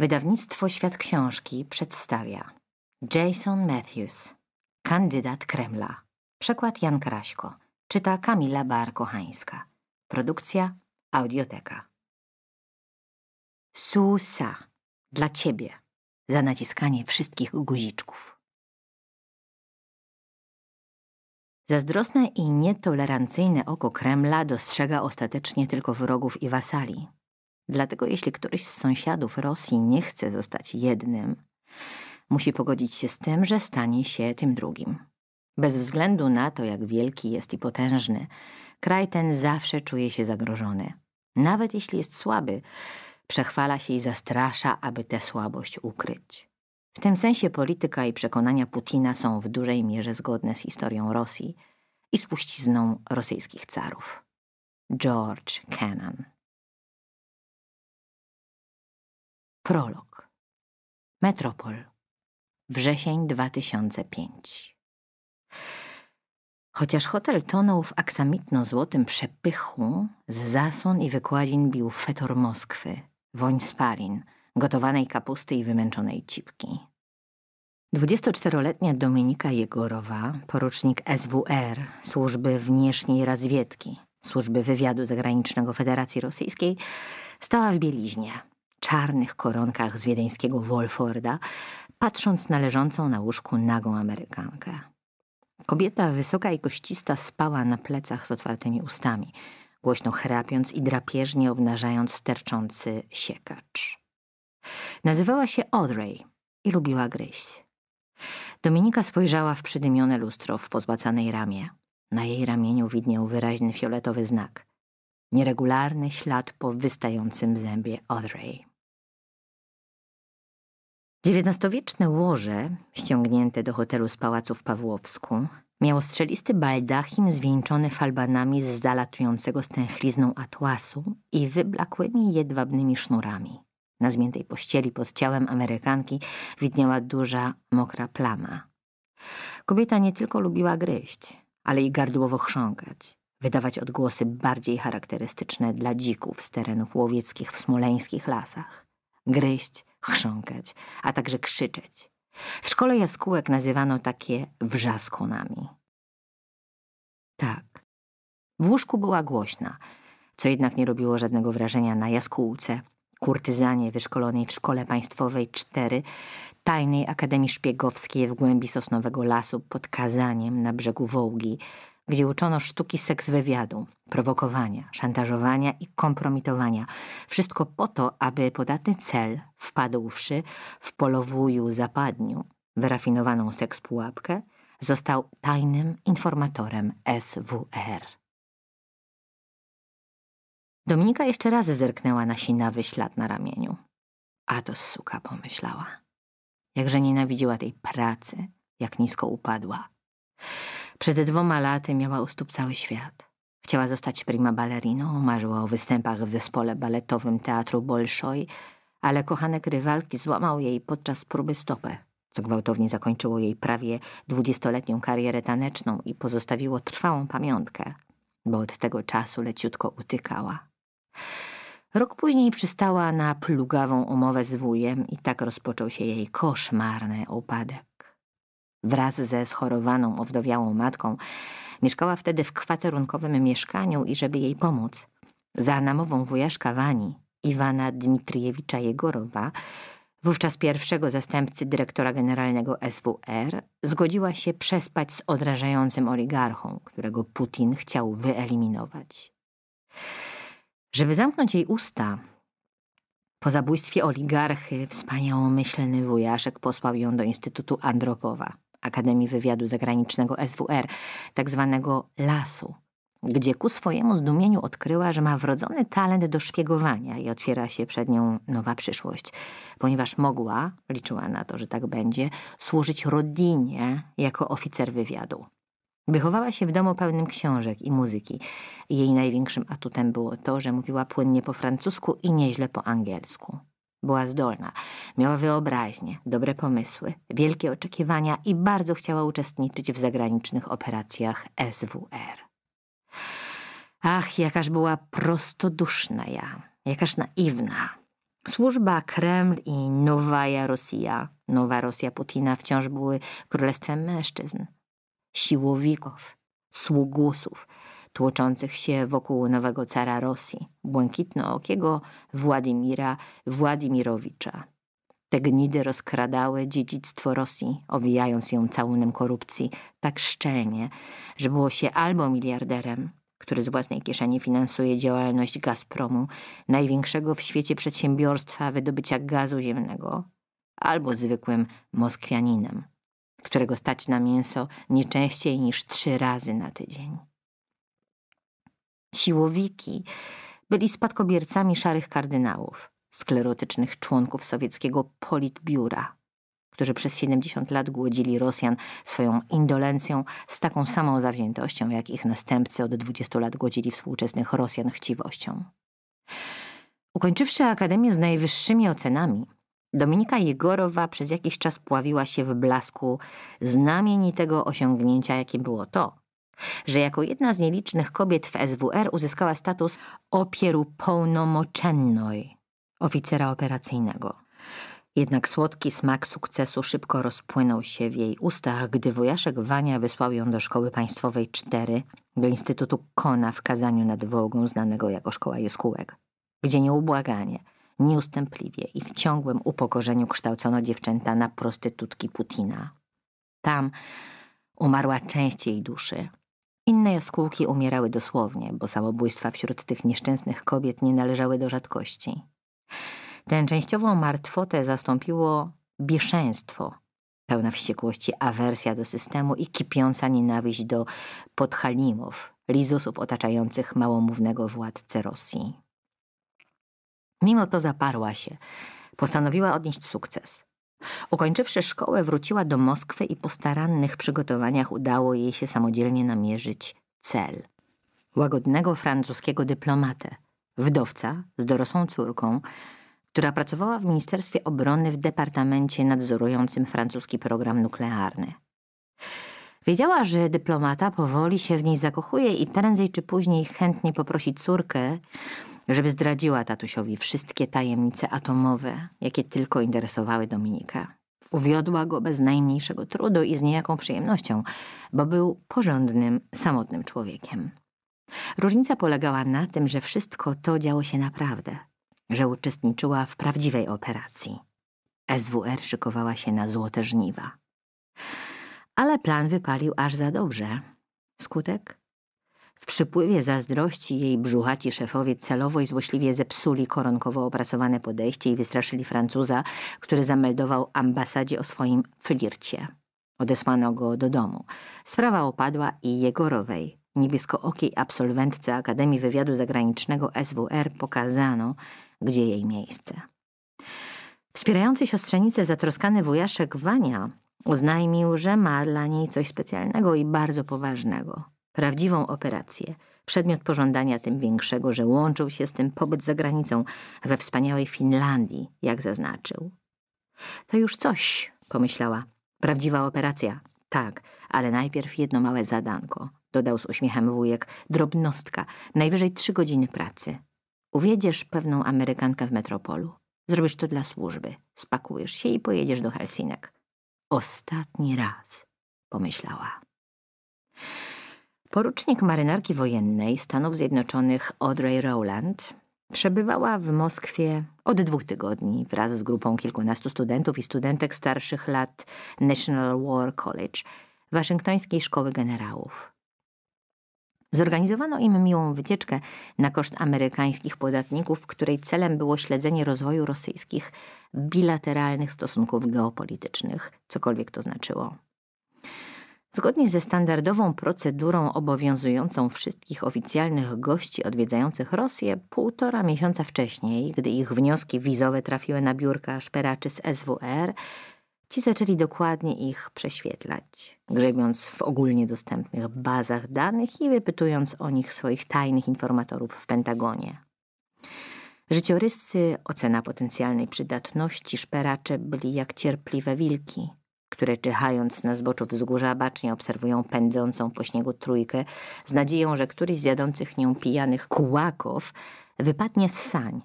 Wydawnictwo Świat Książki przedstawia Jason Matthews, kandydat Kremla. Przekład Jan Kraśko. Czyta Kamila Bar-Kochańska. Produkcja Audioteka. Susa. Dla ciebie. Za naciskanie wszystkich guziczków. Zazdrosne i nietolerancyjne oko Kremla dostrzega ostatecznie tylko wrogów i wasali, Dlatego jeśli któryś z sąsiadów Rosji nie chce zostać jednym, musi pogodzić się z tym, że stanie się tym drugim. Bez względu na to, jak wielki jest i potężny, kraj ten zawsze czuje się zagrożony. Nawet jeśli jest słaby, przechwala się i zastrasza, aby tę słabość ukryć. W tym sensie polityka i przekonania Putina są w dużej mierze zgodne z historią Rosji i spuścizną rosyjskich carów. George Kennan Prolog. Metropol. Wrzesień 2005. Chociaż hotel tonął w aksamitno-złotym przepychu, z zasłon i wykładzin bił fetor Moskwy, woń spalin, gotowanej kapusty i wymęczonej cipki. 24-letnia Dominika Jegorowa, porucznik SWR, służby wnierzchniej razwiedki, służby wywiadu zagranicznego Federacji Rosyjskiej, stała w bieliźnie, czarnych koronkach z wiedeńskiego Wolforda, patrząc na leżącą na łóżku nagą Amerykankę. Kobieta wysoka i koścista spała na plecach z otwartymi ustami, głośno chrapiąc i drapieżnie obnażając sterczący siekacz. Nazywała się Audrey i lubiła gryźć. Dominika spojrzała w przydymione lustro w pozłacanej ramie. Na jej ramieniu widniał wyraźny fioletowy znak. Nieregularny ślad po wystającym zębie Audrey. XIX-wieczne łoże, ściągnięte do hotelu z pałacu w Pawłowsku, miało strzelisty baldachim zwieńczony falbanami z zalatującego stęchlizną atłasu i wyblakłymi jedwabnymi sznurami. Na zmiętej pościeli pod ciałem Amerykanki widniała duża, mokra plama. Kobieta nie tylko lubiła gryźć, ale i gardłowo chrząkać, wydawać odgłosy bardziej charakterystyczne dla dzików z terenów łowieckich w smoleńskich lasach. Gryźć, chrząkać, a także krzyczeć. W szkole jaskółek nazywano takie wrzaskunami. Tak, w łóżku była głośna, co jednak nie robiło żadnego wrażenia na jaskółce, kurtyzanie wyszkolonej w Szkole Państwowej 4, tajnej Akademii Szpiegowskiej w głębi Sosnowego Lasu pod Kazaniem na brzegu Wołgi, gdzie uczono sztuki seks wywiadu, prowokowania, szantażowania i kompromitowania. Wszystko po to, aby podatny cel, wpadłszy w polowuju zapadniu, wyrafinowaną seks pułapkę, został tajnym informatorem SWR. Dominika jeszcze raz zerknęła na sinawy ślad na ramieniu. A to suka pomyślała. Jakże nienawidziła tej pracy, jak nisko upadła. Przed dwoma laty miała u stóp cały świat. Chciała zostać prima baleriną, marzyła o występach w zespole baletowym Teatru Bolszoj, ale kochanek rywalki złamał jej podczas próby stopę, co gwałtownie zakończyło jej prawie dwudziestoletnią karierę taneczną i pozostawiło trwałą pamiątkę, bo od tego czasu leciutko utykała. Rok później przystała na plugawą umowę z wujem i tak rozpoczął się jej koszmarny upadek wraz ze schorowaną, owdowiałą matką. Mieszkała wtedy w kwaterunkowym mieszkaniu i żeby jej pomóc, za namową wujaszka Wani, Iwana Dmitriewicza Jegorowa, wówczas pierwszego zastępcy dyrektora generalnego SWR, zgodziła się przespać z odrażającym oligarchą, którego Putin chciał wyeliminować. Żeby zamknąć jej usta, po zabójstwie oligarchy wspaniałomyślny wujaszek posłał ją do Instytutu Andropowa. Akademii Wywiadu Zagranicznego SWR, tak zwanego lasu, gdzie ku swojemu zdumieniu odkryła, że ma wrodzony talent do szpiegowania i otwiera się przed nią nowa przyszłość, ponieważ mogła, liczyła na to, że tak będzie, służyć rodzinie jako oficer wywiadu. Wychowała się w domu pełnym książek i muzyki. Jej największym atutem było to, że mówiła płynnie po francusku i nieźle po angielsku. Była zdolna, miała wyobraźnię, dobre pomysły, wielkie oczekiwania i bardzo chciała uczestniczyć w zagranicznych operacjach SWR. Ach, jakaż była prostoduszna ja, jakaż naiwna. Służba Kreml i Nowaja Rosja, Nowa Rosja Putina wciąż były królestwem mężczyzn, siłowików, sługusów, tłoczących się wokół nowego cara Rosji, błękitnookiego Władimira Władimirowicza. Te gnidy rozkradały dziedzictwo Rosji, owijając ją całunem korupcji tak szczelnie, że było się albo miliarderem, który z własnej kieszeni finansuje działalność Gazpromu, największego w świecie przedsiębiorstwa wydobycia gazu ziemnego, albo zwykłym Moskwianinem, którego stać na mięso nie częściej niż trzy razy na tydzień siłowiki, byli spadkobiercami szarych kardynałów, sklerotycznych członków sowieckiego politbiura, którzy przez 70 lat głodzili Rosjan swoją indolencją z taką samą zawziętością, jak ich następcy od 20 lat głodzili współczesnych Rosjan chciwością. Ukończywszy akademię z najwyższymi ocenami, Dominika Jegorowa przez jakiś czas pławiła się w blasku znamienitego osiągnięcia, jakim było to, że jako jedna z nielicznych kobiet w SWR uzyskała status opieru pełnomocennoj, oficera operacyjnego. Jednak słodki smak sukcesu szybko rozpłynął się w jej ustach, gdy wujaszek Wania wysłał ją do Szkoły Państwowej 4, do Instytutu Kona w Kazaniu nad Wołgą, znanego jako Szkoła Jeskółek, gdzie nieubłaganie, nieustępliwie i w ciągłym upokorzeniu kształcono dziewczęta na prostytutki Putina. Tam umarła część jej duszy, inne jaskółki umierały dosłownie, bo samobójstwa wśród tych nieszczęsnych kobiet nie należały do rzadkości. Tę częściową martwotę zastąpiło bieszeństwo, pełna wściekłości awersja do systemu i kipiąca nienawiść do podhalimów, lizusów otaczających małomównego władcę Rosji. Mimo to zaparła się. Postanowiła odnieść sukces. Ukończywszy szkołę, wróciła do Moskwy i po starannych przygotowaniach udało jej się samodzielnie namierzyć cel. Łagodnego francuskiego dyplomatę, wdowca z dorosłą córką, która pracowała w Ministerstwie Obrony w departamencie nadzorującym francuski program nuklearny. Wiedziała, że dyplomata powoli się w niej zakochuje i prędzej czy później chętnie poprosi córkę, żeby zdradziła tatusiowi wszystkie tajemnice atomowe, jakie tylko interesowały Dominika. Uwiodła go bez najmniejszego trudu i z niejaką przyjemnością, bo był porządnym, samotnym człowiekiem. Różnica polegała na tym, że wszystko to działo się naprawdę, że uczestniczyła w prawdziwej operacji. SWR szykowała się na złote żniwa. Ale plan wypalił aż za dobrze. Skutek? W przypływie zazdrości jej brzuchaci szefowie celowo i złośliwie zepsuli koronkowo opracowane podejście i wystraszyli Francuza, który zameldował ambasadzie o swoim flircie. Odesłano go do domu. Sprawa opadła i Jegorowej, niebieskookiej absolwentce Akademii Wywiadu Zagranicznego SWR, pokazano, gdzie jej miejsce. Wspierający siostrzenicę zatroskany wujaszek Wania oznajmił, że ma dla niej coś specjalnego i bardzo poważnego – prawdziwą operację, przedmiot pożądania tym większego, że łączył się z tym pobyt za granicą, we wspaniałej Finlandii, jak zaznaczył. To już coś, pomyślała. Prawdziwa operacja, tak, ale najpierw jedno małe zadanko, dodał z uśmiechem wujek, drobnostka, najwyżej trzy godziny pracy. Uwiedziesz pewną Amerykankę w metropolu. Zrobisz to dla służby. Spakujesz się i pojedziesz do Helsinek. Ostatni raz, pomyślała. Porucznik marynarki wojennej Stanów Zjednoczonych Audrey Rowland przebywała w Moskwie od dwóch tygodni wraz z grupą kilkunastu studentów i studentek starszych lat National War College, Waszyngtońskiej Szkoły Generałów. Zorganizowano im miłą wycieczkę na koszt amerykańskich podatników, której celem było śledzenie rozwoju rosyjskich bilateralnych stosunków geopolitycznych, cokolwiek to znaczyło. Zgodnie ze standardową procedurą obowiązującą wszystkich oficjalnych gości odwiedzających Rosję półtora miesiąca wcześniej, gdy ich wnioski wizowe trafiły na biurka szperaczy z SWR, ci zaczęli dokładnie ich prześwietlać, grzebiąc w ogólnie dostępnych bazach danych i wypytując o nich swoich tajnych informatorów w Pentagonie. Życioryscy, ocena potencjalnej przydatności szperacze byli jak cierpliwe wilki – które czyhając na zboczu wzgórza bacznie obserwują pędzącą po śniegu trójkę z nadzieją, że któryś z jadących nią pijanych kułaków wypadnie z sań.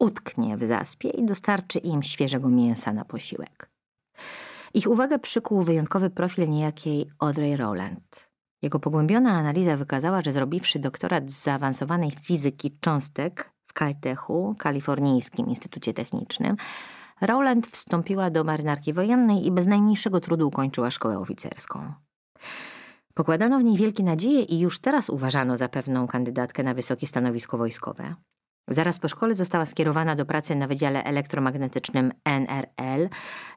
Utknie w zaspie i dostarczy im świeżego mięsa na posiłek. Ich uwagę przykuł wyjątkowy profil niejakiej Audrey Roland. Jego pogłębiona analiza wykazała, że zrobiwszy doktorat z zaawansowanej fizyki cząstek w Caltechu, kalifornijskim Instytucie Technicznym, Rowland wstąpiła do marynarki wojennej i bez najmniejszego trudu ukończyła szkołę oficerską. Pokładano w niej wielkie nadzieje i już teraz uważano za pewną kandydatkę na wysokie stanowisko wojskowe. Zaraz po szkole została skierowana do pracy na Wydziale Elektromagnetycznym NRL,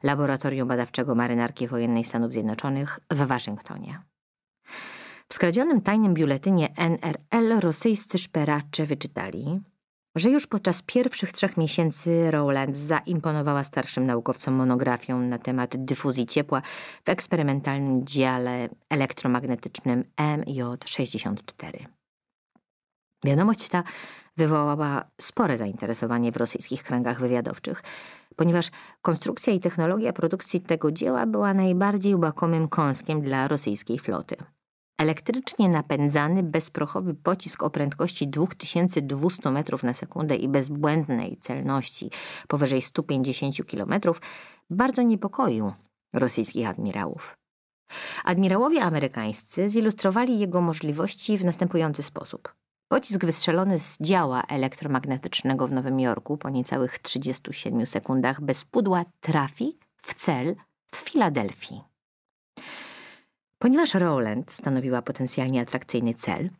Laboratorium Badawczego Marynarki Wojennej Stanów Zjednoczonych w Waszyngtonie. W skradzionym tajnym biuletynie NRL rosyjscy szperacze wyczytali, że już podczas pierwszych trzech miesięcy Rowland zaimponowała starszym naukowcom monografią na temat dyfuzji ciepła w eksperymentalnym dziale elektromagnetycznym MJ64. Wiadomość ta wywołała spore zainteresowanie w rosyjskich kręgach wywiadowczych, ponieważ konstrukcja i technologia produkcji tego dzieła była najbardziej łakomym kąskiem dla rosyjskiej floty. Elektrycznie napędzany bezprochowy pocisk o prędkości 2200 metrów na sekundę i bezbłędnej celności powyżej 150 km bardzo niepokoił rosyjskich admirałów. Admirałowie amerykańscy zilustrowali jego możliwości w następujący sposób. Pocisk wystrzelony z działa elektromagnetycznego w Nowym Jorku po niecałych 37 sekundach bez pudła trafi w cel w Filadelfii. Ponieważ Rowland stanowiła potencjalnie atrakcyjny cel,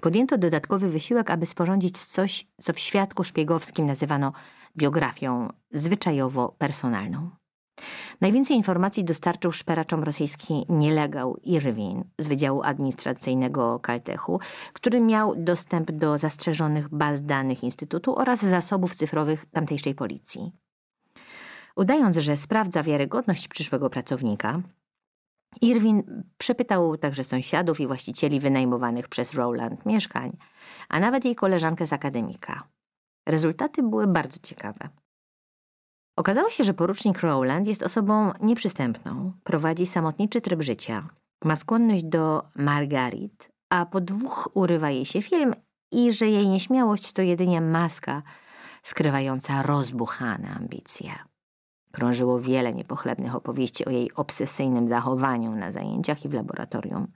podjęto dodatkowy wysiłek, aby sporządzić coś, co w świadku szpiegowskim nazywano biografią zwyczajowo personalną. Najwięcej informacji dostarczył szperaczom rosyjski nielegał Irwin z Wydziału Administracyjnego Kaltechu, który miał dostęp do zastrzeżonych baz danych Instytutu oraz zasobów cyfrowych tamtejszej policji. Udając, że sprawdza wiarygodność przyszłego pracownika, Irwin przepytał także sąsiadów i właścicieli wynajmowanych przez Rowland mieszkań, a nawet jej koleżankę z akademika. Rezultaty były bardzo ciekawe. Okazało się, że porucznik Rowland jest osobą nieprzystępną, prowadzi samotniczy tryb życia, ma skłonność do Margarit, a po dwóch urywa jej się film i że jej nieśmiałość to jedynie maska skrywająca rozbuchane ambicje. Krążyło wiele niepochlebnych opowieści o jej obsesyjnym zachowaniu na zajęciach i w laboratorium.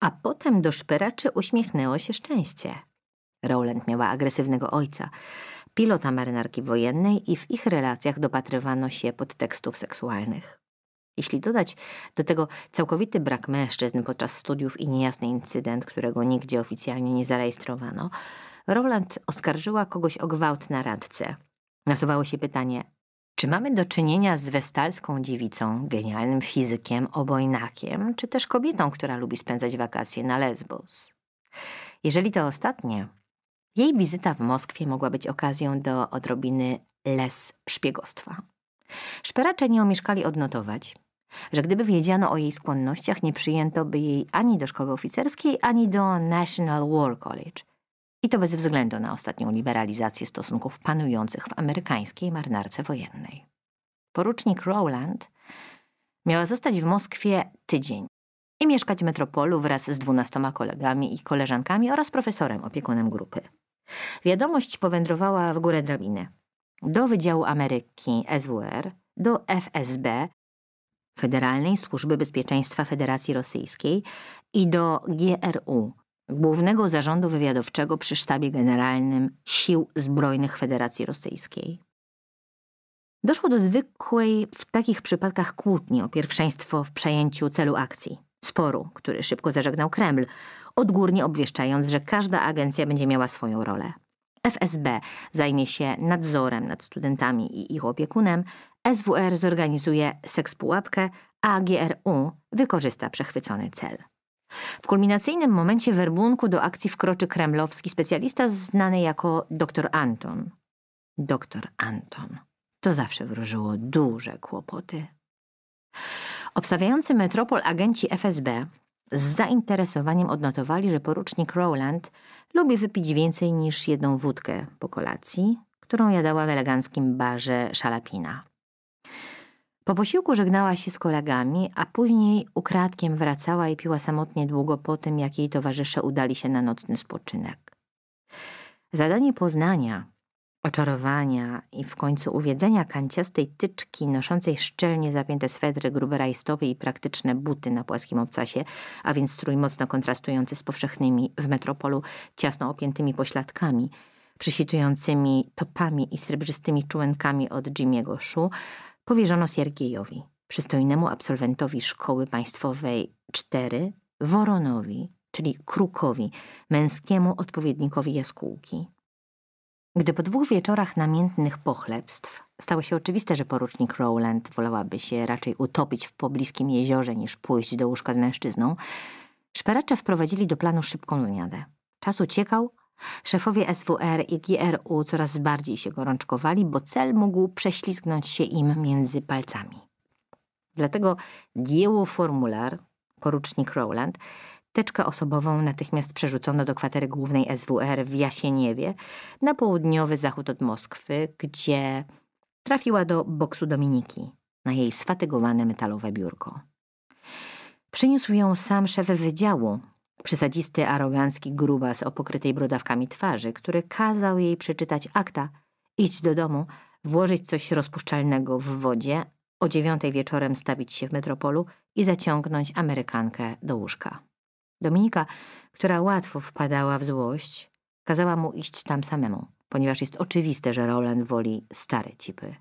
A potem do szperaczy uśmiechnęło się szczęście. Rowland miała agresywnego ojca, pilota marynarki wojennej i w ich relacjach dopatrywano się podtekstów seksualnych. Jeśli dodać do tego całkowity brak mężczyzn podczas studiów i niejasny incydent, którego nigdzie oficjalnie nie zarejestrowano, Roland oskarżyła kogoś o gwałt na radce. Nasuwało się pytanie, czy mamy do czynienia z westalską dziewicą, genialnym fizykiem, obojnakiem, czy też kobietą, która lubi spędzać wakacje na Lesbos? Jeżeli to ostatnie, jej wizyta w Moskwie mogła być okazją do odrobiny les szpiegostwa. Szperacze nie omieszkali odnotować, że gdyby wiedziano o jej skłonnościach, nie przyjęto by jej ani do szkoły oficerskiej, ani do National War College. I to bez względu na ostatnią liberalizację stosunków panujących w amerykańskiej marynarce wojennej. Porucznik Rowland miała zostać w Moskwie tydzień i mieszkać w metropolu wraz z dwunastoma kolegami i koleżankami oraz profesorem opiekunem grupy. Wiadomość powędrowała w górę drabiny. Do Wydziału Ameryki SWR, do FSB, Federalnej Służby Bezpieczeństwa Federacji Rosyjskiej i do GRU, Głównego Zarządu Wywiadowczego przy Sztabie Generalnym Sił Zbrojnych Federacji Rosyjskiej. Doszło do zwykłej w takich przypadkach kłótni o pierwszeństwo w przejęciu celu akcji, sporu, który szybko zażegnał Kreml, odgórnie obwieszczając, że każda agencja będzie miała swoją rolę. FSB zajmie się nadzorem nad studentami i ich opiekunem, SWR zorganizuje seks pułapkę, a GRU wykorzysta przechwycony cel. W kulminacyjnym momencie werbunku do akcji wkroczy kremlowski specjalista znany jako dr Anton. Doktor Anton. To zawsze wróżyło duże kłopoty. Obstawiający metropol agenci FSB z zainteresowaniem odnotowali, że porucznik Rowland lubi wypić więcej niż jedną wódkę po kolacji, którą jadała w eleganckim barze Szalapina. Po posiłku żegnała się z kolegami, a później ukradkiem wracała i piła samotnie długo po tym, jak jej towarzysze udali się na nocny spoczynek. Zadanie poznania, oczarowania i w końcu uwiedzenia kanciastej tyczki noszącej szczelnie zapięte swetry, grube rajstopy i praktyczne buty na płaskim obcasie, a więc strój mocno kontrastujący z powszechnymi w metropolu ciasno opiętymi pośladkami, przysitującymi topami i srebrzystymi czułenkami od Jimiego Shu, powierzono Siergiejowi, przystojnemu absolwentowi szkoły państwowej 4, Woronowi, czyli Krukowi, męskiemu odpowiednikowi jaskółki. Gdy po dwóch wieczorach namiętnych pochlebstw stało się oczywiste, że porucznik Rowland wolałaby się raczej utopić w pobliskim jeziorze niż pójść do łóżka z mężczyzną, szperacze wprowadzili do planu szybką zmianę. Czas uciekał, Szefowie SWR i GRU coraz bardziej się gorączkowali, bo cel mógł prześlizgnąć się im między palcami. Dlatego dzieło formular, porucznik Rowland, teczkę osobową natychmiast przerzucono do kwatery głównej SWR w Jasieniewie, na południowy zachód od Moskwy, gdzie trafiła do boksu Dominiki, na jej sfatygowane metalowe biurko. Przyniósł ją sam szef wydziału, Przesadzisty, arogancki grubas o pokrytej brodawkami twarzy, który kazał jej przeczytać akta, idź do domu, włożyć coś rozpuszczalnego w wodzie, o dziewiątej wieczorem stawić się w metropolu i zaciągnąć Amerykankę do łóżka. Dominika, która łatwo wpadała w złość, kazała mu iść tam samemu, ponieważ jest oczywiste, że Roland woli stare cipy.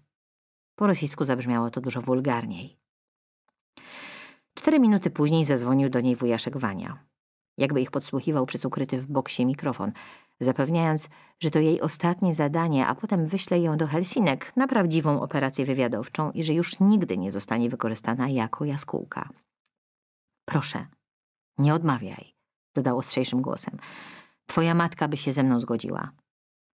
Po rosyjsku zabrzmiało to dużo wulgarniej. Cztery minuty później zadzwonił do niej wujaszek Wania jakby ich podsłuchiwał przez ukryty w boksie mikrofon, zapewniając, że to jej ostatnie zadanie, a potem wyśle ją do Helsinek na prawdziwą operację wywiadowczą i że już nigdy nie zostanie wykorzystana jako jaskółka. Proszę, nie odmawiaj, dodał ostrzejszym głosem. Twoja matka by się ze mną zgodziła.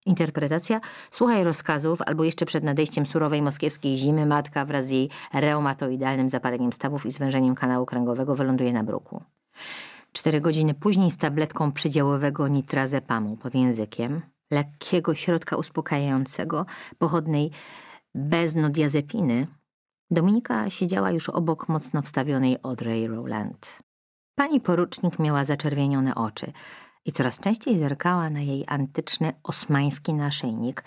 Interpretacja? Słuchaj rozkazów, albo jeszcze przed nadejściem surowej moskiewskiej zimy matka wraz z jej reumatoidalnym zapaleniem stawów i zwężeniem kanału kręgowego wyląduje na bruku. Cztery godziny później z tabletką przydziałowego nitrazepamu pod językiem, lekkiego środka uspokajającego, pochodnej beznodiazepiny, Dominika siedziała już obok mocno wstawionej Audrey Rowland. Pani porucznik miała zaczerwienione oczy i coraz częściej zerkała na jej antyczny osmański naszyjnik,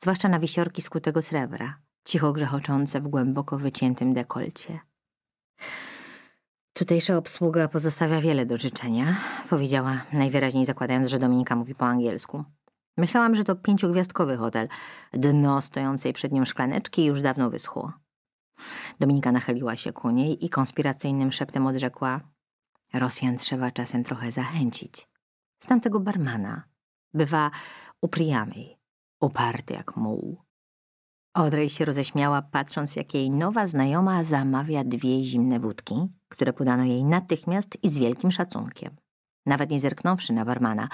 zwłaszcza na wisiorki skutego srebra, cicho grzechoczące w głęboko wyciętym dekolcie. Tutejsza obsługa pozostawia wiele do życzenia, powiedziała, najwyraźniej zakładając, że Dominika mówi po angielsku. Myślałam, że to pięciogwiazdkowy hotel. Dno stojącej przed nim szklaneczki już dawno wyschło. Dominika nachyliła się ku niej i konspiracyjnym szeptem odrzekła Rosjan trzeba czasem trochę zachęcić. Z tamtego barmana. Bywa uprijamy, uparty jak muł. Odrej się roześmiała, patrząc, jak jej nowa znajoma zamawia dwie zimne wódki, które podano jej natychmiast i z wielkim szacunkiem. Nawet nie zerknąwszy na barmana,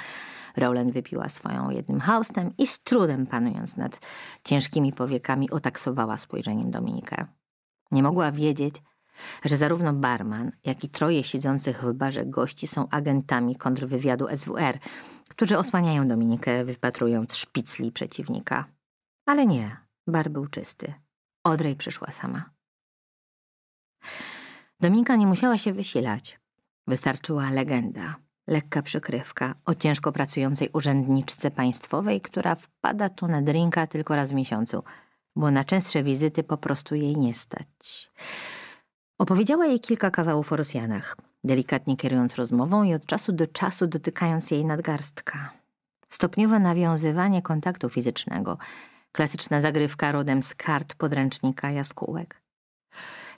Rowland wypiła swoją jednym haustem i z trudem panując nad ciężkimi powiekami otaksowała spojrzeniem Dominikę. Nie mogła wiedzieć, że zarówno barman, jak i troje siedzących w barze gości są agentami kontrwywiadu SWR, którzy osłaniają Dominikę, wypatrując szpicli przeciwnika. Ale nie, Bar był czysty. Odrej przyszła sama. Dominika nie musiała się wysilać. Wystarczyła legenda, lekka przykrywka o ciężko pracującej urzędniczce państwowej, która wpada tu na drinka tylko raz w miesiącu, bo na częstsze wizyty po prostu jej nie stać. Opowiedziała jej kilka kawałów o Rosjanach, delikatnie kierując rozmową i od czasu do czasu dotykając jej nadgarstka. Stopniowe nawiązywanie kontaktu fizycznego – Klasyczna zagrywka rodem z kart podręcznika jaskółek.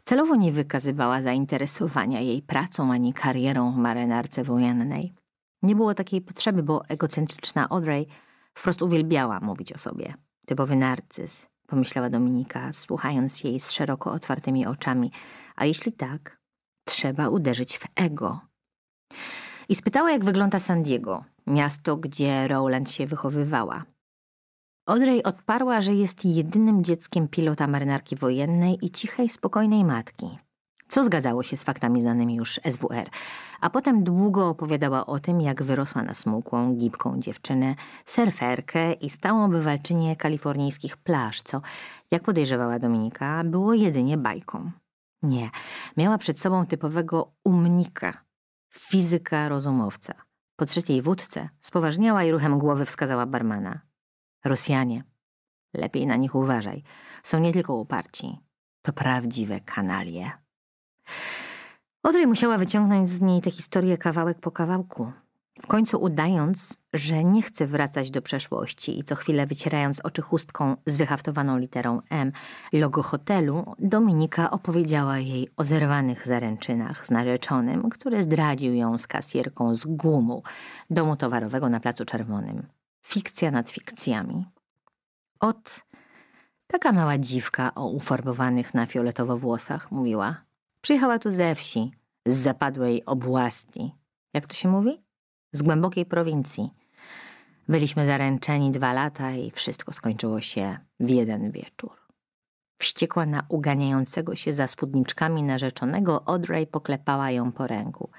Celowo nie wykazywała zainteresowania jej pracą ani karierą w marynarce wojennej. Nie było takiej potrzeby, bo egocentryczna Audrey wprost uwielbiała mówić o sobie. Typowy narcyz, pomyślała Dominika, słuchając jej z szeroko otwartymi oczami. A jeśli tak, trzeba uderzyć w ego. I spytała, jak wygląda San Diego, miasto, gdzie Rowland się wychowywała. Odrej odparła, że jest jedynym dzieckiem pilota marynarki wojennej i cichej, spokojnej matki co zgadzało się z faktami znanymi już SWR. A potem długo opowiadała o tym, jak wyrosła na smukłą, gibką dziewczynę, surferkę i stałą bywalczynię kalifornijskich plaż, co, jak podejrzewała Dominika, było jedynie bajką. Nie, miała przed sobą typowego umnika, fizyka rozumowca. Po trzeciej wódce spoważniała i ruchem głowy wskazała barmana. Rosjanie. Lepiej na nich uważaj. Są nie tylko uparci. To prawdziwe kanalie. Audrey musiała wyciągnąć z niej tę historię kawałek po kawałku. W końcu udając, że nie chce wracać do przeszłości i co chwilę wycierając oczy chustką z wyhaftowaną literą M, logo hotelu, Dominika opowiedziała jej o zerwanych zaręczynach z narzeczonym, który zdradził ją z kasjerką z gumu domu towarowego na Placu Czerwonym. Fikcja nad fikcjami. Od taka mała dziwka o ufarbowanych na fioletowo włosach mówiła. Przyjechała tu ze wsi, z zapadłej obłasti. Jak to się mówi? Z głębokiej prowincji. Byliśmy zaręczeni dwa lata i wszystko skończyło się w jeden wieczór. Wściekła na uganiającego się za spódniczkami narzeczonego, Audrey poklepała ją po ręku.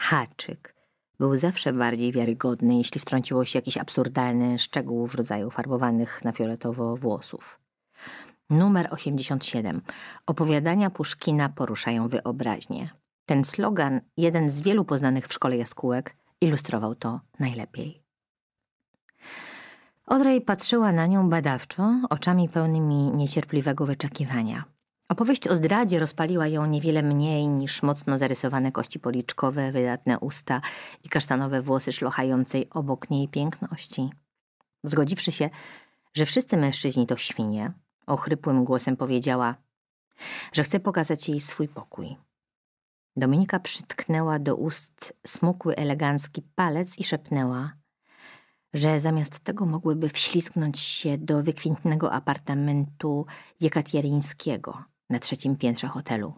Haczyk był zawsze bardziej wiarygodny, jeśli wtrąciło się jakiś absurdalny szczegół w rodzaju farbowanych na fioletowo włosów. Numer 87. Opowiadania Puszkina poruszają wyobraźnię. Ten slogan, jeden z wielu poznanych w szkole jaskółek, ilustrował to najlepiej. Odrej patrzyła na nią badawczo, oczami pełnymi niecierpliwego wyczekiwania. Opowieść o zdradzie rozpaliła ją niewiele mniej niż mocno zarysowane kości policzkowe, wydatne usta i kasztanowe włosy szlochającej obok niej piękności. Zgodziwszy się, że wszyscy mężczyźni to świnie, ochrypłym głosem powiedziała, że chce pokazać jej swój pokój. Dominika przytknęła do ust smukły, elegancki palec i szepnęła, że zamiast tego mogłyby wślizgnąć się do wykwintnego apartamentu jekaterińskiego na trzecim piętrze hotelu.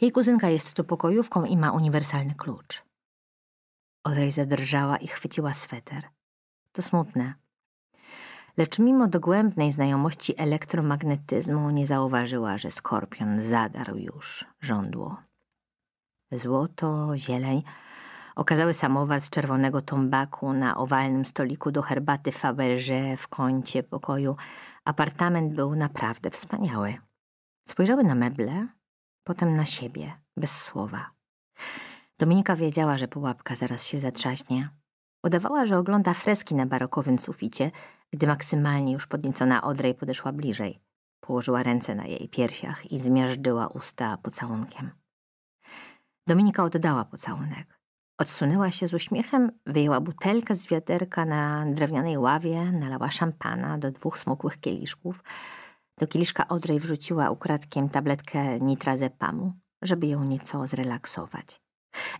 Jej kuzynka jest tu pokojówką i ma uniwersalny klucz. Olej zadrżała i chwyciła sweter. To smutne. Lecz mimo dogłębnej znajomości elektromagnetyzmu nie zauważyła, że skorpion zadarł już żądło. Złoto, zieleń okazały samowar z czerwonego tombaku na owalnym stoliku do herbaty Fabergé w kącie pokoju. Apartament był naprawdę wspaniały. Spojrzały na meble, potem na siebie, bez słowa. Dominika wiedziała, że pułapka zaraz się zatrzaśnie. Udawała, że ogląda freski na barokowym suficie, gdy maksymalnie już podniecona Odrej podeszła bliżej. Położyła ręce na jej piersiach i zmiażdżyła usta pocałunkiem. Dominika oddała pocałunek. Odsunęła się z uśmiechem, wyjęła butelkę z wiaderka na drewnianej ławie, nalała szampana do dwóch smukłych kieliszków – do kieliszka Odrej wrzuciła ukradkiem tabletkę nitrazepamu, żeby ją nieco zrelaksować.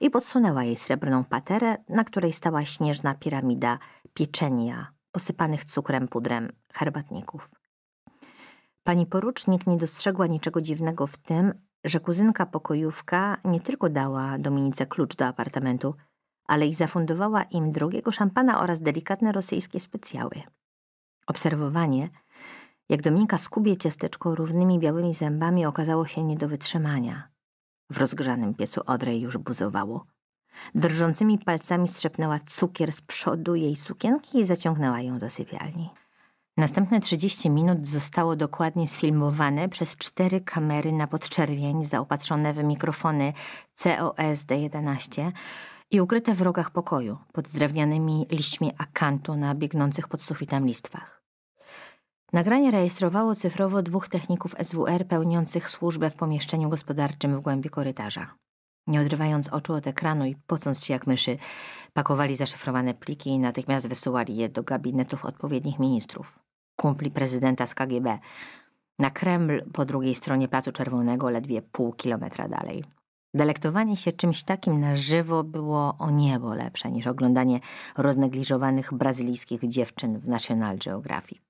I podsunęła jej srebrną paterę, na której stała śnieżna piramida pieczenia posypanych cukrem pudrem herbatników. Pani porucznik nie dostrzegła niczego dziwnego w tym, że kuzynka pokojówka nie tylko dała Dominice klucz do apartamentu, ale i zafundowała im drogiego szampana oraz delikatne rosyjskie specjały. Obserwowanie – jak Dominika skubie ciasteczko równymi białymi zębami okazało się nie do wytrzymania. W rozgrzanym piecu Odrej już buzowało. Drżącymi palcami strzepnęła cukier z przodu jej sukienki i zaciągnęła ją do sypialni. Następne 30 minut zostało dokładnie sfilmowane przez cztery kamery na podczerwień zaopatrzone w mikrofony COS D11 i ukryte w rogach pokoju pod drewnianymi liśćmi akantu na biegnących pod sufitem listwach. Nagranie rejestrowało cyfrowo dwóch techników SWR pełniących służbę w pomieszczeniu gospodarczym w głębi korytarza. Nie odrywając oczu od ekranu i pocąc się jak myszy, pakowali zaszyfrowane pliki i natychmiast wysyłali je do gabinetów odpowiednich ministrów, kumpli prezydenta z KGB, na Kreml po drugiej stronie Placu Czerwonego, ledwie pół kilometra dalej. Delektowanie się czymś takim na żywo było o niebo lepsze niż oglądanie roznegliżowanych brazylijskich dziewczyn w National Geographic.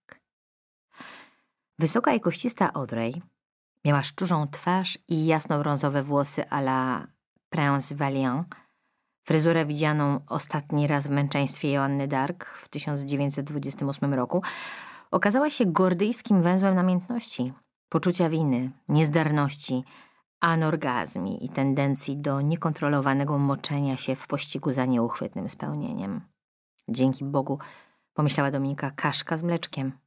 Wysoka i koścista Audrey miała szczurzą twarz i jasnobrązowe włosy a la Prince Valiant, fryzurę widzianą ostatni raz w męczeństwie Joanny Dark w 1928 roku, okazała się gordyjskim węzłem namiętności, poczucia winy, niezdarności, anorgazmi i tendencji do niekontrolowanego moczenia się w pościgu za nieuchwytnym spełnieniem. Dzięki Bogu, pomyślała Dominika, kaszka z mleczkiem –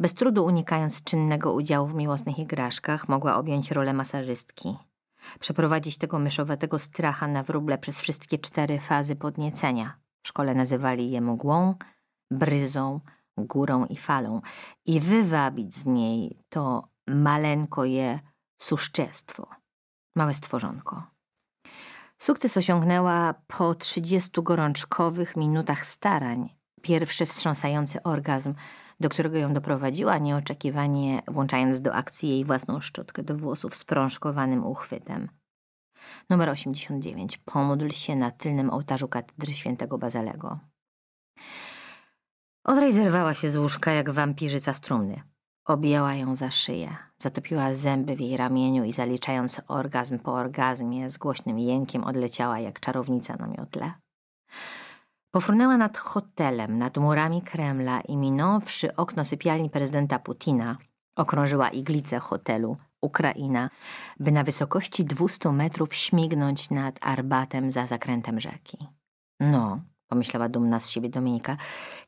bez trudu unikając czynnego udziału w miłosnych igraszkach, mogła objąć rolę masażystki. Przeprowadzić tego myszowatego stracha na wróble przez wszystkie cztery fazy podniecenia. W szkole nazywali je mgłą, bryzą, górą i falą i wywabić z niej to maleńko je suszczestwo, małe stworzonko. Sukces osiągnęła po 30 gorączkowych minutach starań. Pierwszy wstrząsający orgazm – do którego ją doprowadziła, nieoczekiwanie włączając do akcji jej własną szczotkę do włosów z prążkowanym uchwytem. Numer 89. Pomódl się na tylnym ołtarzu katedry świętego Bazalego. Odrej zerwała się z łóżka jak wampirzyca z trumny. Objęła ją za szyję, zatopiła zęby w jej ramieniu i zaliczając orgazm po orgazmie z głośnym jękiem odleciała jak czarownica na miotle. Pofrunęła nad hotelem, nad murami Kremla i minąwszy okno sypialni prezydenta Putina, okrążyła iglicę hotelu Ukraina, by na wysokości 200 metrów śmignąć nad Arbatem za zakrętem rzeki. No, pomyślała dumna z siebie Dominika,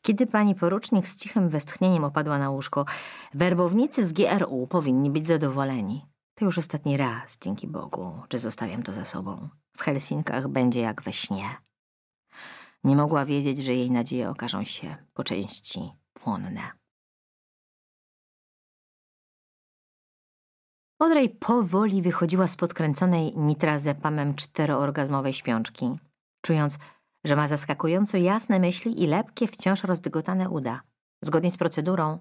kiedy pani porucznik z cichym westchnieniem opadła na łóżko, werbownicy z GRU powinni być zadowoleni. To już ostatni raz, dzięki Bogu, że zostawiam to za sobą. W Helsinkach będzie jak we śnie. Nie mogła wiedzieć, że jej nadzieje okażą się po części płonne. Odrej powoli wychodziła z podkręconej nitrazepamem czteroorgazmowej śpiączki, czując, że ma zaskakująco jasne myśli i lepkie, wciąż rozdygotane uda. Zgodnie z procedurą,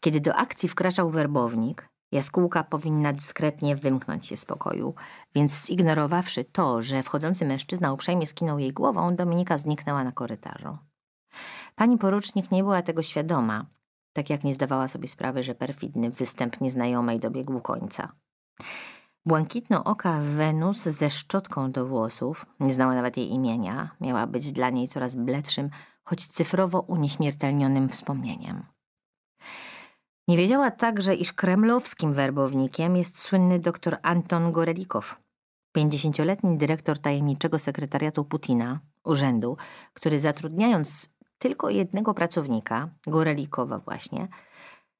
kiedy do akcji wkraczał werbownik, Jaskółka powinna dyskretnie wymknąć się z pokoju, więc zignorowawszy to, że wchodzący mężczyzna uprzejmie skinął jej głową, Dominika zniknęła na korytarzu. Pani porucznik nie była tego świadoma, tak jak nie zdawała sobie sprawy, że perfidny występ nieznajomej dobiegł końca. Błękitno oka Wenus ze szczotką do włosów, nie znała nawet jej imienia, miała być dla niej coraz bledszym, choć cyfrowo unieśmiertelnionym wspomnieniem. Nie wiedziała także, iż kremlowskim werbownikiem jest słynny dr Anton Gorelikow, 50-letni dyrektor tajemniczego sekretariatu Putina, urzędu, który zatrudniając tylko jednego pracownika, Gorelikowa właśnie,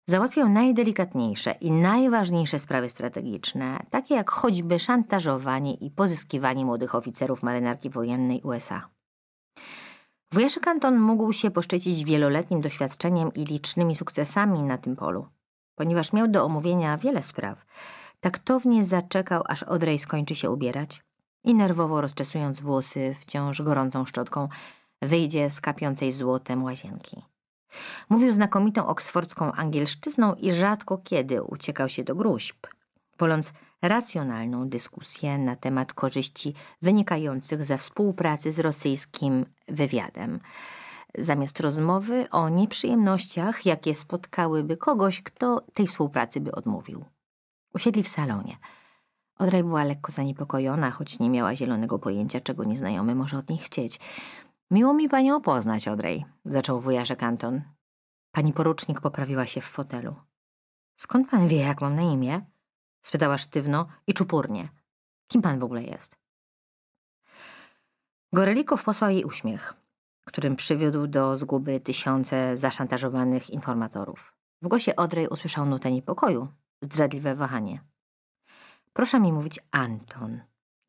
załatwiał najdelikatniejsze i najważniejsze sprawy strategiczne, takie jak choćby szantażowanie i pozyskiwanie młodych oficerów marynarki wojennej USA. Wujaszek kanton mógł się poszczycić wieloletnim doświadczeniem i licznymi sukcesami na tym polu. Ponieważ miał do omówienia wiele spraw, taktownie zaczekał, aż Odrej skończy się ubierać i nerwowo rozczesując włosy wciąż gorącą szczotką, wyjdzie z kapiącej złotem łazienki. Mówił znakomitą oksfordzką angielszczyzną i rzadko kiedy uciekał się do gruźb, woląc racjonalną dyskusję na temat korzyści wynikających ze współpracy z rosyjskim wywiadem. Zamiast rozmowy o nieprzyjemnościach, jakie spotkałyby kogoś, kto tej współpracy by odmówił. Usiedli w salonie. Odraj była lekko zaniepokojona, choć nie miała zielonego pojęcia, czego nieznajomy może od niej chcieć. Miło mi panią poznać, Odrej, zaczął wujarzek Anton. Pani porucznik poprawiła się w fotelu. Skąd pan wie, jak mam na imię? spytała sztywno i czupurnie. Kim pan w ogóle jest? Gorelikow posłał jej uśmiech, którym przywiódł do zguby tysiące zaszantażowanych informatorów. W głosie Odrej usłyszał nutę niepokoju, zdradliwe wahanie. Proszę mi mówić Anton.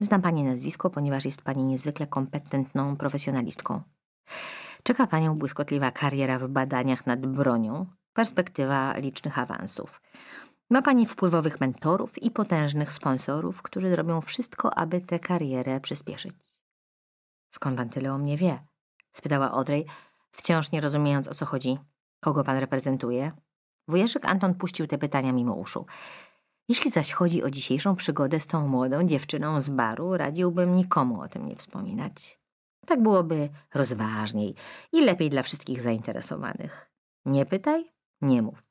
Znam pani nazwisko, ponieważ jest pani niezwykle kompetentną profesjonalistką. Czeka panią błyskotliwa kariera w badaniach nad bronią, perspektywa licznych awansów. Ma Pani wpływowych mentorów i potężnych sponsorów, którzy zrobią wszystko, aby tę karierę przyspieszyć. Skąd Pan tyle o mnie wie? spytała Odrej, wciąż nie rozumiejąc o co chodzi. Kogo Pan reprezentuje? Wujaszek Anton puścił te pytania mimo uszu. Jeśli zaś chodzi o dzisiejszą przygodę z tą młodą dziewczyną z baru, radziłbym nikomu o tym nie wspominać. Tak byłoby rozważniej i lepiej dla wszystkich zainteresowanych. Nie pytaj, nie mów.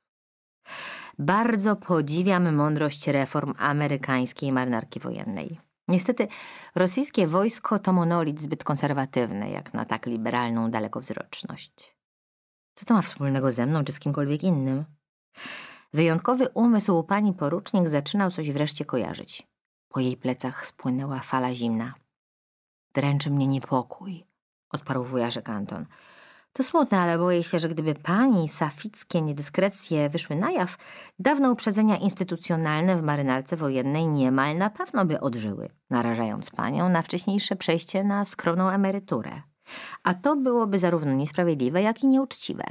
Bardzo podziwiam mądrość reform amerykańskiej marynarki wojennej. Niestety rosyjskie wojsko to monolit zbyt konserwatywny, jak na tak liberalną dalekowzroczność. Co to ma wspólnego ze mną czy z kimkolwiek innym? Wyjątkowy umysł pani porucznik zaczynał coś wreszcie kojarzyć. Po jej plecach spłynęła fala zimna. Dręczy mnie niepokój, odparł wujażek Anton. To smutne, ale boję się, że gdyby pani safickie niedyskrecje wyszły na jaw, dawne uprzedzenia instytucjonalne w marynarce wojennej niemal na pewno by odżyły, narażając panią na wcześniejsze przejście na skromną emeryturę. A to byłoby zarówno niesprawiedliwe, jak i nieuczciwe.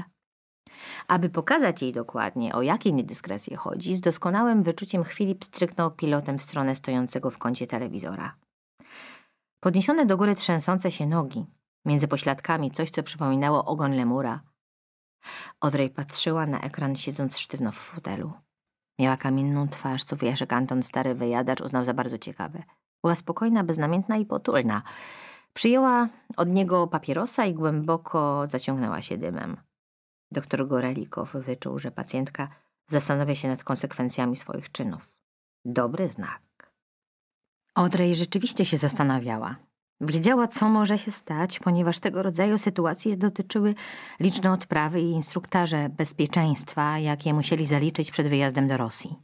Aby pokazać jej dokładnie, o jakiej niedyskrecje chodzi, z doskonałym wyczuciem chwili stryknął pilotem w stronę stojącego w kącie telewizora. Podniesione do góry trzęsące się nogi, Między pośladkami coś, co przypominało ogon lemura. Odrej patrzyła na ekran, siedząc sztywno w fotelu. Miała kamienną twarz, co wujaszek Anton, stary wyjadacz, uznał za bardzo ciekawe. Była spokojna, beznamiętna i potulna. Przyjęła od niego papierosa i głęboko zaciągnęła się dymem. Doktor Gorelikow wyczuł, że pacjentka zastanawia się nad konsekwencjami swoich czynów. Dobry znak. Odrej rzeczywiście się zastanawiała. Wiedziała, co może się stać, ponieważ tego rodzaju sytuacje dotyczyły liczne odprawy i instruktaże bezpieczeństwa, jakie musieli zaliczyć przed wyjazdem do Rosji.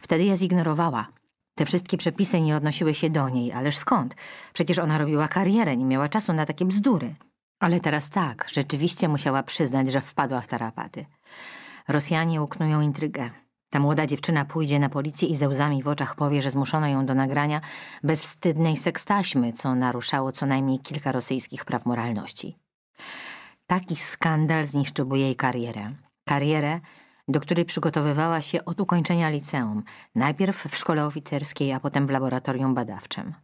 Wtedy je zignorowała. Te wszystkie przepisy nie odnosiły się do niej, ależ skąd? Przecież ona robiła karierę, nie miała czasu na takie bzdury. Ale teraz tak, rzeczywiście musiała przyznać, że wpadła w tarapaty. Rosjanie uknują intrygę. Ta młoda dziewczyna pójdzie na policję i ze łzami w oczach powie, że zmuszono ją do nagrania bezwstydnej sekstaśmy, co naruszało co najmniej kilka rosyjskich praw moralności. Taki skandal zniszczyłby jej karierę. Karierę, do której przygotowywała się od ukończenia liceum, najpierw w szkole oficerskiej, a potem w laboratorium badawczym.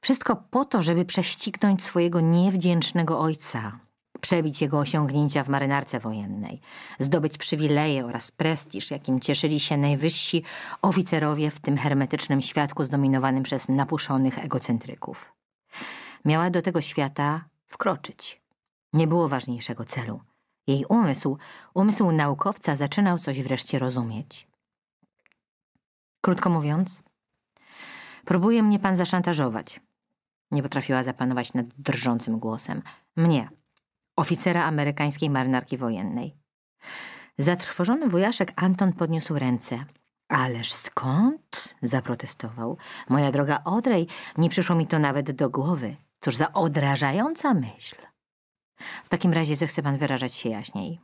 Wszystko po to, żeby prześcignąć swojego niewdzięcznego ojca, przebić jego osiągnięcia w marynarce wojennej, zdobyć przywileje oraz prestiż, jakim cieszyli się najwyżsi oficerowie w tym hermetycznym światku zdominowanym przez napuszonych egocentryków. Miała do tego świata wkroczyć. Nie było ważniejszego celu. Jej umysł, umysł naukowca, zaczynał coś wreszcie rozumieć. Krótko mówiąc, próbuje mnie pan zaszantażować. Nie potrafiła zapanować nad drżącym głosem. Mnie, oficera amerykańskiej marynarki wojennej. Zatrwożony wujaszek Anton podniósł ręce. Ależ skąd? zaprotestował. Moja droga Odrej, nie przyszło mi to nawet do głowy. Cóż za odrażająca myśl. W takim razie zechce pan wyrażać się jaśniej.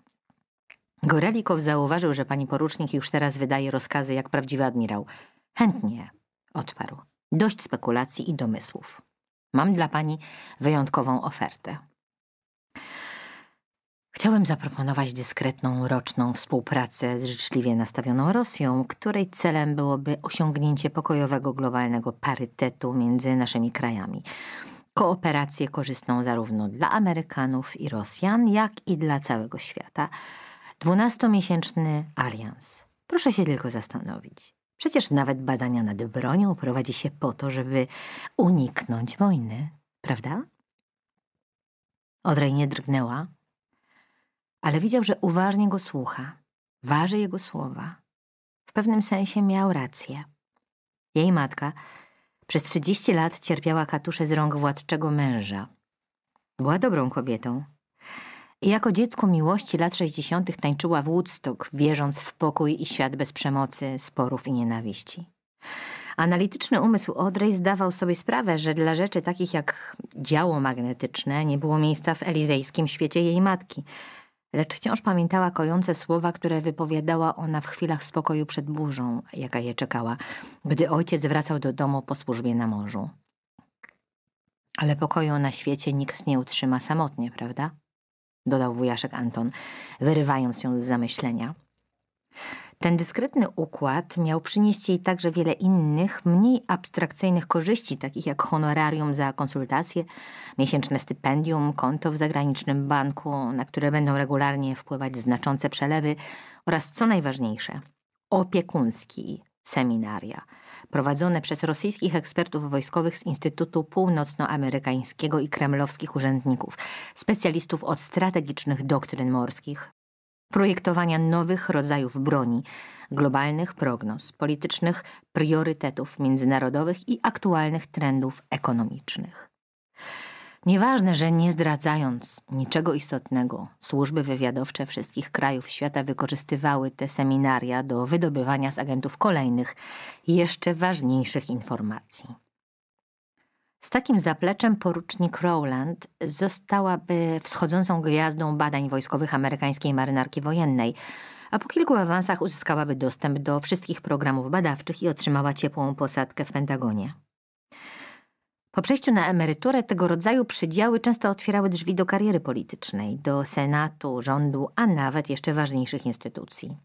Gorelikow zauważył, że pani porucznik już teraz wydaje rozkazy jak prawdziwy admirał. Chętnie, odparł. Dość spekulacji i domysłów. Mam dla pani wyjątkową ofertę. Chciałem zaproponować dyskretną, roczną współpracę z życzliwie nastawioną Rosją, której celem byłoby osiągnięcie pokojowego globalnego parytetu między naszymi krajami. Kooperację korzystną zarówno dla Amerykanów i Rosjan, jak i dla całego świata. Dwunastomiesięczny alians. Proszę się tylko zastanowić. Przecież nawet badania nad bronią prowadzi się po to, żeby uniknąć wojny, prawda? Odrej nie drgnęła, ale widział, że uważnie go słucha, waży jego słowa. W pewnym sensie miał rację. Jej matka przez 30 lat cierpiała katusze z rąk władczego męża. Była dobrą kobietą. I jako dziecko miłości lat 60. tańczyła w Woodstock, wierząc w pokój i świat bez przemocy, sporów i nienawiści. Analityczny umysł Odrej zdawał sobie sprawę, że dla rzeczy takich jak działo magnetyczne nie było miejsca w elizejskim świecie jej matki – lecz wciąż pamiętała kojące słowa, które wypowiadała ona w chwilach spokoju przed burzą, jaka je czekała, gdy ojciec wracał do domu po służbie na morzu. Ale pokoju na świecie nikt nie utrzyma samotnie, prawda? Dodał wujaszek Anton, wyrywając się z zamyślenia. Ten dyskretny układ miał przynieść jej także wiele innych, mniej abstrakcyjnych korzyści, takich jak honorarium za konsultacje, miesięczne stypendium, konto w zagranicznym banku, na które będą regularnie wpływać znaczące przelewy oraz, co najważniejsze, opiekunski seminaria prowadzone przez rosyjskich ekspertów wojskowych z Instytutu Północnoamerykańskiego i kremlowskich urzędników, specjalistów od strategicznych doktryn morskich, projektowania nowych rodzajów broni, globalnych prognoz, politycznych priorytetów międzynarodowych i aktualnych trendów ekonomicznych. Nieważne, że nie zdradzając niczego istotnego, służby wywiadowcze wszystkich krajów świata wykorzystywały te seminaria do wydobywania z agentów kolejnych, jeszcze ważniejszych informacji. Z takim zapleczem porucznik Rowland zostałaby wschodzącą gwiazdą badań wojskowych amerykańskiej marynarki wojennej, a po kilku awansach uzyskałaby dostęp do wszystkich programów badawczych i otrzymała ciepłą posadkę w Pentagonie. Po przejściu na emeryturę tego rodzaju przydziały często otwierały drzwi do kariery politycznej, do senatu, rządu, a nawet jeszcze ważniejszych instytucji.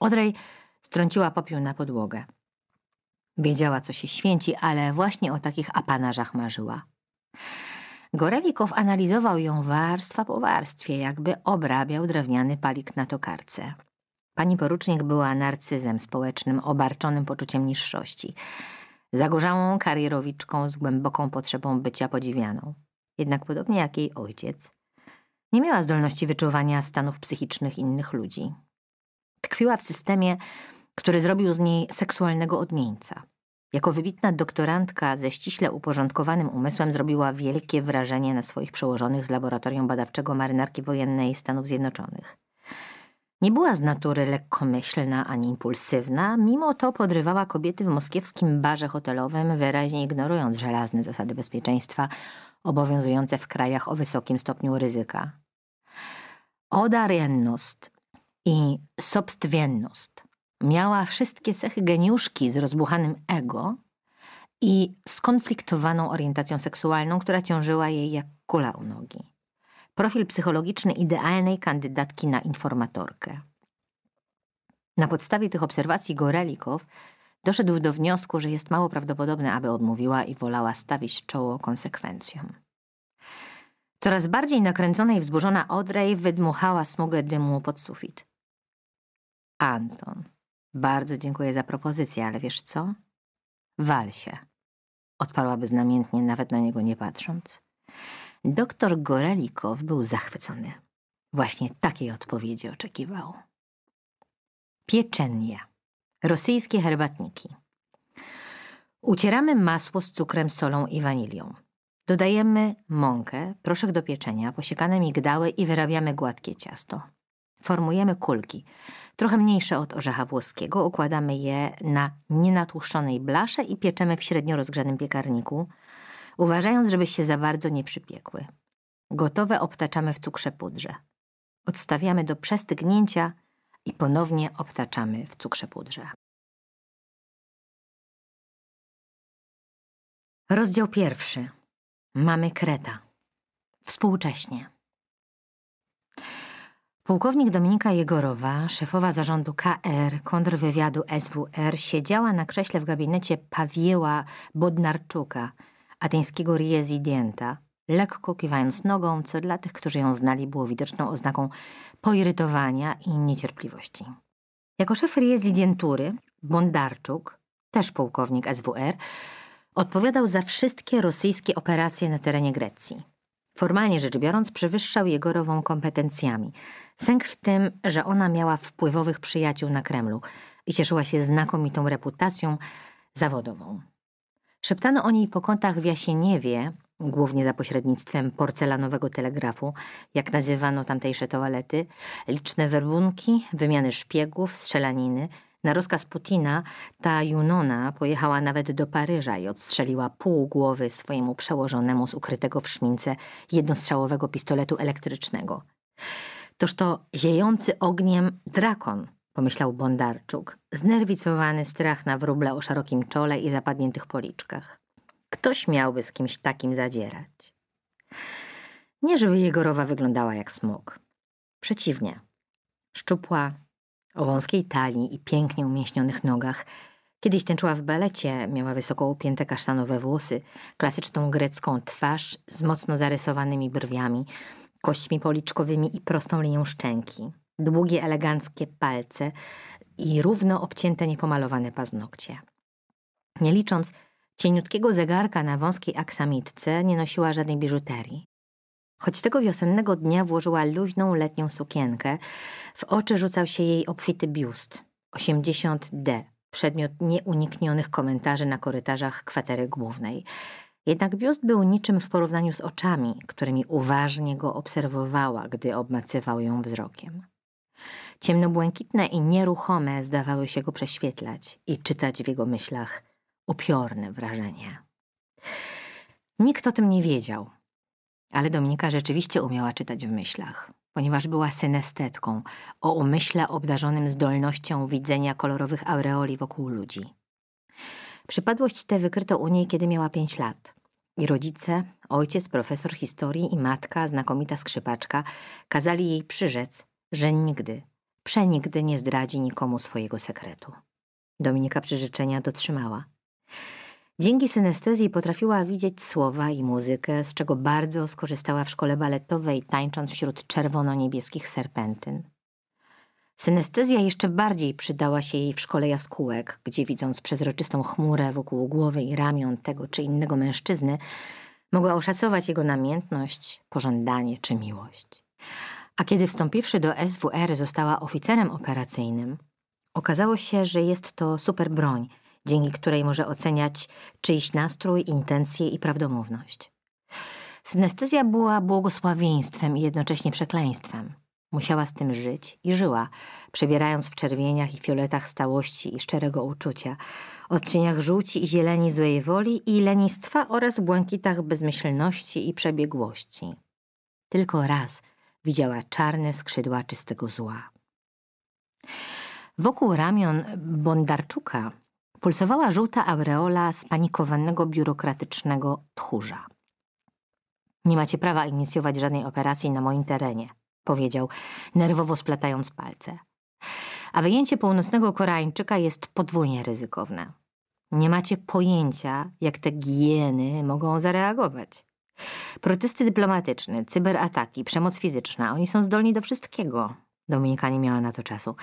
Odrej strąciła popiół na podłogę. Wiedziała, co się święci, ale właśnie o takich apanarzach marzyła. Gorelikow analizował ją warstwa po warstwie, jakby obrabiał drewniany palik na tokarce. Pani porucznik była narcyzem społecznym, obarczonym poczuciem niższości, zagorzałą karierowiczką z głęboką potrzebą bycia podziwianą. Jednak podobnie jak jej ojciec, nie miała zdolności wyczuwania stanów psychicznych innych ludzi. Tkwiła w systemie, który zrobił z niej seksualnego odmieńca. Jako wybitna doktorantka ze ściśle uporządkowanym umysłem zrobiła wielkie wrażenie na swoich przełożonych z Laboratorium Badawczego Marynarki Wojennej Stanów Zjednoczonych. Nie była z natury lekkomyślna ani impulsywna, mimo to podrywała kobiety w moskiewskim barze hotelowym, wyraźnie ignorując żelazne zasady bezpieczeństwa obowiązujące w krajach o wysokim stopniu ryzyka. Odariennost i sobstwiennost Miała wszystkie cechy geniuszki z rozbuchanym ego i skonfliktowaną orientacją seksualną, która ciążyła jej jak kula u nogi. Profil psychologiczny idealnej kandydatki na informatorkę. Na podstawie tych obserwacji Gorelikow doszedł do wniosku, że jest mało prawdopodobne, aby odmówiła i wolała stawić czoło konsekwencjom. Coraz bardziej nakręcona i wzburzona Odrej wydmuchała smugę dymu pod sufit. Anton. Bardzo dziękuję za propozycję, ale wiesz co? Wal się. znamiętnie, nawet na niego nie patrząc. Doktor Gorelikow był zachwycony. Właśnie takiej odpowiedzi oczekiwał. Pieczenia. Rosyjskie herbatniki. Ucieramy masło z cukrem, solą i wanilią. Dodajemy mąkę, proszek do pieczenia, posiekane migdały i wyrabiamy gładkie ciasto. Formujemy kulki – trochę mniejsze od orzecha włoskiego. Układamy je na nienatłuszczonej blasze i pieczemy w średnio rozgrzanym piekarniku, uważając, żeby się za bardzo nie przypiekły. Gotowe obtaczamy w cukrze pudrze. Odstawiamy do przestygnięcia i ponownie obtaczamy w cukrze pudrze. Rozdział pierwszy. Mamy Kreta. Współcześnie. Pułkownik Dominika Jegorowa, szefowa zarządu KR, kontrwywiadu SWR, siedziała na krześle w gabinecie Pawieła Bodnarczuka, ateńskiego rezydenta, lekko kiwając nogą, co dla tych, którzy ją znali, było widoczną oznaką poirytowania i niecierpliwości. Jako szef rezydentury Bondarczuk, też pułkownik SWR, odpowiadał za wszystkie rosyjskie operacje na terenie Grecji formalnie rzecz biorąc, przewyższał jego rową kompetencjami. Sęk w tym, że ona miała wpływowych przyjaciół na Kremlu i cieszyła się znakomitą reputacją zawodową. Szeptano o niej po kątach w Jasieniewie, głównie za pośrednictwem porcelanowego telegrafu, jak nazywano tamtejsze toalety, liczne werbunki, wymiany szpiegów, strzelaniny – na rozkaz Putina ta Junona pojechała nawet do Paryża i odstrzeliła pół głowy swojemu przełożonemu z ukrytego w szmince jednostrzałowego pistoletu elektrycznego. Toż to ziejący ogniem drakon, pomyślał Bondarczuk, znerwicowany strach na wróble o szerokim czole i zapadniętych policzkach. Ktoś miałby z kimś takim zadzierać. Nie żeby Jegorowa wyglądała jak smok. Przeciwnie. Szczupła, o wąskiej talii i pięknie umięśnionych nogach. Kiedyś tęczyła w balecie, miała wysoko upięte kasztanowe włosy, klasyczną grecką twarz z mocno zarysowanymi brwiami, kośćmi policzkowymi i prostą linią szczęki, długie, eleganckie palce i równo obcięte, niepomalowane paznokcie. Nie licząc cieniutkiego zegarka na wąskiej aksamitce, nie nosiła żadnej biżuterii. Choć tego wiosennego dnia włożyła luźną letnią sukienkę, w oczy rzucał się jej obfity biust 80D, przedmiot nieuniknionych komentarzy na korytarzach kwatery głównej. Jednak biust był niczym w porównaniu z oczami, którymi uważnie go obserwowała, gdy obmacywał ją wzrokiem. Ciemnobłękitne i nieruchome zdawały się go prześwietlać i czytać w jego myślach upiorne wrażenie. Nikt o tym nie wiedział, ale Dominika rzeczywiście umiała czytać w myślach, ponieważ była synestetką, o umyśle obdarzonym zdolnością widzenia kolorowych aureoli wokół ludzi. Przypadłość tę wykryto u niej, kiedy miała pięć lat. I rodzice, ojciec, profesor historii i matka, znakomita skrzypaczka, kazali jej przyrzec, że nigdy, przenigdy nie zdradzi nikomu swojego sekretu. Dominika przyrzeczenia dotrzymała. Dzięki synestezji potrafiła widzieć słowa i muzykę, z czego bardzo skorzystała w szkole baletowej, tańcząc wśród czerwono-niebieskich serpentyn. Synestezja jeszcze bardziej przydała się jej w szkole jaskółek, gdzie widząc przezroczystą chmurę wokół głowy i ramion tego czy innego mężczyzny, mogła oszacować jego namiętność, pożądanie czy miłość. A kiedy wstąpiwszy do SWR została oficerem operacyjnym, okazało się, że jest to super broń – dzięki której może oceniać czyjś nastrój, intencje i prawdomówność. Synestezja była błogosławieństwem i jednocześnie przekleństwem. Musiała z tym żyć i żyła, przebierając w czerwieniach i fioletach stałości i szczerego uczucia, odcieniach żółci i zieleni złej woli i lenistwa oraz błękitach bezmyślności i przebiegłości. Tylko raz widziała czarne skrzydła czystego zła. Wokół ramion Bondarczuka pulsowała żółta aureola spanikowanego biurokratycznego tchórza. Nie macie prawa inicjować żadnej operacji na moim terenie, powiedział, nerwowo splatając palce. A wyjęcie północnego Koreańczyka jest podwójnie ryzykowne. Nie macie pojęcia, jak te gieny mogą zareagować. Protesty dyplomatyczne, cyberataki, przemoc fizyczna oni są zdolni do wszystkiego. Dominika nie miała na to czasu.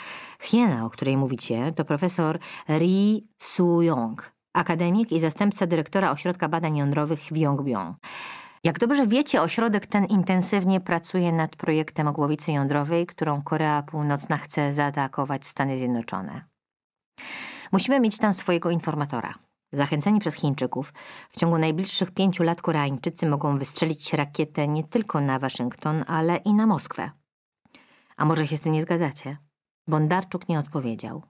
Hiena, o której mówicie, to profesor Ri Su-yong, akademik i zastępca dyrektora Ośrodka Badań Jądrowych w Yongbyong. Jak dobrze wiecie, ośrodek ten intensywnie pracuje nad projektem głowicy jądrowej, którą Korea Północna chce zaatakować Stany Zjednoczone. Musimy mieć tam swojego informatora. Zachęceni przez Chińczyków, w ciągu najbliższych pięciu lat Koreańczycy mogą wystrzelić rakietę nie tylko na Waszyngton, ale i na Moskwę. A może się z tym nie zgadzacie? Bondarczuk nie odpowiedział.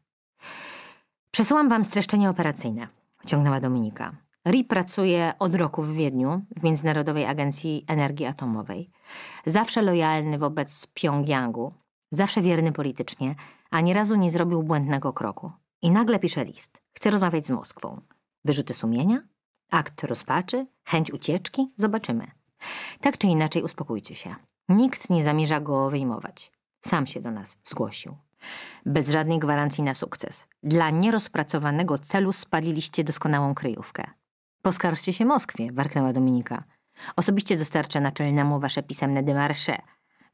Przesyłam wam streszczenie operacyjne, ciągnęła Dominika. RI pracuje od roku w Wiedniu w Międzynarodowej Agencji Energii Atomowej. Zawsze lojalny wobec Pjongjangu, zawsze wierny politycznie, ani razu nie zrobił błędnego kroku. I nagle pisze list. Chce rozmawiać z Moskwą. Wyrzuty sumienia? Akt rozpaczy? Chęć ucieczki? Zobaczymy. Tak czy inaczej uspokójcie się. Nikt nie zamierza go wyjmować sam się do nas zgłosił. Bez żadnej gwarancji na sukces. Dla nierozpracowanego celu spaliliście doskonałą kryjówkę. Poskarżcie się Moskwie, warknęła Dominika. Osobiście dostarczę naczelnemu wasze pisemne demarsze,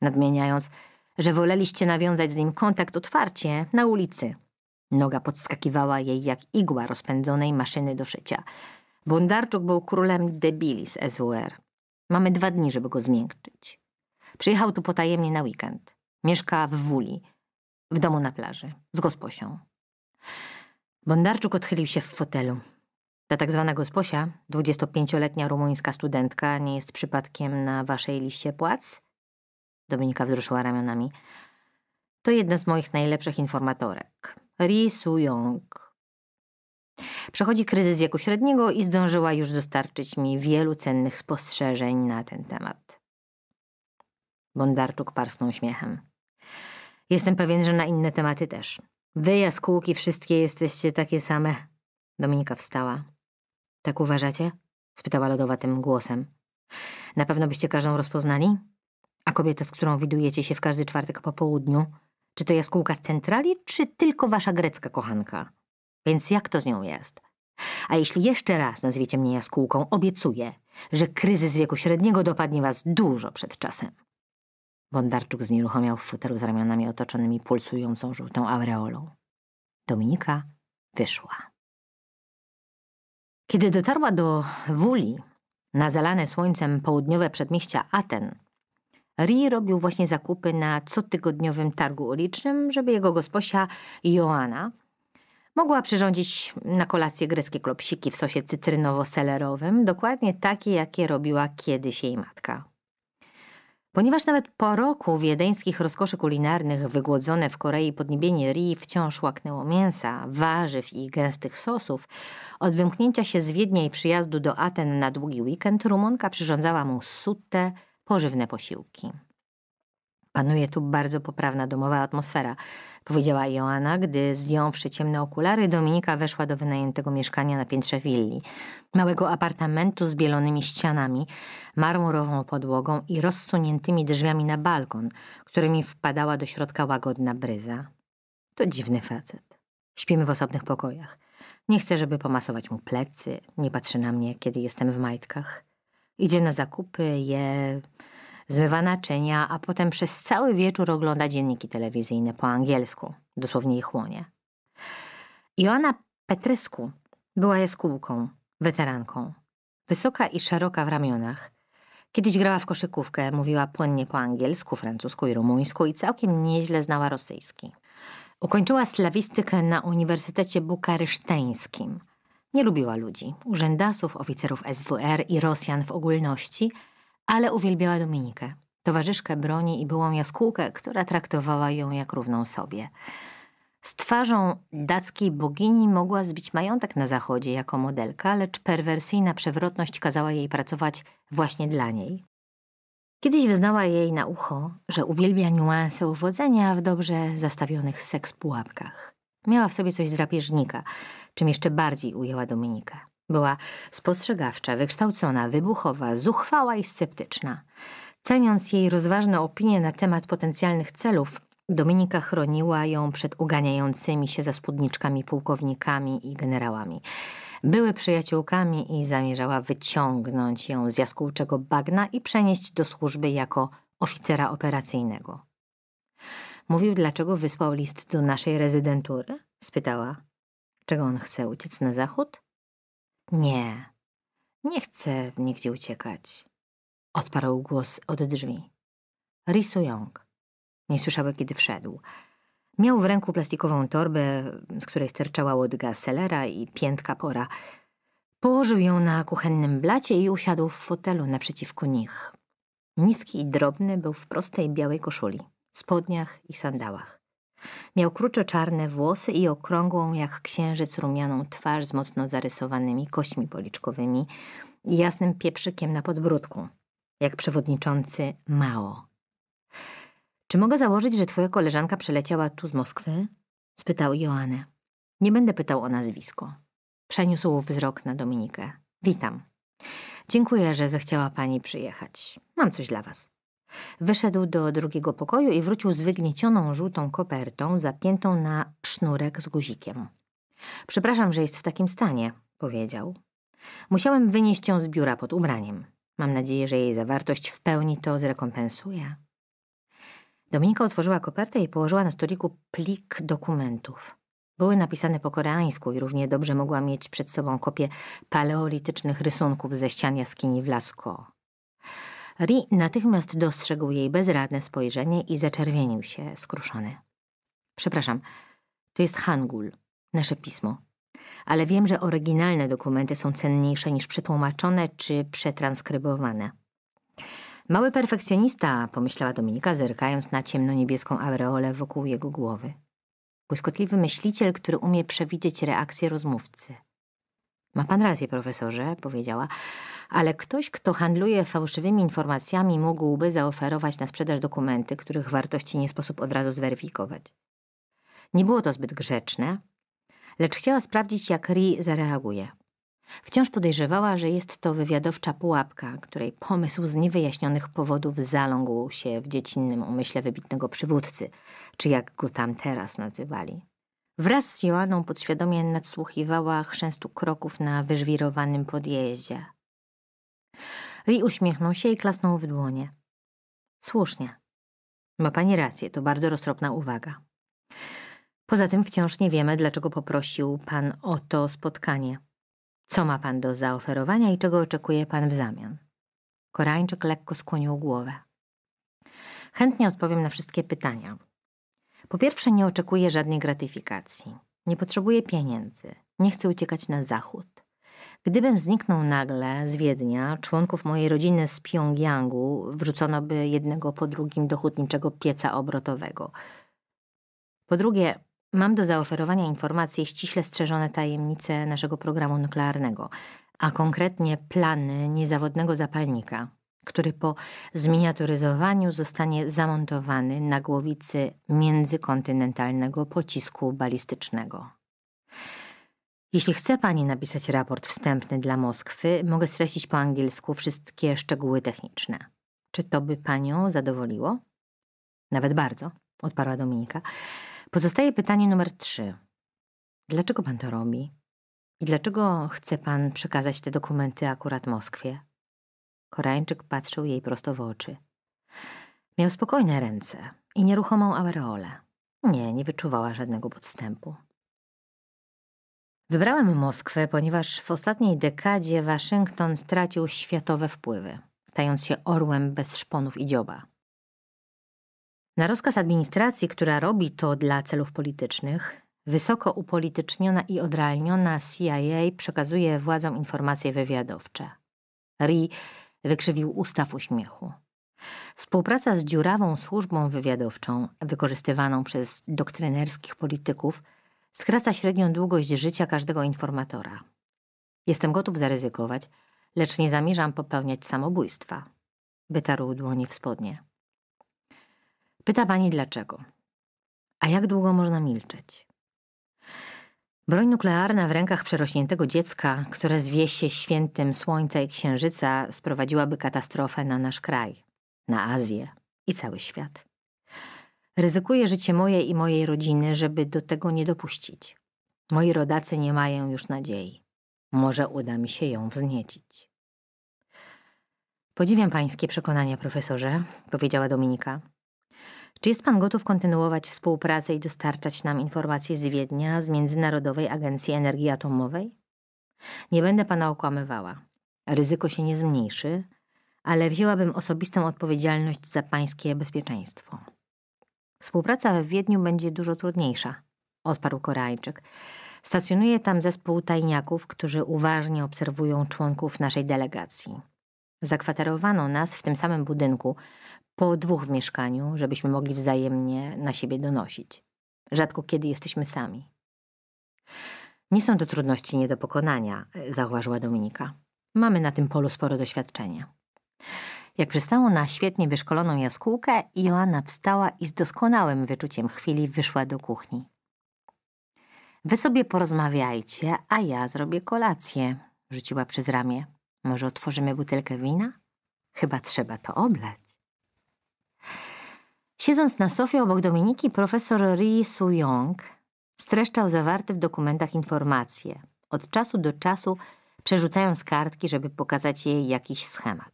nadmieniając, że woleliście nawiązać z nim kontakt otwarcie na ulicy. Noga podskakiwała jej jak igła rozpędzonej maszyny do szycia. Bondarczuk był królem debili z SWR. Mamy dwa dni, żeby go zmiękczyć. Przyjechał tu potajemnie na weekend. Mieszka w Wuli, w domu na plaży, z gosposią. Bondarczuk odchylił się w fotelu. Ta tak zwana gosposia, 25-letnia rumuńska studentka, nie jest przypadkiem na waszej liście płac? Dominika wzruszyła ramionami. To jedna z moich najlepszych informatorek. Ri Su Yong. Przechodzi kryzys wieku średniego i zdążyła już dostarczyć mi wielu cennych spostrzeżeń na ten temat. Bondarczuk parsnął śmiechem. Jestem pewien, że na inne tematy też. Wy, jaskółki, wszystkie jesteście takie same. Dominika wstała. Tak uważacie? spytała lodowatym głosem. Na pewno byście każdą rozpoznali? A kobieta, z którą widujecie się w każdy czwartek po południu, czy to jaskółka z centrali, czy tylko wasza grecka kochanka? Więc jak to z nią jest? A jeśli jeszcze raz nazwiecie mnie jaskółką, obiecuję, że kryzys wieku średniego dopadnie was dużo przed czasem. Bondarczuk znieruchomiał w futeru z ramionami otoczonymi pulsującą żółtą aureolą. Dominika wyszła. Kiedy dotarła do Wuli, na zalane słońcem południowe przedmieścia Aten, Ri robił właśnie zakupy na cotygodniowym targu ulicznym, żeby jego gosposia Joanna mogła przyrządzić na kolację greckie klopsiki w sosie cytrynowo-selerowym, dokładnie takie, jakie robiła kiedyś jej matka. Ponieważ nawet po roku wiedeńskich rozkoszy kulinarnych wygłodzone w Korei podniebienie Ri wciąż łaknęło mięsa, warzyw i gęstych sosów, od wymknięcia się z Wiednia i przyjazdu do Aten na długi weekend Rumunka przyrządzała mu sutte, pożywne posiłki. Panuje tu bardzo poprawna domowa atmosfera, powiedziała Joanna, gdy zdjąwszy ciemne okulary, Dominika weszła do wynajętego mieszkania na piętrze willi. Małego apartamentu z bielonymi ścianami, marmurową podłogą i rozsuniętymi drzwiami na balkon, którymi wpadała do środka łagodna bryza. To dziwny facet. Śpimy w osobnych pokojach. Nie chcę, żeby pomasować mu plecy, nie patrzy na mnie, kiedy jestem w majtkach. Idzie na zakupy, je zmywa naczynia, a potem przez cały wieczór ogląda dzienniki telewizyjne po angielsku, dosłownie ich chłonie. Joanna Petresku była jaskółką, weteranką. Wysoka i szeroka w ramionach. Kiedyś grała w koszykówkę, mówiła płynnie po angielsku, francusku i rumuńsku i całkiem nieźle znała rosyjski. Ukończyła slawistykę na Uniwersytecie Bukareszteńskim. Nie lubiła ludzi, urzędasów, oficerów SWR i Rosjan w ogólności – ale uwielbiała Dominikę, towarzyszkę broni i byłą jaskółkę, która traktowała ją jak równą sobie. Z twarzą dackiej bogini mogła zbić majątek na zachodzie jako modelka, lecz perwersyjna przewrotność kazała jej pracować właśnie dla niej. Kiedyś wyznała jej na ucho, że uwielbia niuanse uwodzenia w dobrze zastawionych seks pułapkach. Miała w sobie coś z drapieżnika, czym jeszcze bardziej ujęła Dominikę. Była spostrzegawcza, wykształcona, wybuchowa, zuchwała i sceptyczna. Ceniąc jej rozważne opinie na temat potencjalnych celów, Dominika chroniła ją przed uganiającymi się za spódniczkami pułkownikami i generałami. Były przyjaciółkami i zamierzała wyciągnąć ją z jaskółczego bagna i przenieść do służby jako oficera operacyjnego. Mówił, dlaczego wysłał list do naszej rezydentury? spytała. Czego on chce uciec na zachód? Nie, nie chcę nigdzie uciekać. Odparł głos od drzwi. Risu Young. Nie słyszałem kiedy wszedł. Miał w ręku plastikową torbę, z której sterczała łódka selera i piętka pora. Położył ją na kuchennym blacie i usiadł w fotelu naprzeciwko nich. Niski i drobny był w prostej białej koszuli, spodniach i sandałach. Miał krucze czarne włosy i okrągłą jak księżyc rumianą twarz z mocno zarysowanymi kośćmi policzkowymi i jasnym pieprzykiem na podbródku, jak przewodniczący Mao. Czy mogę założyć, że twoja koleżanka przeleciała tu z Moskwy? spytał Joanę. Nie będę pytał o nazwisko. Przeniósł wzrok na Dominikę. Witam. Dziękuję, że zechciała pani przyjechać. Mam coś dla was. Wyszedł do drugiego pokoju i wrócił z wygniecioną żółtą kopertą zapiętą na sznurek z guzikiem. Przepraszam, że jest w takim stanie, powiedział. Musiałem wynieść ją z biura pod ubraniem. Mam nadzieję, że jej zawartość w pełni to zrekompensuje. Dominika otworzyła kopertę i położyła na stoliku plik dokumentów. Były napisane po koreańsku i równie dobrze mogła mieć przed sobą kopię paleolitycznych rysunków ze ścian jaskini w Lasko. Ri natychmiast dostrzegł jej bezradne spojrzenie i zaczerwienił się, skruszony. Przepraszam, to jest Hangul, nasze pismo. Ale wiem, że oryginalne dokumenty są cenniejsze niż przetłumaczone czy przetranskrybowane. Mały perfekcjonista, pomyślała Dominika, zerkając na ciemno-niebieską aureolę wokół jego głowy. Błyskotliwy myśliciel, który umie przewidzieć reakcję rozmówcy – ma pan rację, profesorze, powiedziała, ale ktoś, kto handluje fałszywymi informacjami, mógłby zaoferować na sprzedaż dokumenty, których wartości nie sposób od razu zweryfikować. Nie było to zbyt grzeczne, lecz chciała sprawdzić, jak Ri zareaguje. Wciąż podejrzewała, że jest to wywiadowcza pułapka, której pomysł z niewyjaśnionych powodów zalągł się w dziecinnym umyśle wybitnego przywódcy, czy jak go tam teraz nazywali. Wraz z Joanną podświadomie nadsłuchiwała chrzęstu kroków na wyżwirowanym podjeździe. Ri uśmiechnął się i klasnął w dłonie. Słusznie. Ma pani rację, to bardzo roztropna uwaga. Poza tym wciąż nie wiemy, dlaczego poprosił pan o to spotkanie. Co ma pan do zaoferowania i czego oczekuje pan w zamian? Korańczyk lekko skłonił głowę. Chętnie odpowiem na wszystkie pytania, po pierwsze, nie oczekuje żadnej gratyfikacji. Nie potrzebuje pieniędzy. Nie chce uciekać na zachód. Gdybym zniknął nagle z Wiednia, członków mojej rodziny z Pjongjangu wrzucono by jednego po drugim do hutniczego pieca obrotowego. Po drugie, mam do zaoferowania informacje ściśle strzeżone tajemnice naszego programu nuklearnego, a konkretnie plany niezawodnego zapalnika, który po zminiaturyzowaniu zostanie zamontowany na głowicy międzykontynentalnego pocisku balistycznego. Jeśli chce Pani napisać raport wstępny dla Moskwy, mogę streścić po angielsku wszystkie szczegóły techniczne. Czy to by Panią zadowoliło? Nawet bardzo, odparła Dominika. Pozostaje pytanie numer trzy. Dlaczego Pan to robi? I dlaczego chce Pan przekazać te dokumenty akurat Moskwie? Koreańczyk patrzył jej prosto w oczy. Miał spokojne ręce i nieruchomą aureolę. Nie, nie wyczuwała żadnego podstępu. Wybrałem Moskwę, ponieważ w ostatniej dekadzie Waszyngton stracił światowe wpływy, stając się orłem bez szponów i dzioba. Na rozkaz administracji, która robi to dla celów politycznych, wysoko upolityczniona i odrealniona CIA przekazuje władzom informacje wywiadowcze. RI wykrzywił usta w uśmiechu. Współpraca z dziurawą służbą wywiadowczą, wykorzystywaną przez doktrynerskich polityków, skraca średnią długość życia każdego informatora. Jestem gotów zaryzykować, lecz nie zamierzam popełniać samobójstwa. Wytarł dłoni w spodnie. Pyta pani dlaczego. A jak długo można milczeć? Broń nuklearna w rękach przerośniętego dziecka, które zwie się świętym Słońca i Księżyca, sprowadziłaby katastrofę na nasz kraj, na Azję i cały świat. Ryzykuję życie moje i mojej rodziny, żeby do tego nie dopuścić. Moi rodacy nie mają już nadziei. Może uda mi się ją wzniecić. Podziwiam pańskie przekonania, profesorze, powiedziała Dominika. Czy jest Pan gotów kontynuować współpracę i dostarczać nam informacje z Wiednia, z Międzynarodowej Agencji Energii Atomowej? Nie będę Pana okłamywała. Ryzyko się nie zmniejszy, ale wzięłabym osobistą odpowiedzialność za Pańskie bezpieczeństwo. Współpraca w Wiedniu będzie dużo trudniejsza, odparł Koreańczyk. Stacjonuje tam zespół tajniaków, którzy uważnie obserwują członków naszej delegacji. Zakwaterowano nas w tym samym budynku, po dwóch w mieszkaniu, żebyśmy mogli wzajemnie na siebie donosić. Rzadko kiedy jesteśmy sami. Nie są to trudności nie do pokonania, zauważyła Dominika. Mamy na tym polu sporo doświadczenia. Jak przystało na świetnie wyszkoloną jaskółkę, Joanna wstała i z doskonałym wyczuciem chwili wyszła do kuchni. Wy sobie porozmawiajcie, a ja zrobię kolację, rzuciła przez ramię. Może otworzymy butelkę wina? Chyba trzeba to oblać. Siedząc na sofie obok Dominiki, profesor Ri Su-yong streszczał zawarte w dokumentach informacje, od czasu do czasu przerzucając kartki, żeby pokazać jej jakiś schemat.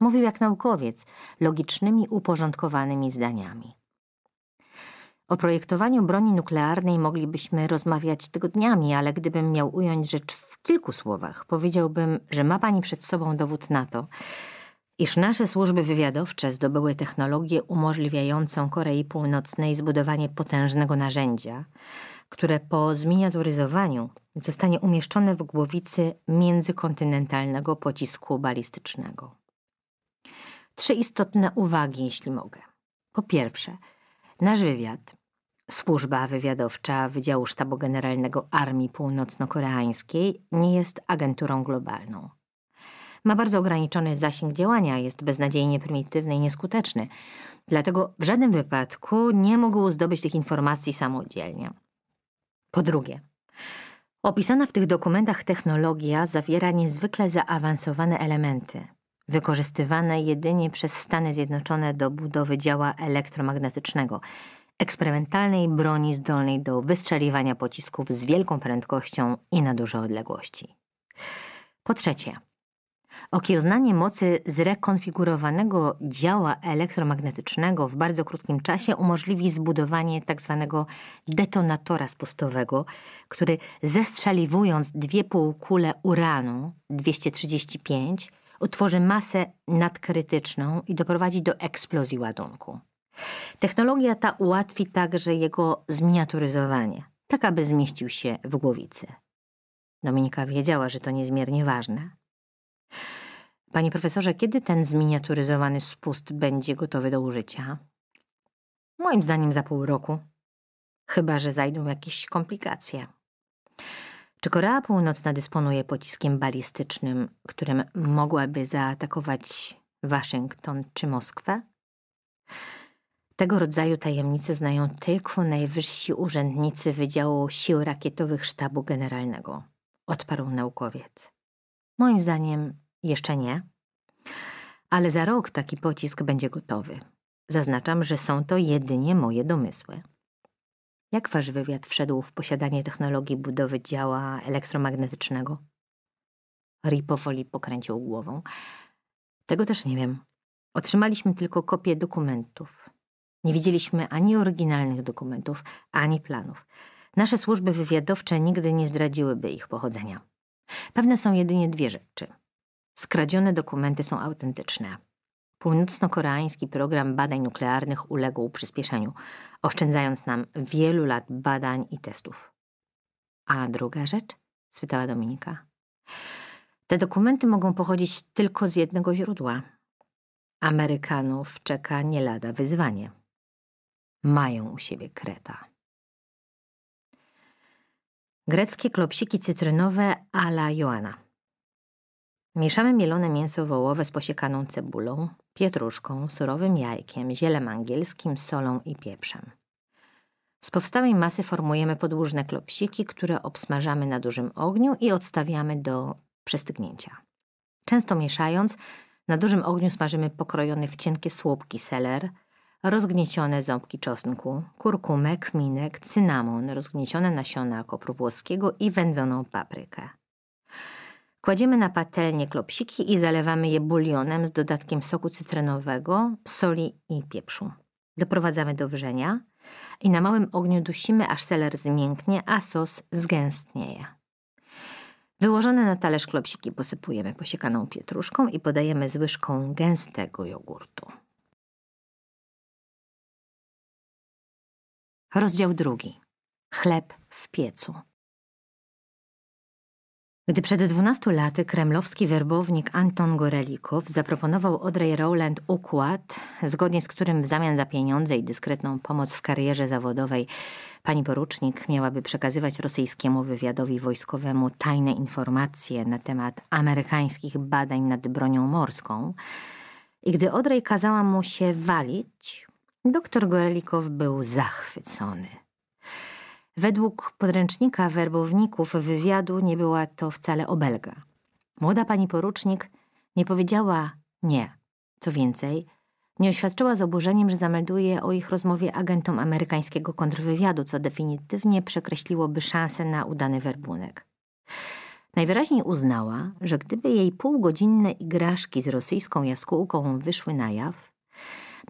Mówił jak naukowiec, logicznymi, uporządkowanymi zdaniami. O projektowaniu broni nuklearnej moglibyśmy rozmawiać tygodniami, ale gdybym miał ująć rzecz w w kilku słowach powiedziałbym, że ma Pani przed sobą dowód na to, iż nasze służby wywiadowcze zdobyły technologię umożliwiającą Korei Północnej zbudowanie potężnego narzędzia, które po zminiaturyzowaniu zostanie umieszczone w głowicy międzykontynentalnego pocisku balistycznego. Trzy istotne uwagi, jeśli mogę. Po pierwsze, nasz wywiad Służba wywiadowcza Wydziału Sztabu Generalnego Armii Północno-Koreańskiej nie jest agenturą globalną. Ma bardzo ograniczony zasięg działania, jest beznadziejnie prymitywny i nieskuteczny, dlatego w żadnym wypadku nie mógł zdobyć tych informacji samodzielnie. Po drugie, opisana w tych dokumentach technologia zawiera niezwykle zaawansowane elementy, wykorzystywane jedynie przez Stany Zjednoczone do budowy działa elektromagnetycznego – eksperymentalnej broni zdolnej do wystrzeliwania pocisków z wielką prędkością i na duże odległości. Po trzecie, okiełznanie mocy zrekonfigurowanego działa elektromagnetycznego w bardzo krótkim czasie umożliwi zbudowanie tzw. Tak detonatora spustowego, który zestrzeliwując dwie półkule uranu 235 utworzy masę nadkrytyczną i doprowadzi do eksplozji ładunku. Technologia ta ułatwi także jego zminiaturyzowanie, tak aby zmieścił się w głowicy. Dominika wiedziała, że to niezmiernie ważne. Panie profesorze, kiedy ten zminiaturyzowany spust będzie gotowy do użycia? Moim zdaniem za pół roku. Chyba, że zajdą jakieś komplikacje. Czy Korea Północna dysponuje pociskiem balistycznym, którym mogłaby zaatakować Waszyngton czy Moskwę? Tego rodzaju tajemnice znają tylko najwyżsi urzędnicy Wydziału Sił Rakietowych Sztabu Generalnego, odparł naukowiec. Moim zdaniem jeszcze nie, ale za rok taki pocisk będzie gotowy. Zaznaczam, że są to jedynie moje domysły. Jak wasz wywiad wszedł w posiadanie technologii budowy działa elektromagnetycznego? Ri powoli pokręcił głową. Tego też nie wiem. Otrzymaliśmy tylko kopie dokumentów. Nie widzieliśmy ani oryginalnych dokumentów, ani planów. Nasze służby wywiadowcze nigdy nie zdradziłyby ich pochodzenia. Pewne są jedynie dwie rzeczy. Skradzione dokumenty są autentyczne. Północno-koreański program badań nuklearnych uległ przyspieszeniu, oszczędzając nam wielu lat badań i testów. A druga rzecz? spytała Dominika. Te dokumenty mogą pochodzić tylko z jednego źródła. Amerykanów czeka nie lada wyzwanie mają u siebie kreta. Greckie klopsiki cytrynowe a la Joana. Mieszamy mielone mięso wołowe z posiekaną cebulą, pietruszką, surowym jajkiem, zielem angielskim, solą i pieprzem. Z powstałej masy formujemy podłużne klopsiki, które obsmażamy na dużym ogniu i odstawiamy do przestygnięcia. Często mieszając, na dużym ogniu smażymy pokrojony w cienkie słupki seler – rozgniecione ząbki czosnku, kurkumę, kminek, cynamon, rozgniecione nasiona kopru włoskiego i wędzoną paprykę. Kładziemy na patelnię klopsiki i zalewamy je bulionem z dodatkiem soku cytrynowego, soli i pieprzu. Doprowadzamy do wrzenia i na małym ogniu dusimy, aż seler zmięknie, a sos zgęstnieje. Wyłożone na talerz klopsiki posypujemy posiekaną pietruszką i podajemy z łyżką gęstego jogurtu. Rozdział drugi. Chleb w piecu. Gdy przed 12 laty kremlowski werbownik Anton Gorelikow zaproponował Audrey Rowland układ, zgodnie z którym w zamian za pieniądze i dyskretną pomoc w karierze zawodowej pani porucznik miałaby przekazywać rosyjskiemu wywiadowi wojskowemu tajne informacje na temat amerykańskich badań nad bronią morską, i gdy Odrej kazała mu się walić, Doktor Gorelikow był zachwycony. Według podręcznika werbowników wywiadu nie była to wcale obelga. Młoda pani porucznik nie powiedziała nie. Co więcej, nie oświadczyła z oburzeniem, że zamelduje o ich rozmowie agentom amerykańskiego kontrwywiadu, co definitywnie przekreśliłoby szansę na udany werbunek. Najwyraźniej uznała, że gdyby jej półgodzinne igraszki z rosyjską jaskółką wyszły na jaw,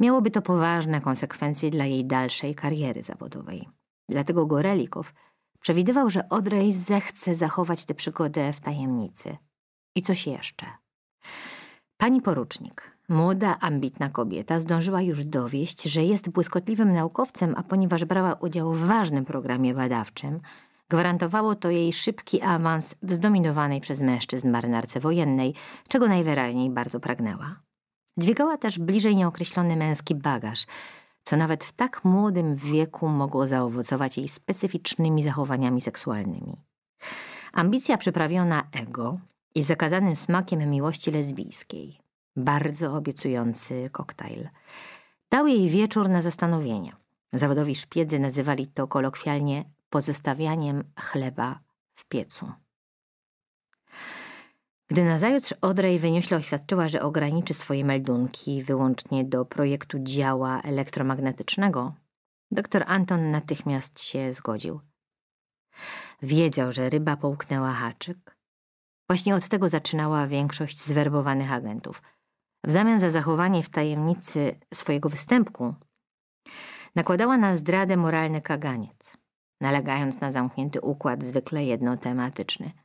Miałoby to poważne konsekwencje dla jej dalszej kariery zawodowej. Dlatego Gorelikow przewidywał, że Odrej zechce zachować tę przygodę w tajemnicy. I coś jeszcze. Pani porucznik, młoda, ambitna kobieta, zdążyła już dowieść, że jest błyskotliwym naukowcem, a ponieważ brała udział w ważnym programie badawczym, Gwarantowało to jej szybki awans w zdominowanej przez mężczyzn marynarce wojennej, czego najwyraźniej bardzo pragnęła. Dźwigała też bliżej nieokreślony męski bagaż, co nawet w tak młodym wieku mogło zaowocować jej specyficznymi zachowaniami seksualnymi. Ambicja przyprawiona ego i zakazanym smakiem miłości lesbijskiej. Bardzo obiecujący koktajl. Dał jej wieczór na zastanowienia. Zawodowi szpiedzy nazywali to kolokwialnie pozostawianiem chleba w piecu. Gdy nazajutrz Odrej wyniośle oświadczyła, że ograniczy swoje meldunki wyłącznie do projektu działa elektromagnetycznego, doktor Anton natychmiast się zgodził. Wiedział, że ryba połknęła haczyk. Właśnie od tego zaczynała większość zwerbowanych agentów. W zamian za zachowanie w tajemnicy swojego występku nakładała na zdradę moralny kaganiec, nalegając na zamknięty układ zwykle jednotematyczny –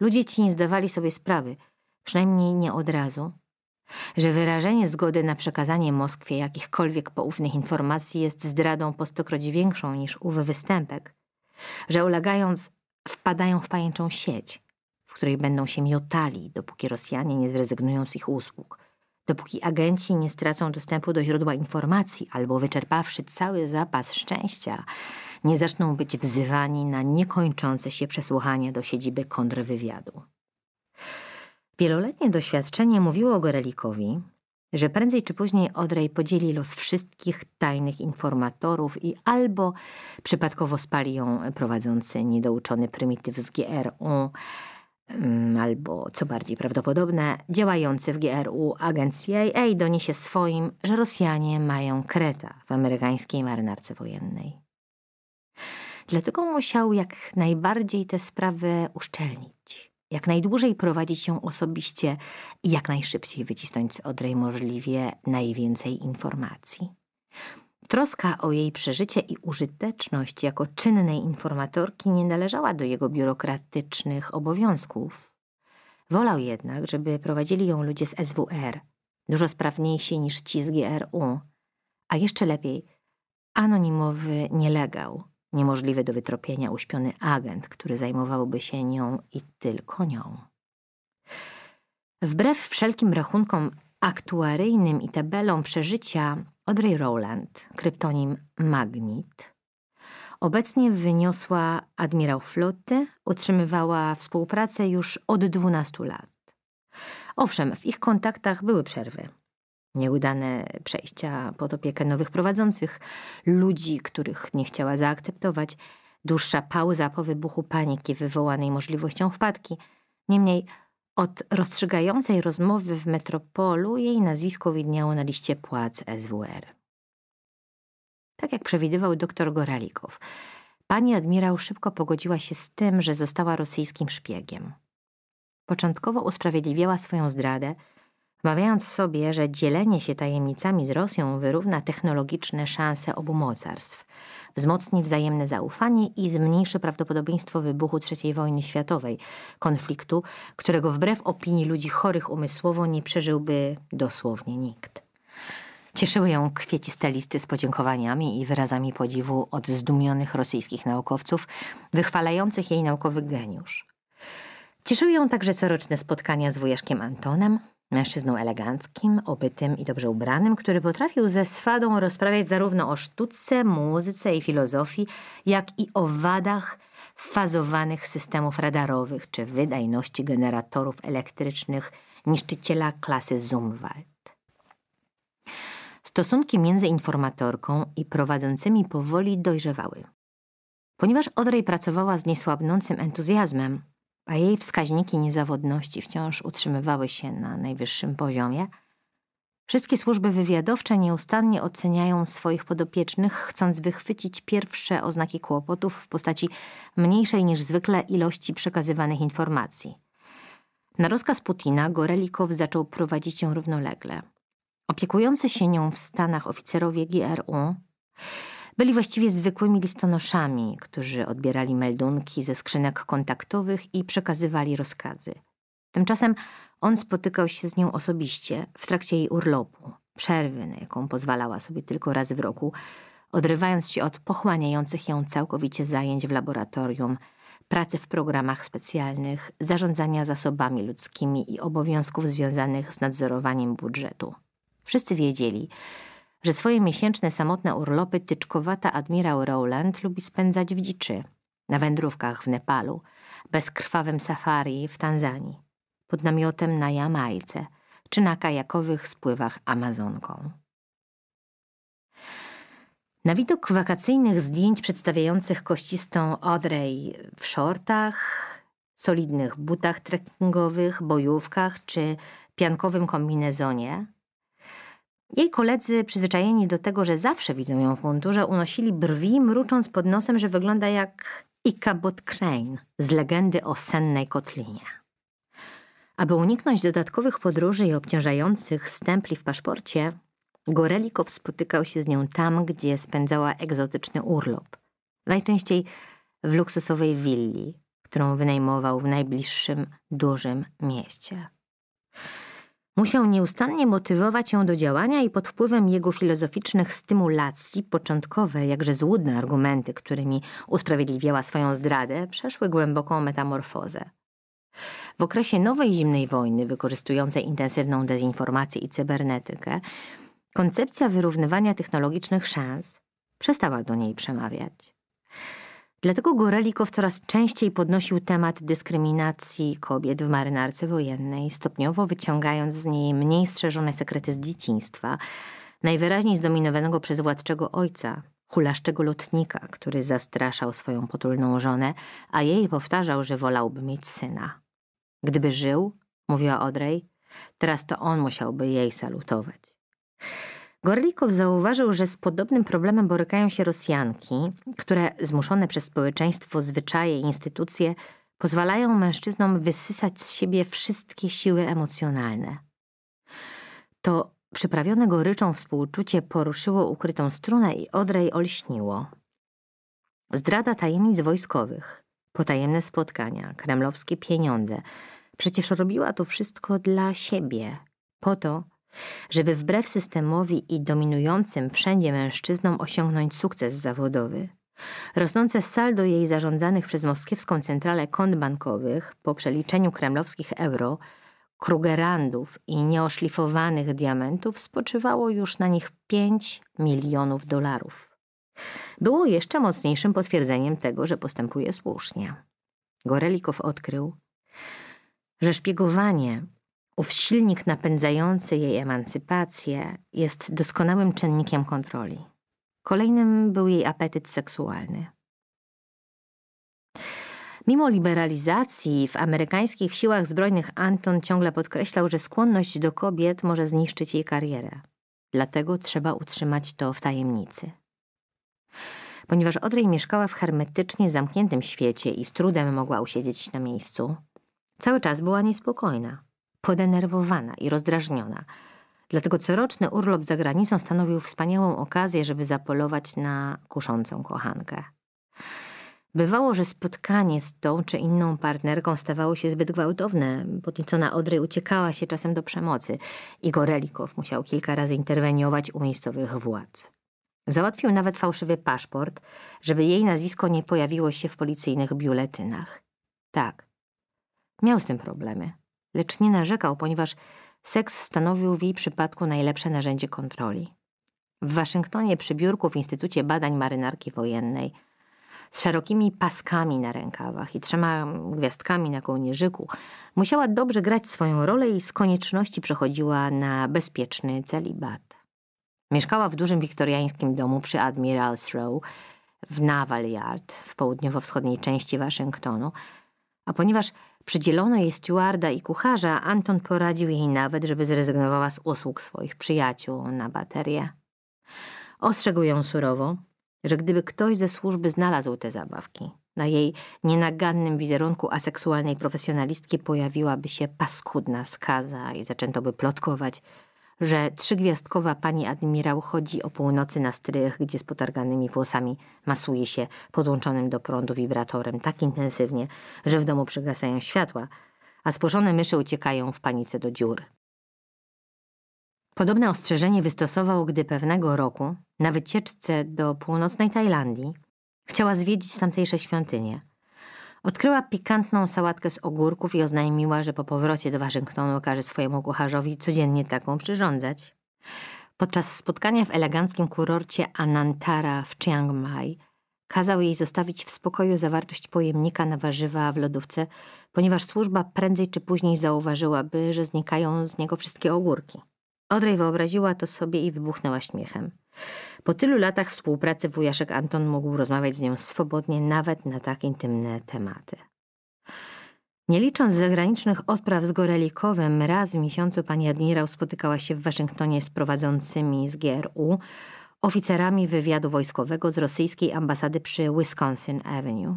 Ludzie ci nie zdawali sobie sprawy, przynajmniej nie od razu, że wyrażenie zgody na przekazanie Moskwie jakichkolwiek poufnych informacji jest zdradą po stokroć większą niż ów występek, że ulegając wpadają w pajęczą sieć, w której będą się miotali, dopóki Rosjanie nie zrezygnują z ich usług, dopóki agenci nie stracą dostępu do źródła informacji albo wyczerpawszy cały zapas szczęścia, nie zaczną być wzywani na niekończące się przesłuchania do siedziby kontrwywiadu. Wieloletnie doświadczenie mówiło Gorelikowi, że prędzej czy później Odrej podzieli los wszystkich tajnych informatorów i albo przypadkowo spali ją prowadzący niedouczony prymityw z GRU, mm, albo, co bardziej prawdopodobne, działający w GRU agent CIA doniesie swoim, że Rosjanie mają kreta w amerykańskiej marynarce wojennej. Dlatego musiał jak najbardziej tę sprawę uszczelnić, jak najdłużej prowadzić ją osobiście i jak najszybciej wycisnąć z Odrej możliwie najwięcej informacji. Troska o jej przeżycie i użyteczność jako czynnej informatorki nie należała do jego biurokratycznych obowiązków. Wolał jednak, żeby prowadzili ją ludzie z SWR, dużo sprawniejsi niż ci z GRU, a jeszcze lepiej anonimowy nielegał, niemożliwy do wytropienia uśpiony agent, który zajmowałby się nią i tylko nią. Wbrew wszelkim rachunkom aktuaryjnym i tabelom przeżycia, Audrey Rowland, kryptonim Magnit, obecnie wyniosła admirał floty, utrzymywała współpracę już od 12 lat. Owszem, w ich kontaktach były przerwy – Nieudane przejścia pod opiekę nowych prowadzących, ludzi, których nie chciała zaakceptować, dłuższa pauza po wybuchu paniki wywołanej możliwością wpadki. Niemniej od rozstrzygającej rozmowy w metropolu jej nazwisko widniało na liście płac SWR. Tak jak przewidywał doktor Goralikow, pani admirał szybko pogodziła się z tym, że została rosyjskim szpiegiem. Początkowo usprawiedliwiała swoją zdradę – Mawiając sobie, że dzielenie się tajemnicami z Rosją wyrówna technologiczne szanse obu mocarstw, wzmocni wzajemne zaufanie i zmniejszy prawdopodobieństwo wybuchu III wojny światowej, konfliktu, którego wbrew opinii ludzi chorych umysłowo nie przeżyłby dosłownie nikt. Cieszyły ją kwieciste listy z podziękowaniami i wyrazami podziwu od zdumionych rosyjskich naukowców, wychwalających jej naukowy geniusz. Cieszyły ją także coroczne spotkania z wujaszkiem Antonem, Mężczyzną eleganckim, obytym i dobrze ubranym, który potrafił ze swadą rozprawiać zarówno o sztuce, muzyce i filozofii, jak i o wadach fazowanych systemów radarowych czy wydajności generatorów elektrycznych niszczyciela klasy Zumwalt. Stosunki między informatorką i prowadzącymi powoli dojrzewały. Ponieważ Audrey pracowała z niesłabnącym entuzjazmem, a jej wskaźniki niezawodności wciąż utrzymywały się na najwyższym poziomie, wszystkie służby wywiadowcze nieustannie oceniają swoich podopiecznych, chcąc wychwycić pierwsze oznaki kłopotów w postaci mniejszej niż zwykle ilości przekazywanych informacji. Na rozkaz Putina Gorelikow zaczął prowadzić ją równolegle. Opiekujący się nią w Stanach oficerowie GRU byli właściwie zwykłymi listonoszami, którzy odbierali meldunki ze skrzynek kontaktowych i przekazywali rozkazy. Tymczasem on spotykał się z nią osobiście w trakcie jej urlopu, przerwy, na jaką pozwalała sobie tylko raz w roku, odrywając się od pochłaniających ją całkowicie zajęć w laboratorium, pracy w programach specjalnych, zarządzania zasobami ludzkimi i obowiązków związanych z nadzorowaniem budżetu. Wszyscy wiedzieli, że swoje miesięczne samotne urlopy tyczkowata admirał Rowland lubi spędzać w dziczy, na wędrówkach w Nepalu, bezkrwawym safari w Tanzanii, pod namiotem na Jamajce czy na kajakowych spływach Amazonką. Na widok wakacyjnych zdjęć przedstawiających kościstą Audrey w shortach, solidnych butach trekkingowych, bojówkach czy piankowym kombinezonie, jej koledzy, przyzwyczajeni do tego, że zawsze widzą ją w mundurze, unosili brwi, mrucząc pod nosem, że wygląda jak Ichabod Crane z legendy o sennej kotlinie. Aby uniknąć dodatkowych podróży i obciążających stempli w paszporcie, Gorelikow spotykał się z nią tam, gdzie spędzała egzotyczny urlop. Najczęściej w luksusowej willi, którą wynajmował w najbliższym dużym mieście. Musiał nieustannie motywować ją do działania i pod wpływem jego filozoficznych stymulacji początkowe, jakże złudne argumenty, którymi usprawiedliwiała swoją zdradę, przeszły głęboką metamorfozę. W okresie nowej zimnej wojny, wykorzystującej intensywną dezinformację i cybernetykę, koncepcja wyrównywania technologicznych szans przestała do niej przemawiać. Dlatego Gorelikow coraz częściej podnosił temat dyskryminacji kobiet w marynarce wojennej, stopniowo wyciągając z niej mniej strzeżone sekrety z dzieciństwa, najwyraźniej zdominowanego przez władczego ojca, hulaszczego lotnika, który zastraszał swoją potulną żonę, a jej powtarzał, że wolałby mieć syna. Gdyby żył, mówiła Odrej, teraz to on musiałby jej salutować. Gorlikow zauważył, że z podobnym problemem borykają się Rosjanki, które zmuszone przez społeczeństwo zwyczaje i instytucje pozwalają mężczyznom wysysać z siebie wszystkie siły emocjonalne. To przyprawione goryczą współczucie poruszyło ukrytą strunę i Odrej olśniło. Zdrada tajemnic wojskowych, potajemne spotkania, kremlowskie pieniądze. Przecież robiła to wszystko dla siebie, po to, żeby wbrew systemowi i dominującym wszędzie mężczyznom osiągnąć sukces zawodowy. Rosnące saldo jej zarządzanych przez moskiewską centralę kont bankowych po przeliczeniu kremlowskich euro, krugerandów i nieoszlifowanych diamentów spoczywało już na nich 5 milionów dolarów. Było jeszcze mocniejszym potwierdzeniem tego, że postępuje słusznie. Gorelikow odkrył, że szpiegowanie Ów silnik napędzający jej emancypację jest doskonałym czynnikiem kontroli. Kolejnym był jej apetyt seksualny. Mimo liberalizacji w amerykańskich siłach zbrojnych Anton ciągle podkreślał, że skłonność do kobiet może zniszczyć jej karierę. Dlatego trzeba utrzymać to w tajemnicy. Ponieważ Odrej mieszkała w hermetycznie zamkniętym świecie i z trudem mogła usiedzieć na miejscu, cały czas była niespokojna podenerwowana i rozdrażniona. Dlatego coroczny urlop za granicą stanowił wspaniałą okazję, żeby zapolować na kuszącą kochankę. Bywało, że spotkanie z tą czy inną partnerką stawało się zbyt gwałtowne. Podniecona Odry uciekała się czasem do przemocy. i Gorelikow musiał kilka razy interweniować u miejscowych władz. Załatwił nawet fałszywy paszport, żeby jej nazwisko nie pojawiło się w policyjnych biuletynach. Tak, miał z tym problemy lecz nie narzekał, ponieważ seks stanowił w jej przypadku najlepsze narzędzie kontroli. W Waszyngtonie przy biurku w Instytucie Badań Marynarki Wojennej z szerokimi paskami na rękawach i trzema gwiazdkami na kołnierzyku musiała dobrze grać swoją rolę i z konieczności przechodziła na bezpieczny celibat. Mieszkała w dużym wiktoriańskim domu przy Admiral's Row w Naval Yard w południowo-wschodniej części Waszyngtonu, a ponieważ Przydzielono jej stewarda i kucharza, Anton poradził jej nawet, żeby zrezygnowała z usług swoich przyjaciół na baterię. Ostrzegł ją surowo, że gdyby ktoś ze służby znalazł te zabawki, na jej nienagannym wizerunku aseksualnej profesjonalistki pojawiłaby się paskudna skaza i zaczęto by plotkować – że trzygwiazdkowa pani admirał chodzi o północy na strych, gdzie z potarganymi włosami masuje się podłączonym do prądu wibratorem tak intensywnie, że w domu przygasają światła, a spożone myszy uciekają w panice do dziur. Podobne ostrzeżenie wystosował, gdy pewnego roku na wycieczce do północnej Tajlandii chciała zwiedzić tamtejsze świątynie – Odkryła pikantną sałatkę z ogórków i oznajmiła, że po powrocie do Waszyngtonu każe swojemu kucharzowi codziennie taką przyrządzać. Podczas spotkania w eleganckim kurorcie Anantara w Chiang Mai kazał jej zostawić w spokoju zawartość pojemnika na warzywa w lodówce, ponieważ służba prędzej czy później zauważyłaby, że znikają z niego wszystkie ogórki. Odrej wyobraziła to sobie i wybuchnęła śmiechem. Po tylu latach współpracy wujaszek Anton mógł rozmawiać z nią swobodnie nawet na tak intymne tematy. Nie licząc zagranicznych odpraw z Gorelikowem, raz w miesiącu pani admirał spotykała się w Waszyngtonie z prowadzącymi z GRU oficerami wywiadu wojskowego z rosyjskiej ambasady przy Wisconsin Avenue.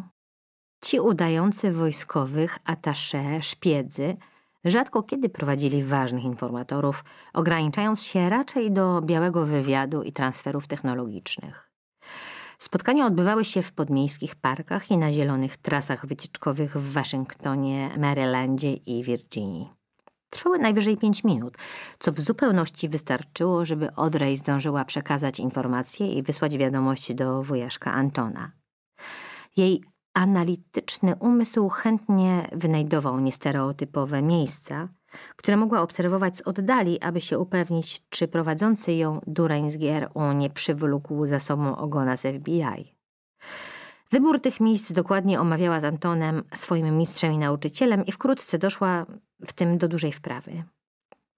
Ci udający wojskowych atasze, szpiedzy – rzadko kiedy prowadzili ważnych informatorów, ograniczając się raczej do białego wywiadu i transferów technologicznych. Spotkania odbywały się w podmiejskich parkach i na zielonych trasach wycieczkowych w Waszyngtonie, Marylandzie i Virginii. Trwały najwyżej pięć minut, co w zupełności wystarczyło, żeby Odrej zdążyła przekazać informacje i wysłać wiadomość do wujaszka Antona. Jej Analityczny umysł chętnie wynajdował niestereotypowe miejsca, które mogła obserwować z oddali, aby się upewnić, czy prowadzący ją dureń z GRU nie przywlókł za sobą ogona z FBI. Wybór tych miejsc dokładnie omawiała z Antonem, swoim mistrzem i nauczycielem, i wkrótce doszła w tym do dużej wprawy.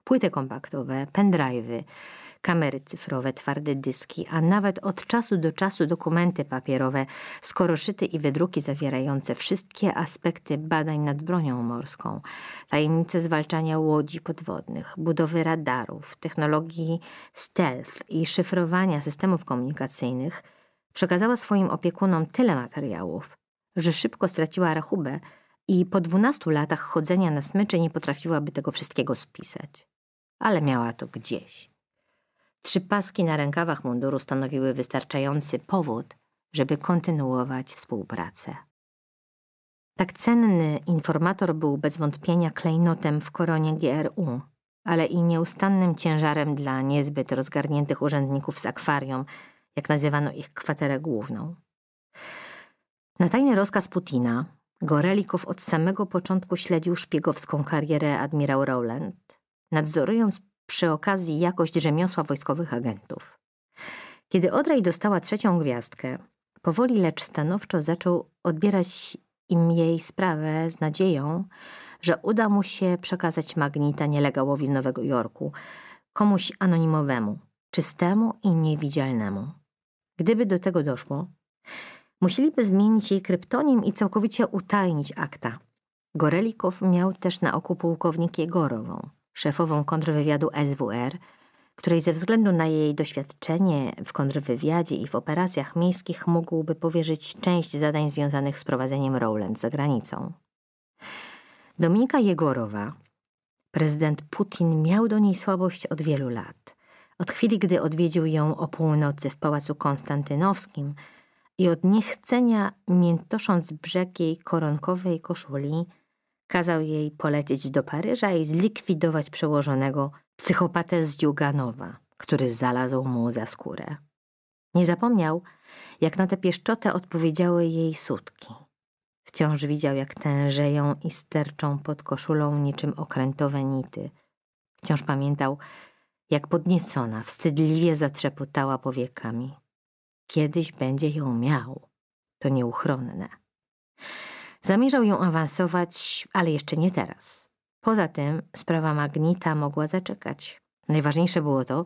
Płyty kompaktowe, pendrive'y, kamery cyfrowe, twarde dyski, a nawet od czasu do czasu dokumenty papierowe, skoroszyty i wydruki zawierające wszystkie aspekty badań nad bronią morską, tajemnice zwalczania łodzi podwodnych, budowy radarów, technologii stealth i szyfrowania systemów komunikacyjnych, przekazała swoim opiekunom tyle materiałów, że szybko straciła rachubę i po dwunastu latach chodzenia na smyczy nie potrafiłaby tego wszystkiego spisać. Ale miała to gdzieś. Trzy paski na rękawach munduru stanowiły wystarczający powód, żeby kontynuować współpracę. Tak cenny informator był bez wątpienia klejnotem w koronie GRU, ale i nieustannym ciężarem dla niezbyt rozgarniętych urzędników z akwarium, jak nazywano ich kwaterę główną. Na tajny rozkaz Putina Gorelikow od samego początku śledził szpiegowską karierę admirał Rowland, nadzorując przy okazji jakość rzemiosła wojskowych agentów. Kiedy Odraj dostała trzecią gwiazdkę, powoli lecz stanowczo zaczął odbierać im jej sprawę z nadzieją, że uda mu się przekazać magnita nielegałowi z Nowego Jorku, komuś anonimowemu, czystemu i niewidzialnemu. Gdyby do tego doszło, musieliby zmienić jej kryptonim i całkowicie utajnić akta. Gorelikow miał też na oku pułkownik Jegorową szefową kontrwywiadu SWR, której ze względu na jej doświadczenie w kontrwywiadzie i w operacjach miejskich mógłby powierzyć część zadań związanych z prowadzeniem Rowland za granicą. Dominika Jegorowa, prezydent Putin miał do niej słabość od wielu lat. Od chwili, gdy odwiedził ją o północy w Pałacu Konstantynowskim i od niechcenia, miętosząc brzeg jej koronkowej koszuli, Kazał jej polecieć do Paryża i zlikwidować przełożonego psychopatę z Dziuganowa, który zalazł mu za skórę. Nie zapomniał, jak na tę pieszczotę odpowiedziały jej sutki. Wciąż widział, jak tężeją i sterczą pod koszulą niczym okrętowe nity. Wciąż pamiętał, jak podniecona, wstydliwie zatrzepotała powiekami. Kiedyś będzie ją miał. To nieuchronne. Zamierzał ją awansować, ale jeszcze nie teraz. Poza tym sprawa Magnita mogła zaczekać. Najważniejsze było to,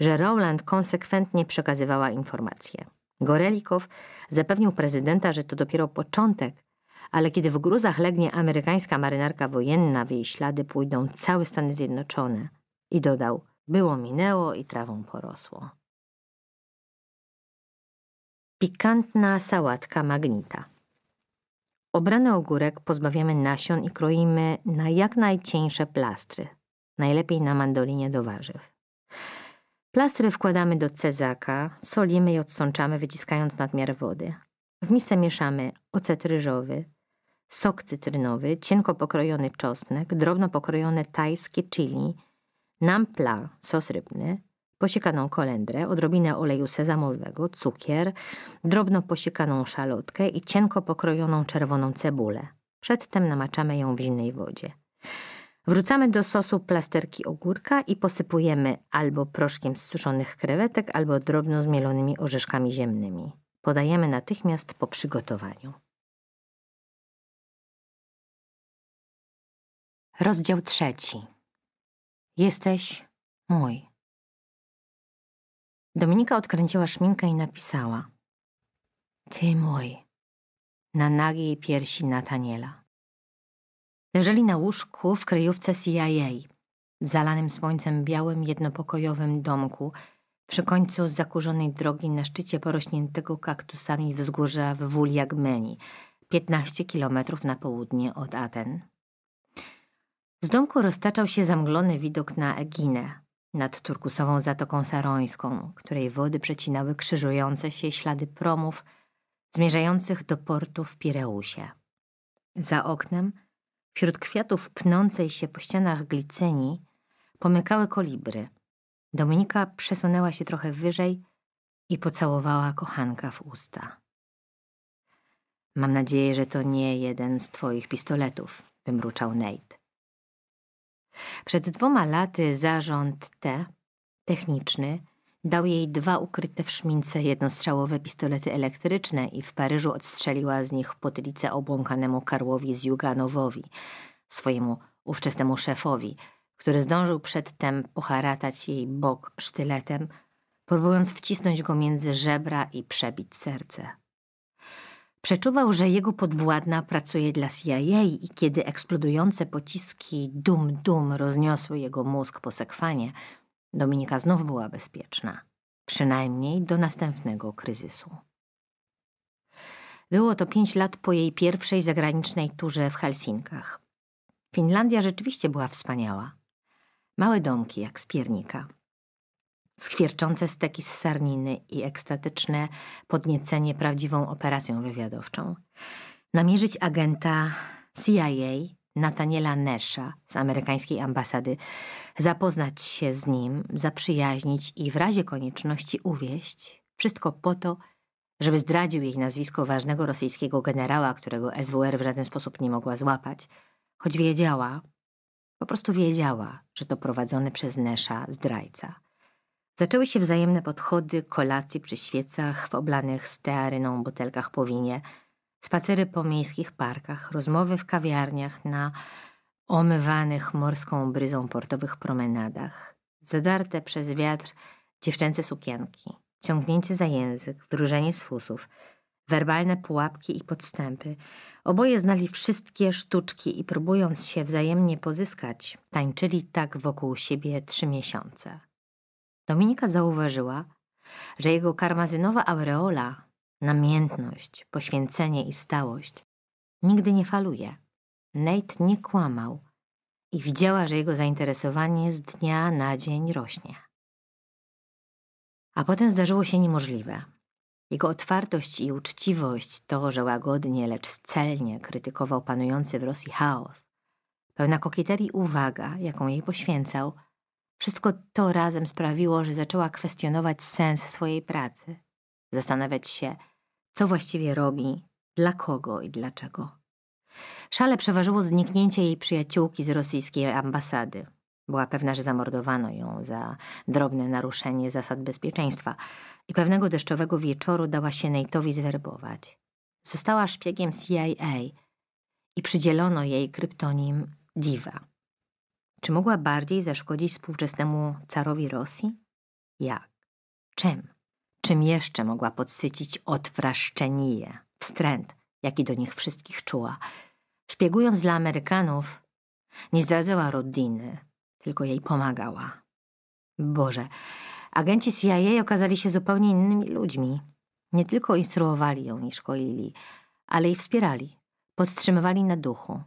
że Roland konsekwentnie przekazywała informacje. Gorelikow zapewnił prezydenta, że to dopiero początek, ale kiedy w gruzach legnie amerykańska marynarka wojenna, w jej ślady pójdą całe Stany Zjednoczone. I dodał, było minęło i trawą porosło. Pikantna sałatka magnita. Obrany ogórek pozbawiamy nasion i kroimy na jak najcieńsze plastry, najlepiej na mandolinie do warzyw. Plastry wkładamy do cezaka, solimy i odsączamy, wyciskając nadmiar wody. W misce mieszamy ocet ryżowy, sok cytrynowy, cienko pokrojony czosnek, drobno pokrojone tajskie chili, nampla, sos rybny, posiekaną kolendrę, odrobinę oleju sezamowego, cukier, drobno posiekaną szalotkę i cienko pokrojoną czerwoną cebulę. Przedtem namaczamy ją w zimnej wodzie. Wrócamy do sosu plasterki ogórka i posypujemy albo proszkiem z suszonych krewetek, albo drobno zmielonymi orzeszkami ziemnymi. Podajemy natychmiast po przygotowaniu. Rozdział trzeci. Jesteś mój. Dominika odkręciła szminkę i napisała. Ty mój. Na nagiej piersi Nataniela. Leżeli na łóżku w kryjówce CIA, zalanym słońcem białym jednopokojowym domku, przy końcu zakurzonej drogi na szczycie porośniętego kaktusami wzgórza w Wuliagmeni, 15 kilometrów na południe od Aten. Z domku roztaczał się zamglony widok na Eginę, nad turkusową zatoką sarońską, której wody przecinały krzyżujące się ślady promów zmierzających do portu w Pireusie. Za oknem, wśród kwiatów pnącej się po ścianach glicyni, pomykały kolibry. Dominika przesunęła się trochę wyżej i pocałowała kochanka w usta. Mam nadzieję, że to nie jeden z twoich pistoletów, wymruczał Nate. Przed dwoma laty zarząd T, techniczny, dał jej dwa ukryte w szmince jednostrzałowe pistolety elektryczne i w Paryżu odstrzeliła z nich potylicę obłąkanemu Karłowi z Juganowowi, swojemu ówczesnemu szefowi, który zdążył przedtem poharatać jej bok sztyletem, próbując wcisnąć go między żebra i przebić serce. Przeczuwał, że jego podwładna pracuje dla CIA i kiedy eksplodujące pociski dum-dum rozniosły jego mózg po sekwanie, Dominika znów była bezpieczna, przynajmniej do następnego kryzysu. Było to pięć lat po jej pierwszej zagranicznej turze w Helsinkach. Finlandia rzeczywiście była wspaniała. Małe domki jak z piernika – skwierczące steki z sarniny i ekstatyczne podniecenie prawdziwą operacją wywiadowczą. Namierzyć agenta CIA Nataniela Nesha z amerykańskiej ambasady, zapoznać się z nim, zaprzyjaźnić i w razie konieczności uwieść. Wszystko po to, żeby zdradził jej nazwisko ważnego rosyjskiego generała, którego SWR w żaden sposób nie mogła złapać, choć wiedziała, po prostu wiedziała, że to prowadzony przez Nesha zdrajca. Zaczęły się wzajemne podchody, kolacje przy świecach, w oblanych stearyną butelkach po winie, spacery po miejskich parkach, rozmowy w kawiarniach na omywanych morską bryzą portowych promenadach, zadarte przez wiatr dziewczęce sukienki, ciągnięcie za język, wróżenie z fusów, werbalne pułapki i podstępy. Oboje znali wszystkie sztuczki i próbując się wzajemnie pozyskać, tańczyli tak wokół siebie trzy miesiące. Dominika zauważyła, że jego karmazynowa aureola, namiętność, poświęcenie i stałość nigdy nie faluje. Nate nie kłamał i widziała, że jego zainteresowanie z dnia na dzień rośnie. A potem zdarzyło się niemożliwe. Jego otwartość i uczciwość, to, że łagodnie, lecz celnie krytykował panujący w Rosji chaos, pełna kokieterii uwaga, jaką jej poświęcał – wszystko to razem sprawiło, że zaczęła kwestionować sens swojej pracy, zastanawiać się, co właściwie robi, dla kogo i dlaczego. Szale przeważyło zniknięcie jej przyjaciółki z rosyjskiej ambasady. Była pewna, że zamordowano ją za drobne naruszenie zasad bezpieczeństwa i pewnego deszczowego wieczoru dała się Nate'owi zwerbować. Została szpiegiem CIA i przydzielono jej kryptonim Diva. Czy mogła bardziej zaszkodzić współczesnemu carowi Rosji? Jak? Czym? Czym jeszcze mogła podsycić odwraszczenie, wstręt, jaki do nich wszystkich czuła? Szpiegując dla Amerykanów, nie zdradzała rodziny, tylko jej pomagała. Boże, agenci CIA okazali się zupełnie innymi ludźmi. Nie tylko instruowali ją i szkolili, ale i wspierali, podtrzymywali na duchu.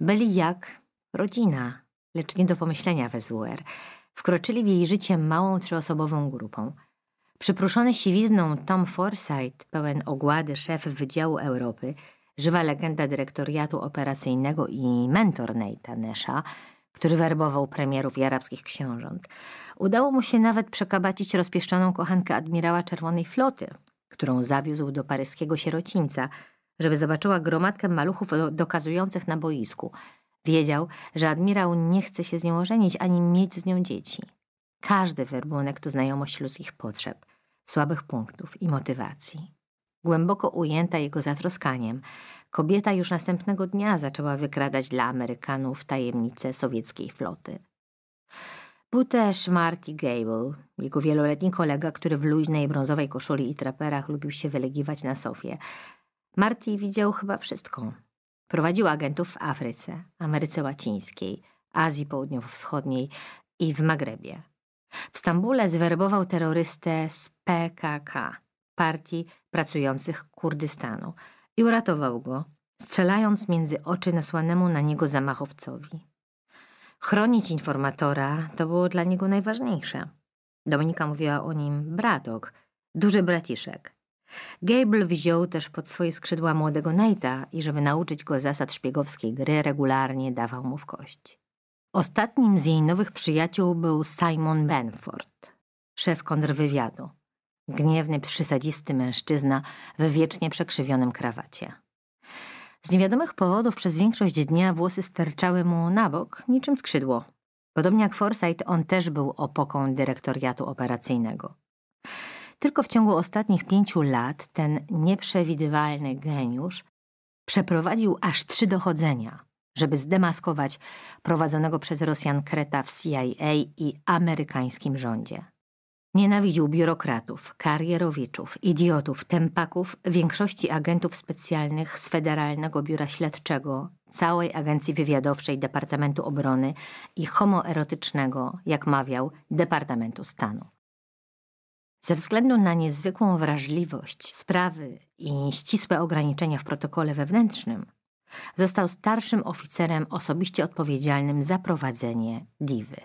Byli jak rodzina, lecz nie do pomyślenia w SWR. Wkroczyli w jej życie małą trzyosobową grupą. Przyprószony siwizną Tom Forsyth, pełen ogłady szef Wydziału Europy, żywa legenda dyrektoriatu operacyjnego i mentor Neita Nesha, który werbował premierów i arabskich książąt. Udało mu się nawet przekabacić rozpieszczoną kochankę admirała Czerwonej Floty, którą zawiózł do paryskiego sierocińca, żeby zobaczyła gromadkę maluchów dokazujących na boisku – Wiedział, że admirał nie chce się z nią ożenić ani mieć z nią dzieci. Każdy werbunek to znajomość ludzkich potrzeb, słabych punktów i motywacji. Głęboko ujęta jego zatroskaniem, kobieta już następnego dnia zaczęła wykradać dla Amerykanów tajemnice sowieckiej floty. Był też Marty Gable, jego wieloletni kolega, który w luźnej brązowej koszuli i traperach lubił się wylegiwać na sofie. Marty widział chyba wszystko prowadził agentów w Afryce, Ameryce Łacińskiej, Azji Południowo-Wschodniej i w Magrebie. W Stambule zwerbował terrorystę z PKK, partii pracujących Kurdystanu, i uratował go, strzelając między oczy nasłanemu na niego zamachowcowi. Chronić informatora to było dla niego najważniejsze. Dominika mówiła o nim bratok, duży braciszek. Gable wziął też pod swoje skrzydła młodego Nate'a i żeby nauczyć go zasad szpiegowskiej gry, regularnie dawał mu w kość. Ostatnim z jej nowych przyjaciół był Simon Benford, szef kontrwywiadu. Gniewny, przysadzisty mężczyzna w wiecznie przekrzywionym krawacie. Z niewiadomych powodów przez większość dnia włosy sterczały mu na bok, niczym skrzydło. Podobnie jak Forsyth, on też był opoką dyrektoriatu operacyjnego. Tylko w ciągu ostatnich pięciu lat ten nieprzewidywalny geniusz przeprowadził aż trzy dochodzenia, żeby zdemaskować prowadzonego przez Rosjan Kreta w CIA i amerykańskim rządzie. Nienawidził biurokratów, karierowiczów, idiotów, tempaków, większości agentów specjalnych z Federalnego Biura Śledczego, całej Agencji Wywiadowczej Departamentu Obrony i homoerotycznego, jak mawiał, Departamentu Stanu. Ze względu na niezwykłą wrażliwość sprawy i ścisłe ograniczenia w protokole wewnętrznym, został starszym oficerem osobiście odpowiedzialnym za prowadzenie Diwy.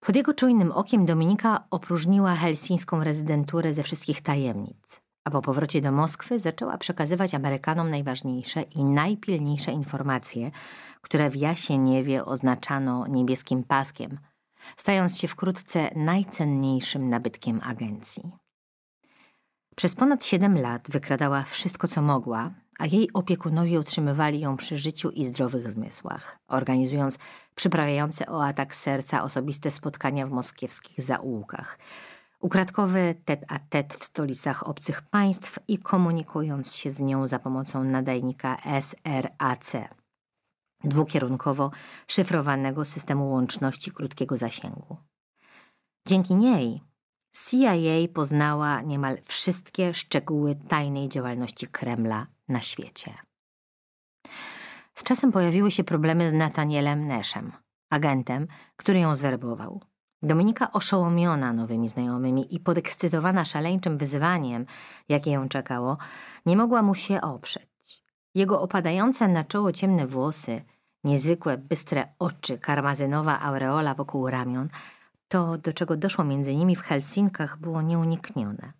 Pod jego czujnym okiem Dominika opróżniła helsińską rezydenturę ze wszystkich tajemnic, a po powrocie do Moskwy zaczęła przekazywać Amerykanom najważniejsze i najpilniejsze informacje, które w wie oznaczano niebieskim paskiem – stając się wkrótce najcenniejszym nabytkiem agencji. Przez ponad 7 lat wykradała wszystko, co mogła, a jej opiekunowie utrzymywali ją przy życiu i zdrowych zmysłach, organizując przyprawiające o atak serca osobiste spotkania w moskiewskich zaułkach, ukradkowe tet-a-tet w stolicach obcych państw i komunikując się z nią za pomocą nadajnika SRAC – dwukierunkowo szyfrowanego systemu łączności krótkiego zasięgu. Dzięki niej CIA poznała niemal wszystkie szczegóły tajnej działalności Kremla na świecie. Z czasem pojawiły się problemy z Natanielem Neszem, agentem, który ją zwerbował. Dominika oszołomiona nowymi znajomymi i podekscytowana szaleńczym wyzwaniem, jakie ją czekało, nie mogła mu się oprzeć. Jego opadające na czoło ciemne włosy, niezwykłe, bystre oczy, karmazynowa aureola wokół ramion, to, do czego doszło między nimi w Helsinkach, było nieuniknione.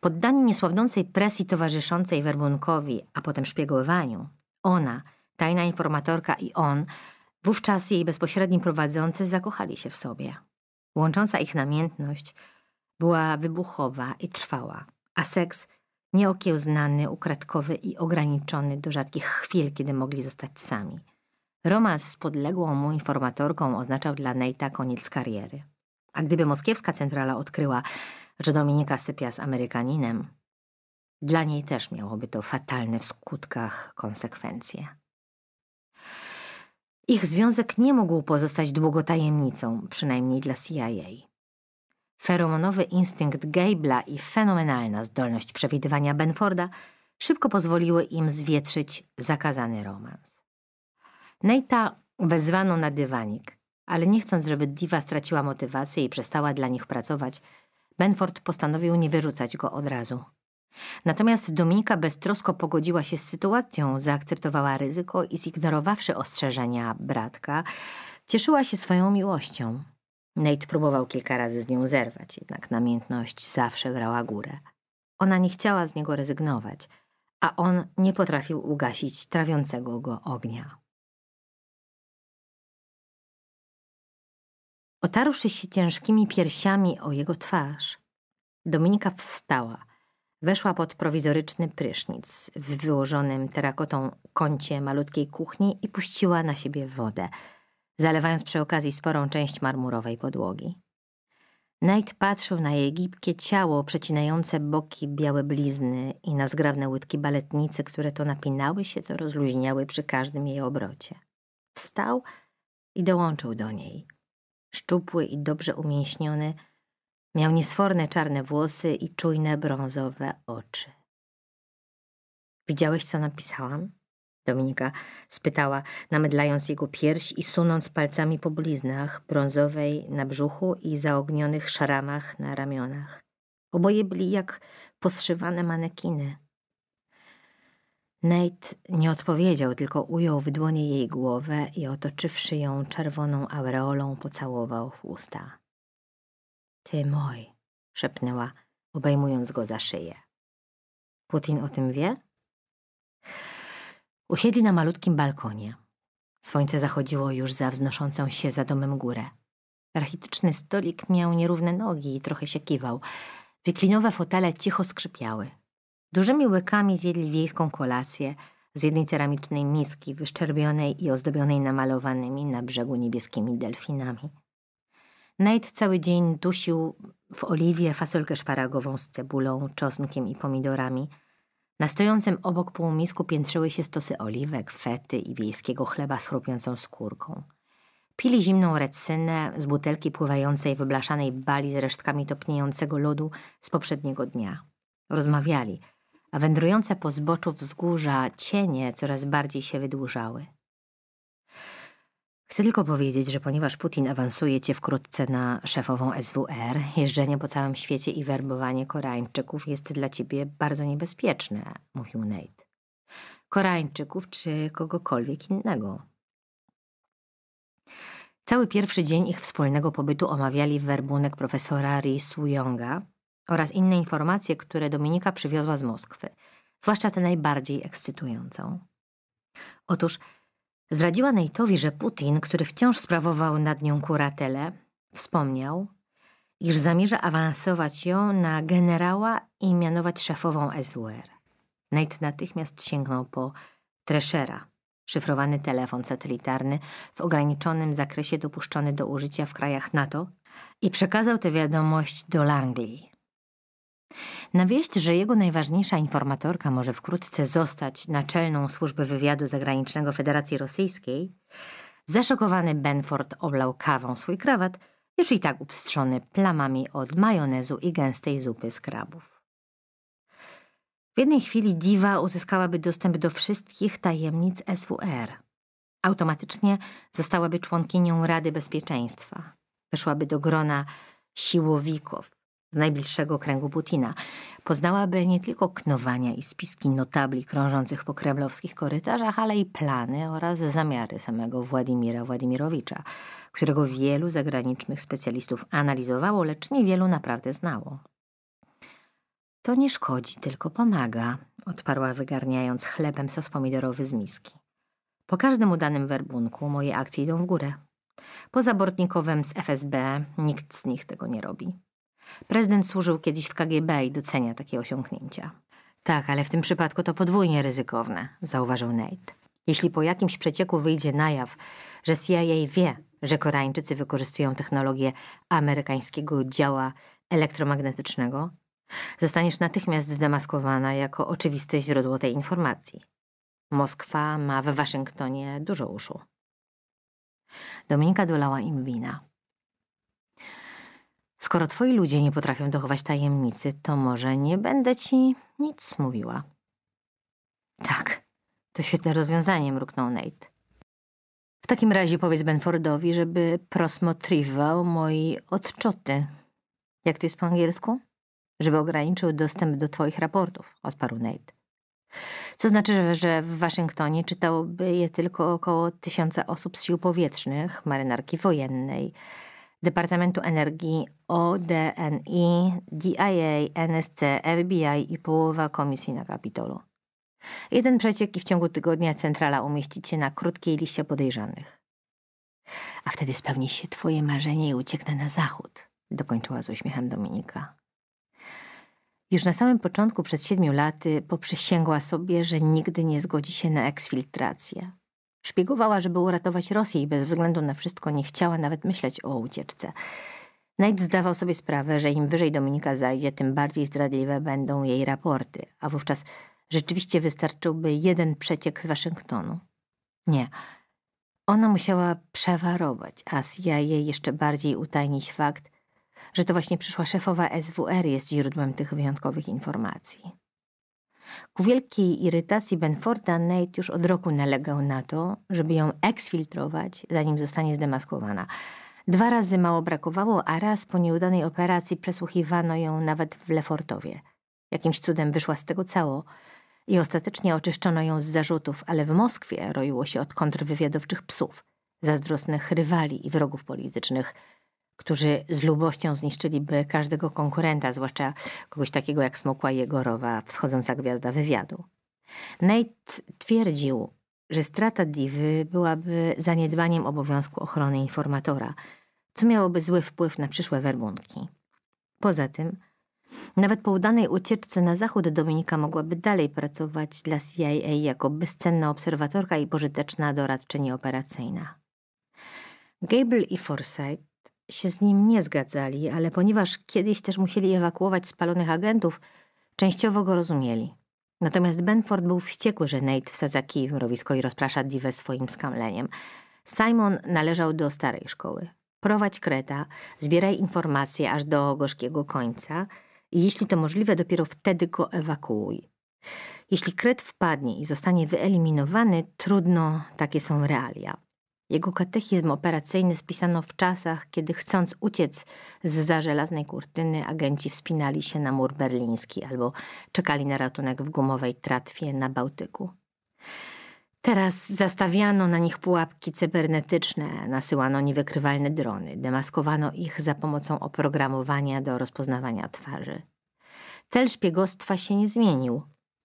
Poddani niesłabnącej presji towarzyszącej Werbunkowi, a potem szpiegowaniu, ona, tajna informatorka i on, wówczas jej bezpośredni prowadzący, zakochali się w sobie. Łącząca ich namiętność była wybuchowa i trwała, a seks – nieokiełznany, ukradkowy i ograniczony do rzadkich chwil, kiedy mogli zostać sami. Romans z podległą mu informatorką oznaczał dla Nate'a koniec kariery. A gdyby moskiewska centrala odkryła, że Dominika sypia z Amerykaninem, dla niej też miałoby to fatalne w skutkach konsekwencje. Ich związek nie mógł pozostać długo tajemnicą, przynajmniej dla CIA. Feromonowy instynkt Gable'a i fenomenalna zdolność przewidywania Benforda szybko pozwoliły im zwietrzyć zakazany romans. Nate'a wezwano na dywanik, ale nie chcąc, żeby diwa straciła motywację i przestała dla nich pracować, Benford postanowił nie wyrzucać go od razu. Natomiast Dominika beztrosko pogodziła się z sytuacją, zaakceptowała ryzyko i zignorowawszy ostrzeżenia bratka, cieszyła się swoją miłością. Nate próbował kilka razy z nią zerwać, jednak namiętność zawsze brała górę. Ona nie chciała z niego rezygnować, a on nie potrafił ugasić trawiącego go ognia. Otarłszy się ciężkimi piersiami o jego twarz, Dominika wstała, weszła pod prowizoryczny prysznic w wyłożonym terakotą kącie malutkiej kuchni i puściła na siebie wodę – zalewając przy okazji sporą część marmurowej podłogi. Knight patrzył na jej gibkie ciało, przecinające boki białe blizny i na zgrabne łydki baletnicy, które to napinały się, to rozluźniały przy każdym jej obrocie. Wstał i dołączył do niej. Szczupły i dobrze umięśniony, miał niesforne czarne włosy i czujne brązowe oczy. Widziałeś, co napisałam? Dominika spytała, namydlając jego pierś i sunąc palcami po bliznach brązowej na brzuchu i zaognionych szaramach na ramionach. Oboje byli jak poszywane manekiny. Nate nie odpowiedział, tylko ujął w dłonie jej głowę i otoczywszy ją czerwoną aureolą, pocałował w usta. Ty mój, szepnęła, obejmując go za szyję. Putin o tym wie? Usiedli na malutkim balkonie. Słońce zachodziło już za wznoszącą się za domem górę. Architeczny stolik miał nierówne nogi i trochę się kiwał. Wyklinowe fotele cicho skrzypiały. Dużymi łykami zjedli wiejską kolację z jednej ceramicznej miski, wyszczerbionej i ozdobionej namalowanymi na brzegu niebieskimi delfinami. Nate cały dzień dusił w oliwie fasolkę szparagową z cebulą, czosnkiem i pomidorami – na stojącym obok półmisku piętrzyły się stosy oliwek, fety i wiejskiego chleba z chrupiącą skórką. Pili zimną recynę z butelki pływającej w blaszanej bali z resztkami topniejącego lodu z poprzedniego dnia. Rozmawiali, a wędrujące po zboczu wzgórza cienie coraz bardziej się wydłużały. Chcę tylko powiedzieć, że ponieważ Putin awansuje cię wkrótce na szefową SWR, jeżdżenie po całym świecie i werbowanie Koreańczyków jest dla ciebie bardzo niebezpieczne, mówił Nate. Koreańczyków czy kogokolwiek innego. Cały pierwszy dzień ich wspólnego pobytu omawiali werbunek profesora Ri Su Su-yonga oraz inne informacje, które Dominika przywiozła z Moskwy, zwłaszcza tę najbardziej ekscytującą. Otóż Zdradziła Nate'owi, że Putin, który wciąż sprawował nad nią kuratelę, wspomniał, iż zamierza awansować ją na generała i mianować szefową SWR. Nate natychmiast sięgnął po Treshera, szyfrowany telefon satelitarny w ograniczonym zakresie dopuszczony do użycia w krajach NATO i przekazał tę wiadomość do Langley. Na wieść, że jego najważniejsza informatorka może wkrótce zostać naczelną służby wywiadu zagranicznego Federacji Rosyjskiej, zaszokowany Benford oblał kawą swój krawat, już i tak upstrzony plamami od majonezu i gęstej zupy z krabów. W jednej chwili diwa uzyskałaby dostęp do wszystkich tajemnic SWR. Automatycznie zostałaby członkinią Rady Bezpieczeństwa. Weszłaby do grona siłowików, z najbliższego kręgu Putina. Poznałaby nie tylko knowania i spiski notabli krążących po kremlowskich korytarzach, ale i plany oraz zamiary samego Władimira Władimirowicza, którego wielu zagranicznych specjalistów analizowało, lecz niewielu naprawdę znało. To nie szkodzi, tylko pomaga, odparła wygarniając chlebem sos pomidorowy z miski. Po każdym udanym werbunku moje akcje idą w górę. Poza Bortnikowem z FSB nikt z nich tego nie robi. Prezydent służył kiedyś w KGB i docenia takie osiągnięcia. Tak, ale w tym przypadku to podwójnie ryzykowne, zauważył Nate. Jeśli po jakimś przecieku wyjdzie na jaw, że CIA wie, że Koreańczycy wykorzystują technologię amerykańskiego działa elektromagnetycznego, zostaniesz natychmiast zdemaskowana jako oczywiste źródło tej informacji. Moskwa ma w Waszyngtonie dużo uszu. Dominika dolała im wina. Skoro twoi ludzie nie potrafią dochować tajemnicy, to może nie będę ci nic mówiła. Tak, to świetne rozwiązanie, mruknął Nate. W takim razie powiedz Benfordowi, żeby prosmotriwał moi odczoty. Jak to jest po angielsku? Żeby ograniczył dostęp do twoich raportów, odparł Nate. Co znaczy, że w Waszyngtonie czytałoby je tylko około tysiąca osób z sił powietrznych, marynarki wojennej, Departamentu Energii, ODNI, DIA, NSC, FBI i połowa komisji na Kapitolu. Jeden przeciek i w ciągu tygodnia centrala umieści cię na krótkiej liście podejrzanych. A wtedy spełni się twoje marzenie i ucieknę na zachód, dokończyła z uśmiechem Dominika. Już na samym początku, przed siedmiu laty, poprzysięgła sobie, że nigdy nie zgodzi się na eksfiltrację. Szpiegowała, żeby uratować Rosję i bez względu na wszystko nie chciała nawet myśleć o ucieczce. Knight zdawał sobie sprawę, że im wyżej Dominika zajdzie, tym bardziej zdradliwe będą jej raporty, a wówczas rzeczywiście wystarczyłby jeden przeciek z Waszyngtonu. Nie. Ona musiała przewarować, a jej jeszcze bardziej utajnić fakt, że to właśnie przyszła szefowa SWR jest źródłem tych wyjątkowych informacji. Ku wielkiej irytacji Benforda Nate już od roku nalegał na to, żeby ją eksfiltrować, zanim zostanie zdemaskowana. Dwa razy mało brakowało, a raz po nieudanej operacji przesłuchiwano ją nawet w Lefortowie. Jakimś cudem wyszła z tego cało i ostatecznie oczyszczono ją z zarzutów, ale w Moskwie roiło się od kontrwywiadowczych psów, zazdrosnych rywali i wrogów politycznych – którzy z lubością zniszczyliby każdego konkurenta, zwłaszcza kogoś takiego jak Smokła Jegorowa, wschodząca gwiazda wywiadu. Nate twierdził, że strata Divy byłaby zaniedbaniem obowiązku ochrony informatora, co miałoby zły wpływ na przyszłe werbunki. Poza tym, nawet po udanej ucieczce na zachód Dominika mogłaby dalej pracować dla CIA jako bezcenna obserwatorka i pożyteczna doradczyni operacyjna. Gable i Forsyth się z nim nie zgadzali, ale ponieważ kiedyś też musieli ewakuować spalonych agentów, częściowo go rozumieli. Natomiast Benford był wściekły, że Nate wsadza kij w mrowisko i rozprasza Diwę swoim skamleniem. Simon należał do starej szkoły. Prowadź kreta, zbieraj informacje aż do gorzkiego końca i jeśli to możliwe, dopiero wtedy go ewakuuj. Jeśli kret wpadnie i zostanie wyeliminowany, trudno, takie są realia. Jego katechizm operacyjny spisano w czasach, kiedy chcąc uciec z za żelaznej kurtyny, agenci wspinali się na mur berliński albo czekali na ratunek w gumowej tratwie na Bałtyku. Teraz zastawiano na nich pułapki cybernetyczne, nasyłano niewykrywalne drony, demaskowano ich za pomocą oprogramowania do rozpoznawania twarzy. Cel szpiegostwa się nie zmienił.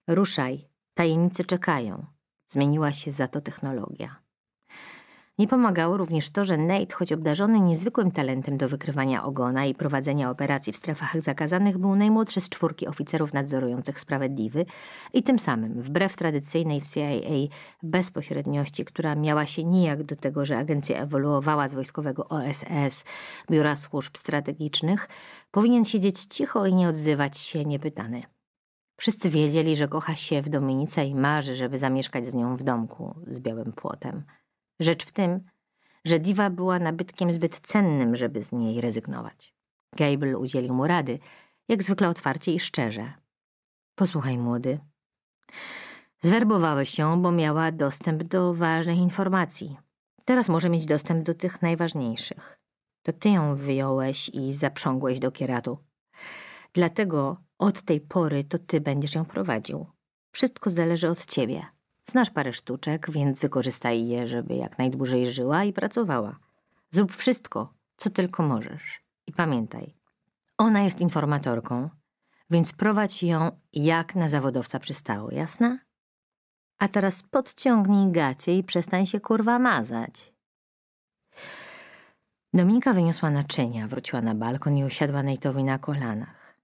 Ruszaj, tajemnice czekają. Zmieniła się za to technologia. Nie pomagało również to, że Nate, choć obdarzony niezwykłym talentem do wykrywania ogona i prowadzenia operacji w strefach zakazanych, był najmłodszy z czwórki oficerów nadzorujących sprawę Divy i tym samym, wbrew tradycyjnej w CIA bezpośredniości, która miała się nijak do tego, że agencja ewoluowała z wojskowego OSS, Biura Służb Strategicznych, powinien siedzieć cicho i nie odzywać się niepytany. Wszyscy wiedzieli, że kocha się w Dominice i marzy, żeby zamieszkać z nią w domku z białym płotem. Rzecz w tym, że diwa była nabytkiem zbyt cennym, żeby z niej rezygnować. Gable udzielił mu rady, jak zwykle otwarcie i szczerze. Posłuchaj, młody. Zwerbowałeś się, bo miała dostęp do ważnych informacji. Teraz może mieć dostęp do tych najważniejszych. To ty ją wyjąłeś i zaprzągłeś do kieratu. Dlatego od tej pory to ty będziesz ją prowadził. Wszystko zależy od ciebie. Znasz parę sztuczek, więc wykorzystaj je, żeby jak najdłużej żyła i pracowała. Zrób wszystko, co tylko możesz. I pamiętaj, ona jest informatorką, więc prowadź ją jak na zawodowca przystało, jasna? A teraz podciągnij gacie i przestań się kurwa mazać. Dominika wyniosła naczynia, wróciła na balkon i usiadła Nate'owi na kolanach.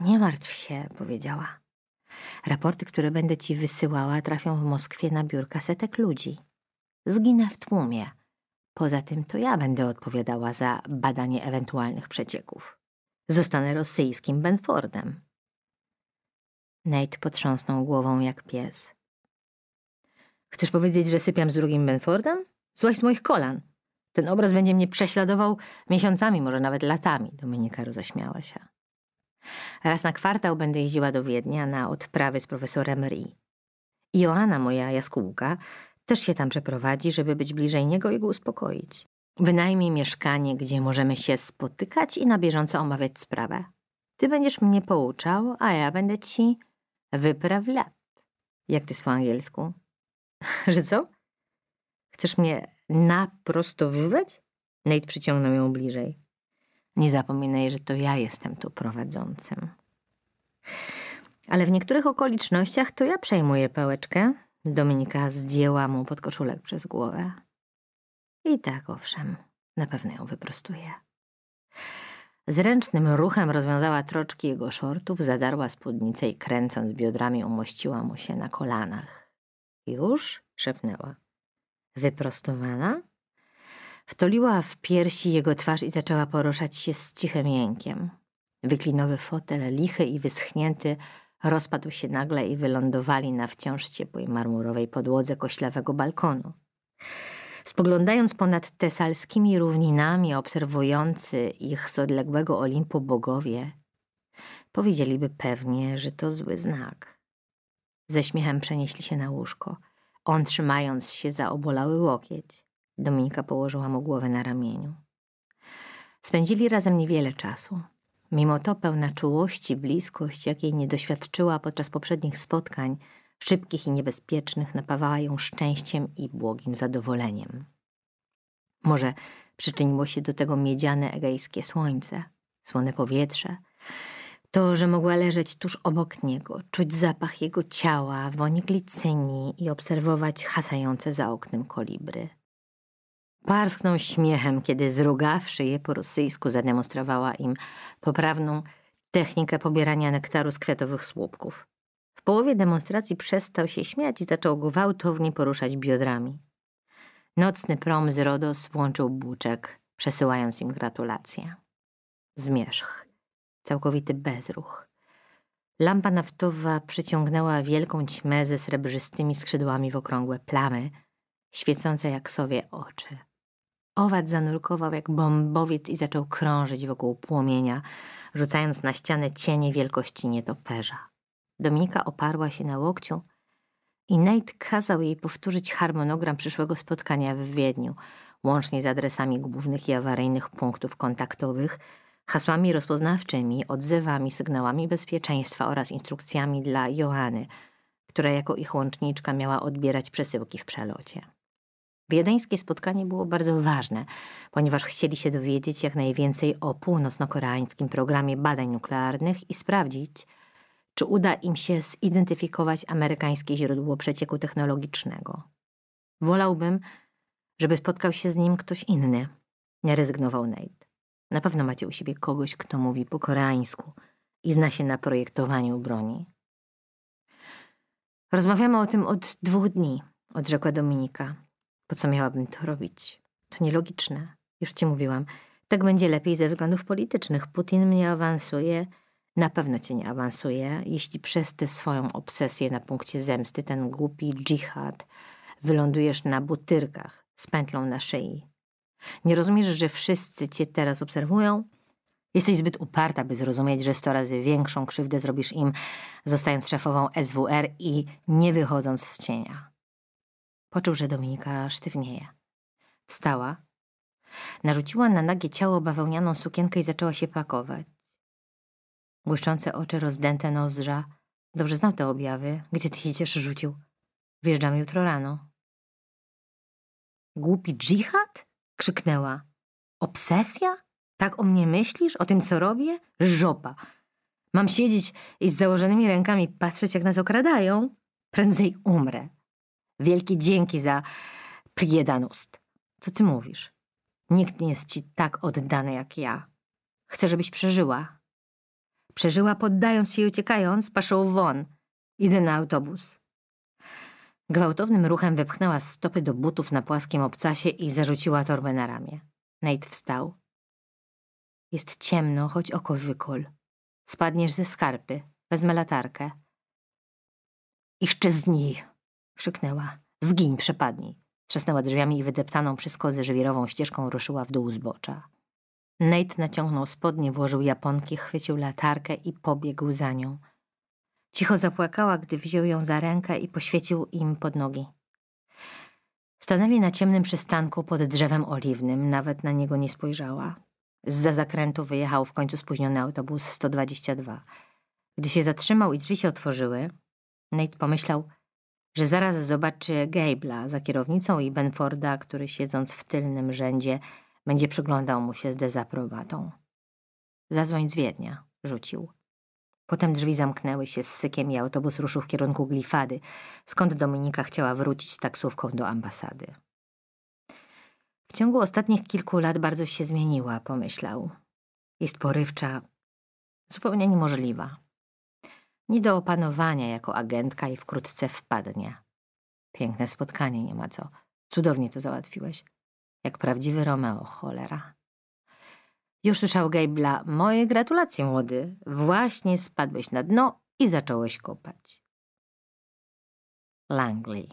Nie martw się, powiedziała. Raporty, które będę ci wysyłała, trafią w Moskwie na biurka setek ludzi. Zginę w tłumie. Poza tym to ja będę odpowiadała za badanie ewentualnych przecieków. Zostanę rosyjskim Benfordem. Nate potrząsnął głową jak pies. Chcesz powiedzieć, że sypiam z drugim Benfordem? Słuchaj z moich kolan. Ten obraz będzie mnie prześladował miesiącami, może nawet latami. Dominika roześmiała się. Raz na kwartał będę jeździła do Wiednia na odprawy z profesorem Ri. Joanna, moja jaskółka, też się tam przeprowadzi, żeby być bliżej niego i go uspokoić. Wynajmij mieszkanie, gdzie możemy się spotykać i na bieżąco omawiać sprawę. Ty będziesz mnie pouczał, a ja będę ci wyprawiał. Jak to jest po angielsku? Że co? Chcesz mnie naprostowywać? Nate przyciągnął ją bliżej. Nie zapominaj, że to ja jestem tu prowadzącym. Ale w niektórych okolicznościach to ja przejmuję pałeczkę. Dominika zdjęła mu pod koszulek przez głowę. I tak, owszem, na pewno ją wyprostuje. Zręcznym ruchem rozwiązała troczki jego szortów, zadarła spódnicę i kręcąc biodrami umościła mu się na kolanach. Już? szepnęła. Wyprostowana? Wtoliła w piersi jego twarz i zaczęła poruszać się z cichym jękiem. Wyklinowy fotel, lichy i wyschnięty, rozpadł się nagle i wylądowali na wciąż ciepłej marmurowej podłodze koślawego balkonu. Spoglądając ponad tesalskimi równinami, obserwujący ich z odległego Olimpu bogowie, powiedzieliby pewnie, że to zły znak. Ze śmiechem przenieśli się na łóżko, on trzymając się za obolały łokieć. Dominika położyła mu głowę na ramieniu. Spędzili razem niewiele czasu. Mimo to pełna czułości, bliskość, jakiej nie doświadczyła podczas poprzednich spotkań, szybkich i niebezpiecznych, napawała ją szczęściem i błogim zadowoleniem. Może przyczyniło się do tego miedziane egejskie słońce, słone powietrze, to, że mogła leżeć tuż obok niego, czuć zapach jego ciała, woń glicyni i obserwować hasające za oknem kolibry. Parsknął śmiechem, kiedy zrugawszy je po rosyjsku zademonstrowała im poprawną technikę pobierania nektaru z kwiatowych słupków. W połowie demonstracji przestał się śmiać i zaczął gwałtownie poruszać biodrami. Nocny prom z RODOS włączył buczek, przesyłając im gratulacje. Zmierzch. Całkowity bezruch. Lampa naftowa przyciągnęła wielką ćmę ze srebrzystymi skrzydłami w okrągłe plamy, świecące jak sowie oczy. Owad zanurkował jak bombowiec i zaczął krążyć wokół płomienia, rzucając na ścianę cienie wielkości nietoperza. Dominika oparła się na łokciu i Nate kazał jej powtórzyć harmonogram przyszłego spotkania w Wiedniu, łącznie z adresami głównych i awaryjnych punktów kontaktowych, hasłami rozpoznawczymi, odzewami, sygnałami bezpieczeństwa oraz instrukcjami dla Joany, która jako ich łączniczka miała odbierać przesyłki w przelocie. Wiedeńskie spotkanie było bardzo ważne, ponieważ chcieli się dowiedzieć jak najwięcej o północno-koreańskim programie badań nuklearnych i sprawdzić, czy uda im się zidentyfikować amerykańskie źródło przecieku technologicznego. Wolałbym, żeby spotkał się z nim ktoś inny, nie rezygnował Nate. Na pewno macie u siebie kogoś, kto mówi po koreańsku i zna się na projektowaniu broni. Rozmawiamy o tym od dwóch dni, odrzekła Dominika. Po co miałabym to robić? To nielogiczne. Już ci mówiłam. Tak będzie lepiej ze względów politycznych. Putin mnie awansuje, na pewno cię nie awansuje, jeśli przez tę swoją obsesję na punkcie zemsty, ten głupi dżihad, wylądujesz na butyrkach z pętlą na szyi. Nie rozumiesz, że wszyscy cię teraz obserwują? Jesteś zbyt uparta, by zrozumieć, że sto razy większą krzywdę zrobisz im, zostając szefową SWR i nie wychodząc z cienia. Poczuł, że Dominika sztywnieje. Wstała. Narzuciła na nagie ciało bawełnianą sukienkę i zaczęła się pakować. Błyszczące oczy, rozdęte nozdrza. Dobrze znał te objawy. Gdzie ty idziesz? Rzucił. Wyjeżdżamy jutro rano. Głupi dżihad? Krzyknęła. Obsesja? Tak o mnie myślisz? O tym, co robię? Żopa. Mam siedzieć i z założonymi rękami patrzeć, jak nas okradają? Prędzej umrę. Wielkie dzięki za priedanost. Co ty mówisz? Nikt nie jest ci tak oddany jak ja. Chcę, żebyś przeżyła. Przeżyła poddając się i uciekając, paszą won. Idę na autobus. Gwałtownym ruchem wepchnęła stopy do butów na płaskim obcasie i zarzuciła torbę na ramię. Nate wstał. Jest ciemno, choć oko wykul. Spadniesz ze skarpy. Wezmę latarkę. Jeszcze z niej. Krzyknęła. Zgiń, przepadnij. Trzasnęła drzwiami i wydeptaną przez kozy żywirową ścieżką ruszyła w dół zbocza. Nate naciągnął spodnie, włożył japonki, chwycił latarkę i pobiegł za nią. Cicho zapłakała, gdy wziął ją za rękę i poświecił im pod nogi. Stanęli na ciemnym przystanku pod drzewem oliwnym, nawet na niego nie spojrzała. Zza zakrętu wyjechał w końcu spóźniony autobus 122. Gdy się zatrzymał i drzwi się otworzyły, Nate pomyślał – że zaraz zobaczy Gable'a za kierownicą i Benforda, który siedząc w tylnym rzędzie będzie przyglądał mu się z dezaprobatą. Zadzwoń z Wiednia, rzucił. Potem drzwi zamknęły się z sykiem i autobus ruszył w kierunku glifady, skąd Dominika chciała wrócić taksówką do ambasady. W ciągu ostatnich kilku lat bardzo się zmieniła, pomyślał. Jest porywcza, zupełnie niemożliwa nie do opanowania jako agentka i wkrótce wpadnie. Piękne spotkanie, nie ma co. Cudownie to załatwiłeś. Jak prawdziwy Romeo, cholera. Już słyszał Gable'a, moje gratulacje, młody. Właśnie spadłeś na dno i zacząłeś kopać. Langley.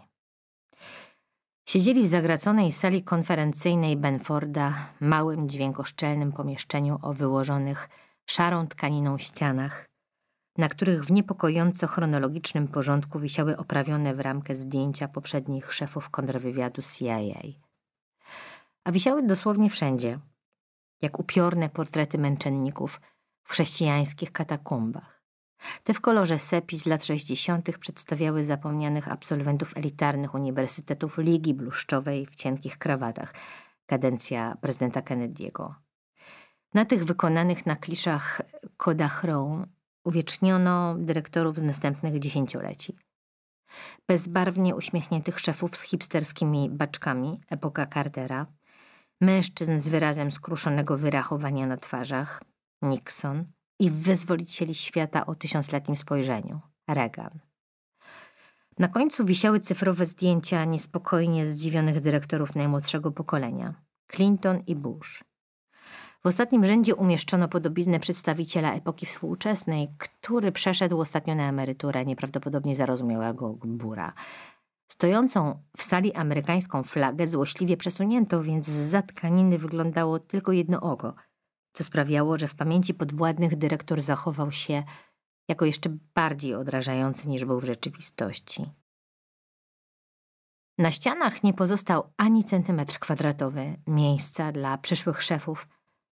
Siedzieli w zagraconej sali konferencyjnej Benforda, małym, dźwiękoszczelnym pomieszczeniu o wyłożonych szarą tkaniną ścianach, na których w niepokojąco chronologicznym porządku wisiały oprawione w ramkę zdjęcia poprzednich szefów kontrwywiadu CIA. A wisiały dosłownie wszędzie, jak upiorne portrety męczenników w chrześcijańskich katakumbach. Te w kolorze sepi z lat 60. przedstawiały zapomnianych absolwentów elitarnych uniwersytetów Ligi Bluszczowej w cienkich krawatach, kadencja prezydenta Kennedy'ego. Na tych wykonanych na kliszach kodachrone Uwieczniono dyrektorów z następnych dziesięcioleci. Bezbarwnie uśmiechniętych szefów z hipsterskimi baczkami, epoka Cartera, mężczyzn z wyrazem skruszonego wyrachowania na twarzach, Nixon i wyzwolicieli świata o tysiącletnim spojrzeniu, Reagan. Na końcu wisiały cyfrowe zdjęcia niespokojnie zdziwionych dyrektorów najmłodszego pokolenia Clinton i Bush. W ostatnim rzędzie umieszczono podobiznę przedstawiciela epoki współczesnej, który przeszedł ostatnio na emeryturę nieprawdopodobnie zarozumiałego gbura. Stojącą w sali amerykańską flagę złośliwie przesunięto, więc z zatkaniny wyglądało tylko jedno oko, co sprawiało, że w pamięci podwładnych dyrektor zachował się jako jeszcze bardziej odrażający niż był w rzeczywistości. Na ścianach nie pozostał ani centymetr kwadratowy miejsca dla przyszłych szefów,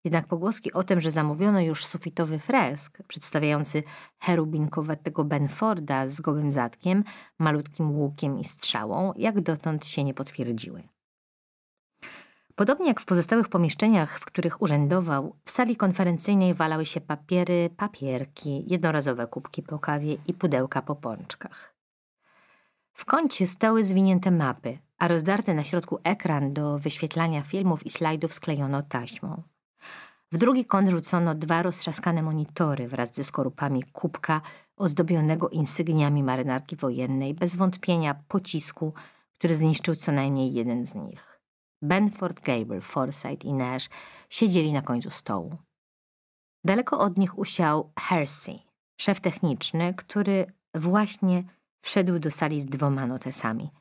jednak pogłoski o tym, że zamówiono już sufitowy fresk przedstawiający herubinkowatego Benforda z gołym zadkiem, malutkim łukiem i strzałą, jak dotąd się nie potwierdziły. Podobnie jak w pozostałych pomieszczeniach, w których urzędował, w sali konferencyjnej walały się papiery, papierki, jednorazowe kubki po kawie i pudełka po pączkach. W kącie stały zwinięte mapy, a rozdarty na środku ekran do wyświetlania filmów i slajdów sklejono taśmą. W drugi kąt rzucono dwa roztrzaskane monitory wraz ze skorupami kubka ozdobionego insygniami marynarki wojennej, bez wątpienia pocisku, który zniszczył co najmniej jeden z nich. Benford Gable, Forsyth i Nash siedzieli na końcu stołu. Daleko od nich usiał Hersey, szef techniczny, który właśnie wszedł do sali z dwoma notesami –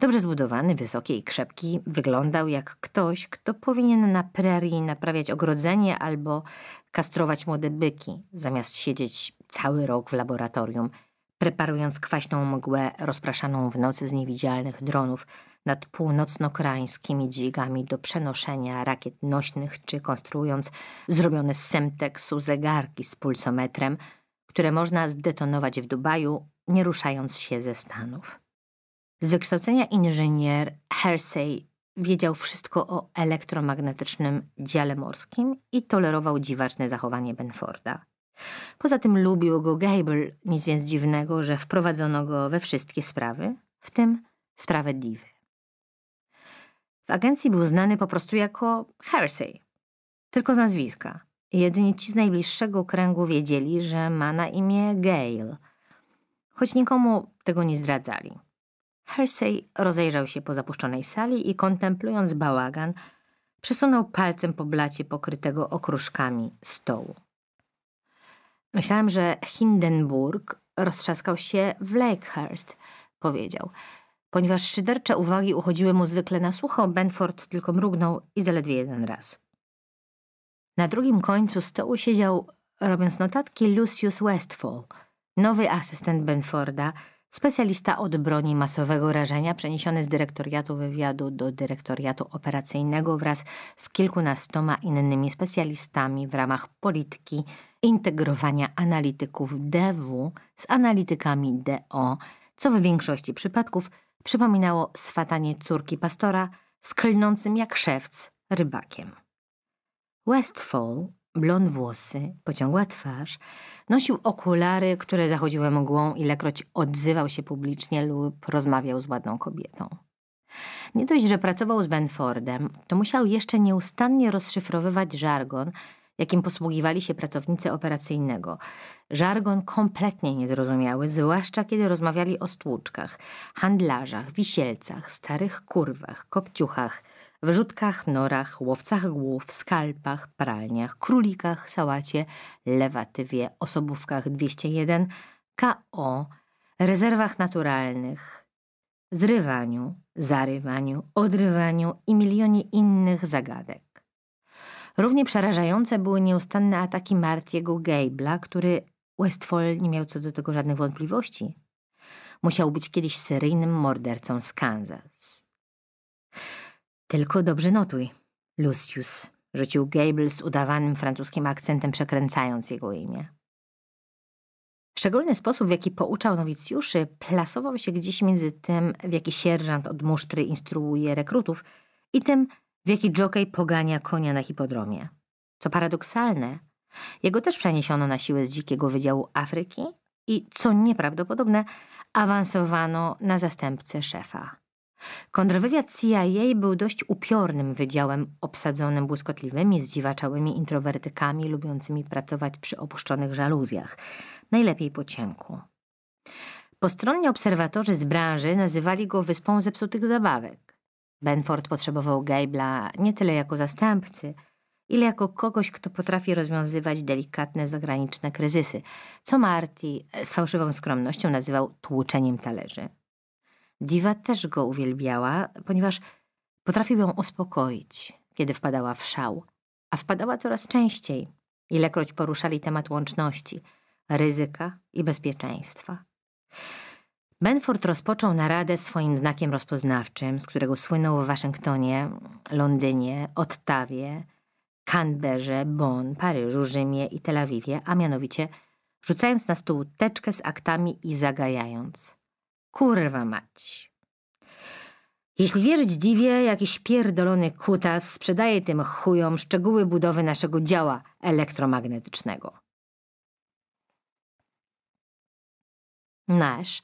Dobrze zbudowany, wysoki i krzepki, wyglądał jak ktoś, kto powinien na prerii naprawiać ogrodzenie albo kastrować młode byki, zamiast siedzieć cały rok w laboratorium, preparując kwaśną mgłę rozpraszaną w nocy z niewidzialnych dronów nad północno dźwigami do przenoszenia rakiet nośnych, czy konstruując zrobione z semteksu zegarki z pulsometrem, które można zdetonować w Dubaju, nie ruszając się ze Stanów. Z wykształcenia inżynier Hersey wiedział wszystko o elektromagnetycznym dziale morskim i tolerował dziwaczne zachowanie Benforda. Poza tym lubił go Gable, nic więc dziwnego, że wprowadzono go we wszystkie sprawy, w tym sprawę Diwy. W agencji był znany po prostu jako Hersey, tylko z nazwiska. Jedynie ci z najbliższego kręgu wiedzieli, że ma na imię Gale, choć nikomu tego nie zdradzali. Hersey rozejrzał się po zapuszczonej sali i kontemplując bałagan, przesunął palcem po blacie pokrytego okruszkami stołu. Myślałem, że Hindenburg roztrzaskał się w Lakehurst, powiedział. Ponieważ szydercze uwagi uchodziły mu zwykle na sucho, Benford tylko mrugnął i zaledwie jeden raz. Na drugim końcu stołu siedział, robiąc notatki, Lucius Westfall, nowy asystent Benforda, Specjalista od broni masowego rażenia przeniesiony z dyrektoriatu wywiadu do dyrektoriatu operacyjnego wraz z kilkunastoma innymi specjalistami w ramach polityki integrowania analityków DW z analitykami DO, co w większości przypadków przypominało swatanie córki pastora z klnącym jak szewc rybakiem. Westfall blond włosy, pociągła twarz, nosił okulary, które zachodziły mgłą, ilekroć odzywał się publicznie lub rozmawiał z ładną kobietą. Nie dość, że pracował z Benfordem, to musiał jeszcze nieustannie rozszyfrowywać żargon, jakim posługiwali się pracownicy operacyjnego. Żargon kompletnie niezrozumiały, zwłaszcza kiedy rozmawiali o stłuczkach, handlarzach, wisielcach, starych kurwach, kopciuchach – w rzutkach, norach, łowcach głów, skalpach, pralniach, królikach, sałacie, lewatywie, osobówkach 201, KO, rezerwach naturalnych, zrywaniu, zarywaniu, odrywaniu i milionie innych zagadek. Równie przerażające były nieustanne ataki Martiego Gable'a, który Westfall nie miał co do tego żadnych wątpliwości. Musiał być kiedyś seryjnym mordercą z Kansas. Tylko dobrze notuj. Lucius, rzucił Gable z udawanym francuskim akcentem, przekręcając jego imię. Szczególny sposób, w jaki pouczał nowicjuszy, plasował się gdzieś między tym, w jaki sierżant od musztry instruuje rekrutów i tym, w jaki jockey pogania konia na hipodromie. Co paradoksalne, jego też przeniesiono na siłę z dzikiego wydziału Afryki i, co nieprawdopodobne, awansowano na zastępcę szefa. Kontrwywiad CIA był dość upiornym wydziałem obsadzonym błyskotliwymi, zdziwaczałymi introwertykami lubiącymi pracować przy opuszczonych żaluzjach, najlepiej po ciemku. Postronni obserwatorzy z branży nazywali go wyspą zepsutych zabawek. Benford potrzebował Gable'a nie tyle jako zastępcy, ile jako kogoś, kto potrafi rozwiązywać delikatne zagraniczne kryzysy, co Marty z fałszywą skromnością nazywał tłuczeniem talerzy. Diwa też go uwielbiała, ponieważ potrafił ją uspokoić, kiedy wpadała w szał. A wpadała coraz częściej, ilekroć poruszali temat łączności, ryzyka i bezpieczeństwa. Benford rozpoczął naradę swoim znakiem rozpoznawczym, z którego słynął w Waszyngtonie, Londynie, Ottawie, Canberrze, Bonn, Paryżu, Rzymie i Tel Awiwie, a mianowicie rzucając na stół teczkę z aktami i zagajając – Kurwa mać. Jeśli wierzyć Dziwie, jakiś pierdolony kutas sprzedaje tym chujom szczegóły budowy naszego działa elektromagnetycznego. Nasz,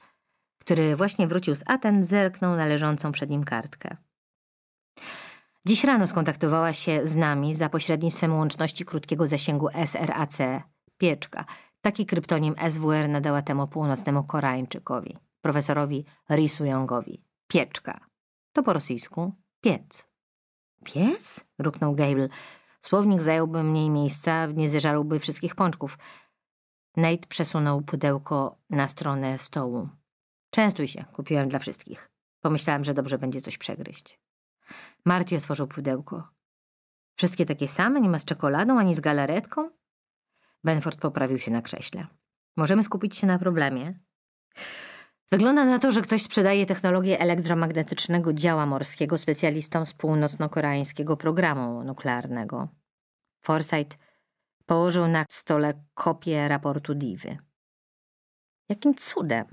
który właśnie wrócił z Aten, zerknął na leżącą przed nim kartkę. Dziś rano skontaktowała się z nami za pośrednictwem łączności krótkiego zasięgu SRAC, pieczka. Taki kryptonim SWR nadała temu północnemu Koreańczykowi profesorowi Risu Youngowi Pieczka. To po rosyjsku piec. Piec? ruknął Gable. Słownik zająłby mniej miejsca, nie zeżarłby wszystkich pączków. Nate przesunął pudełko na stronę stołu. Częstuj się, kupiłem dla wszystkich. Pomyślałem, że dobrze będzie coś przegryźć. Marty otworzył pudełko. Wszystkie takie same, nie ma z czekoladą ani z galaretką? Benford poprawił się na krześle. Możemy skupić się na problemie. Wygląda na to, że ktoś sprzedaje technologię elektromagnetycznego działa morskiego specjalistom z północno-koreańskiego programu nuklearnego. Forsyth położył na stole kopię raportu Diwy. Jakim cudem?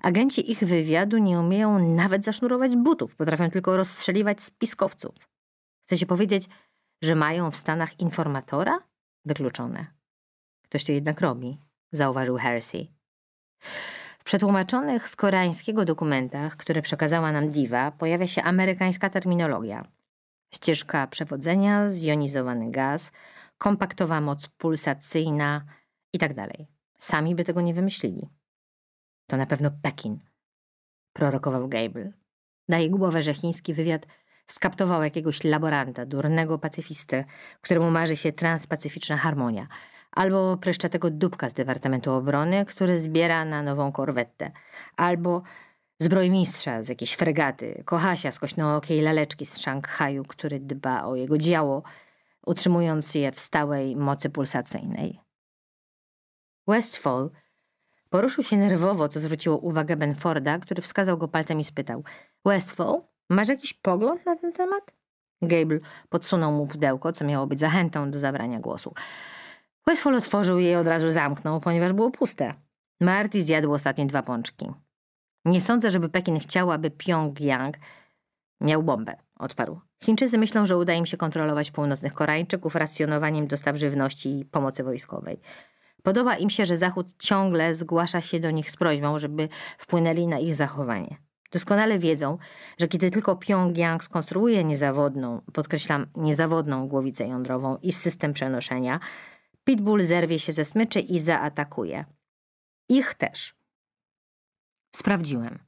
Agenci ich wywiadu nie umieją nawet zasznurować butów, potrafią tylko rozstrzeliwać spiskowców. Chce się powiedzieć, że mają w Stanach informatora? Wykluczone. Ktoś to jednak robi, zauważył Hersey przetłumaczonych z koreańskiego dokumentach, które przekazała nam Diwa, pojawia się amerykańska terminologia. Ścieżka przewodzenia, zjonizowany gaz, kompaktowa moc pulsacyjna itd. Tak Sami by tego nie wymyślili. To na pewno Pekin, prorokował Gable. Daje głowę, że chiński wywiad skaptował jakiegoś laboranta, durnego pacyfistę, któremu marzy się transpacyficzna harmonia – albo pryszczatego dupka z Departamentu Obrony, który zbiera na nową korwetę, albo zbrojmistrza z jakiejś fregaty, kochasia z kośnookiej laleczki z Szanghaju, który dba o jego działo, utrzymując je w stałej mocy pulsacyjnej. Westfall poruszył się nerwowo, co zwróciło uwagę Benforda, który wskazał go palcem i spytał – Westfall, masz jakiś pogląd na ten temat? Gable podsunął mu pudełko, co miało być zachętą do zabrania głosu. Westfall otworzył je i od razu zamknął, ponieważ było puste. Marty zjadł ostatnie dwa pączki. Nie sądzę, żeby Pekin chciał, aby Pyongyang miał bombę, odparł. Chińczycy myślą, że uda im się kontrolować północnych Koreańczyków racjonowaniem dostaw żywności i pomocy wojskowej. Podoba im się, że Zachód ciągle zgłasza się do nich z prośbą, żeby wpłynęli na ich zachowanie. Doskonale wiedzą, że kiedy tylko Pyongyang skonstruuje niezawodną, podkreślam, niezawodną głowicę jądrową i system przenoszenia – Pitbull zerwie się ze smyczy i zaatakuje. Ich też. Sprawdziłem.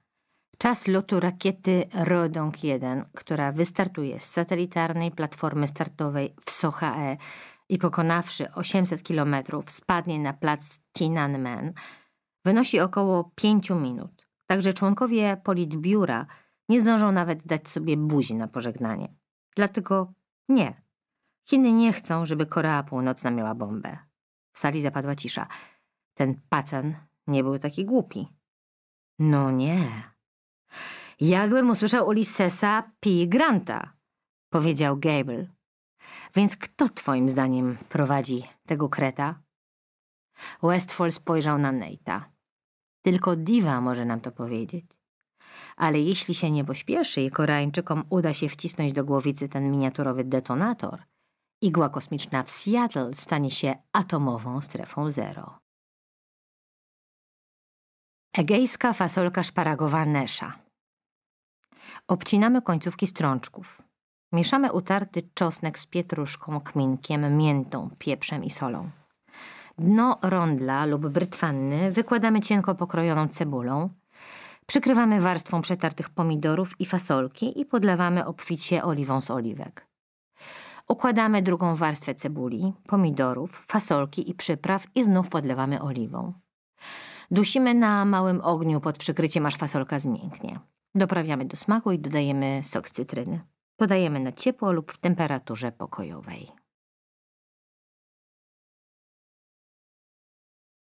Czas lotu rakiety Rodong 1, która wystartuje z satelitarnej platformy startowej w Sohae i pokonawszy 800 km spadnie na plac Tiananmen, wynosi około 5 minut. Także członkowie politbiura nie zdążą nawet dać sobie buzi na pożegnanie. Dlatego nie, Chiny nie chcą, żeby Korea Północna miała bombę. W sali zapadła cisza. Ten pacan nie był taki głupi. No nie. Jakbym usłyszał Ulyssesa P. Granta, powiedział Gable. Więc kto twoim zdaniem prowadzi tego kreta? Westfall spojrzał na Neita. Tylko diwa może nam to powiedzieć. Ale jeśli się nie pośpieszy i Koreańczykom uda się wcisnąć do głowicy ten miniaturowy detonator – igła kosmiczna w Seattle stanie się atomową strefą zero. Egejska fasolka szparagowa nesha. Obcinamy końcówki strączków. Mieszamy utarty czosnek z pietruszką, kminkiem, miętą, pieprzem i solą. Dno rondla lub brytwanny wykładamy cienko pokrojoną cebulą, przykrywamy warstwą przetartych pomidorów i fasolki i podlewamy obficie oliwą z oliwek. Układamy drugą warstwę cebuli, pomidorów, fasolki i przypraw i znów podlewamy oliwą. Dusimy na małym ogniu pod przykryciem, aż fasolka zmięknie. Doprawiamy do smaku i dodajemy sok z cytryny. Podajemy na ciepło lub w temperaturze pokojowej.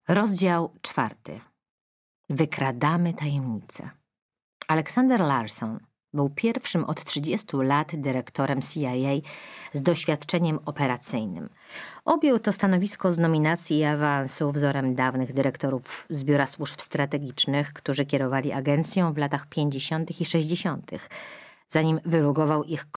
Rozdział czwarty. Wykradamy tajemnice. Aleksander Larson był pierwszym od 30 lat dyrektorem CIA z doświadczeniem operacyjnym. Objął to stanowisko z nominacji i awansu wzorem dawnych dyrektorów z Biura Służb Strategicznych, którzy kierowali agencją w latach 50. i 60., zanim wyrugował ich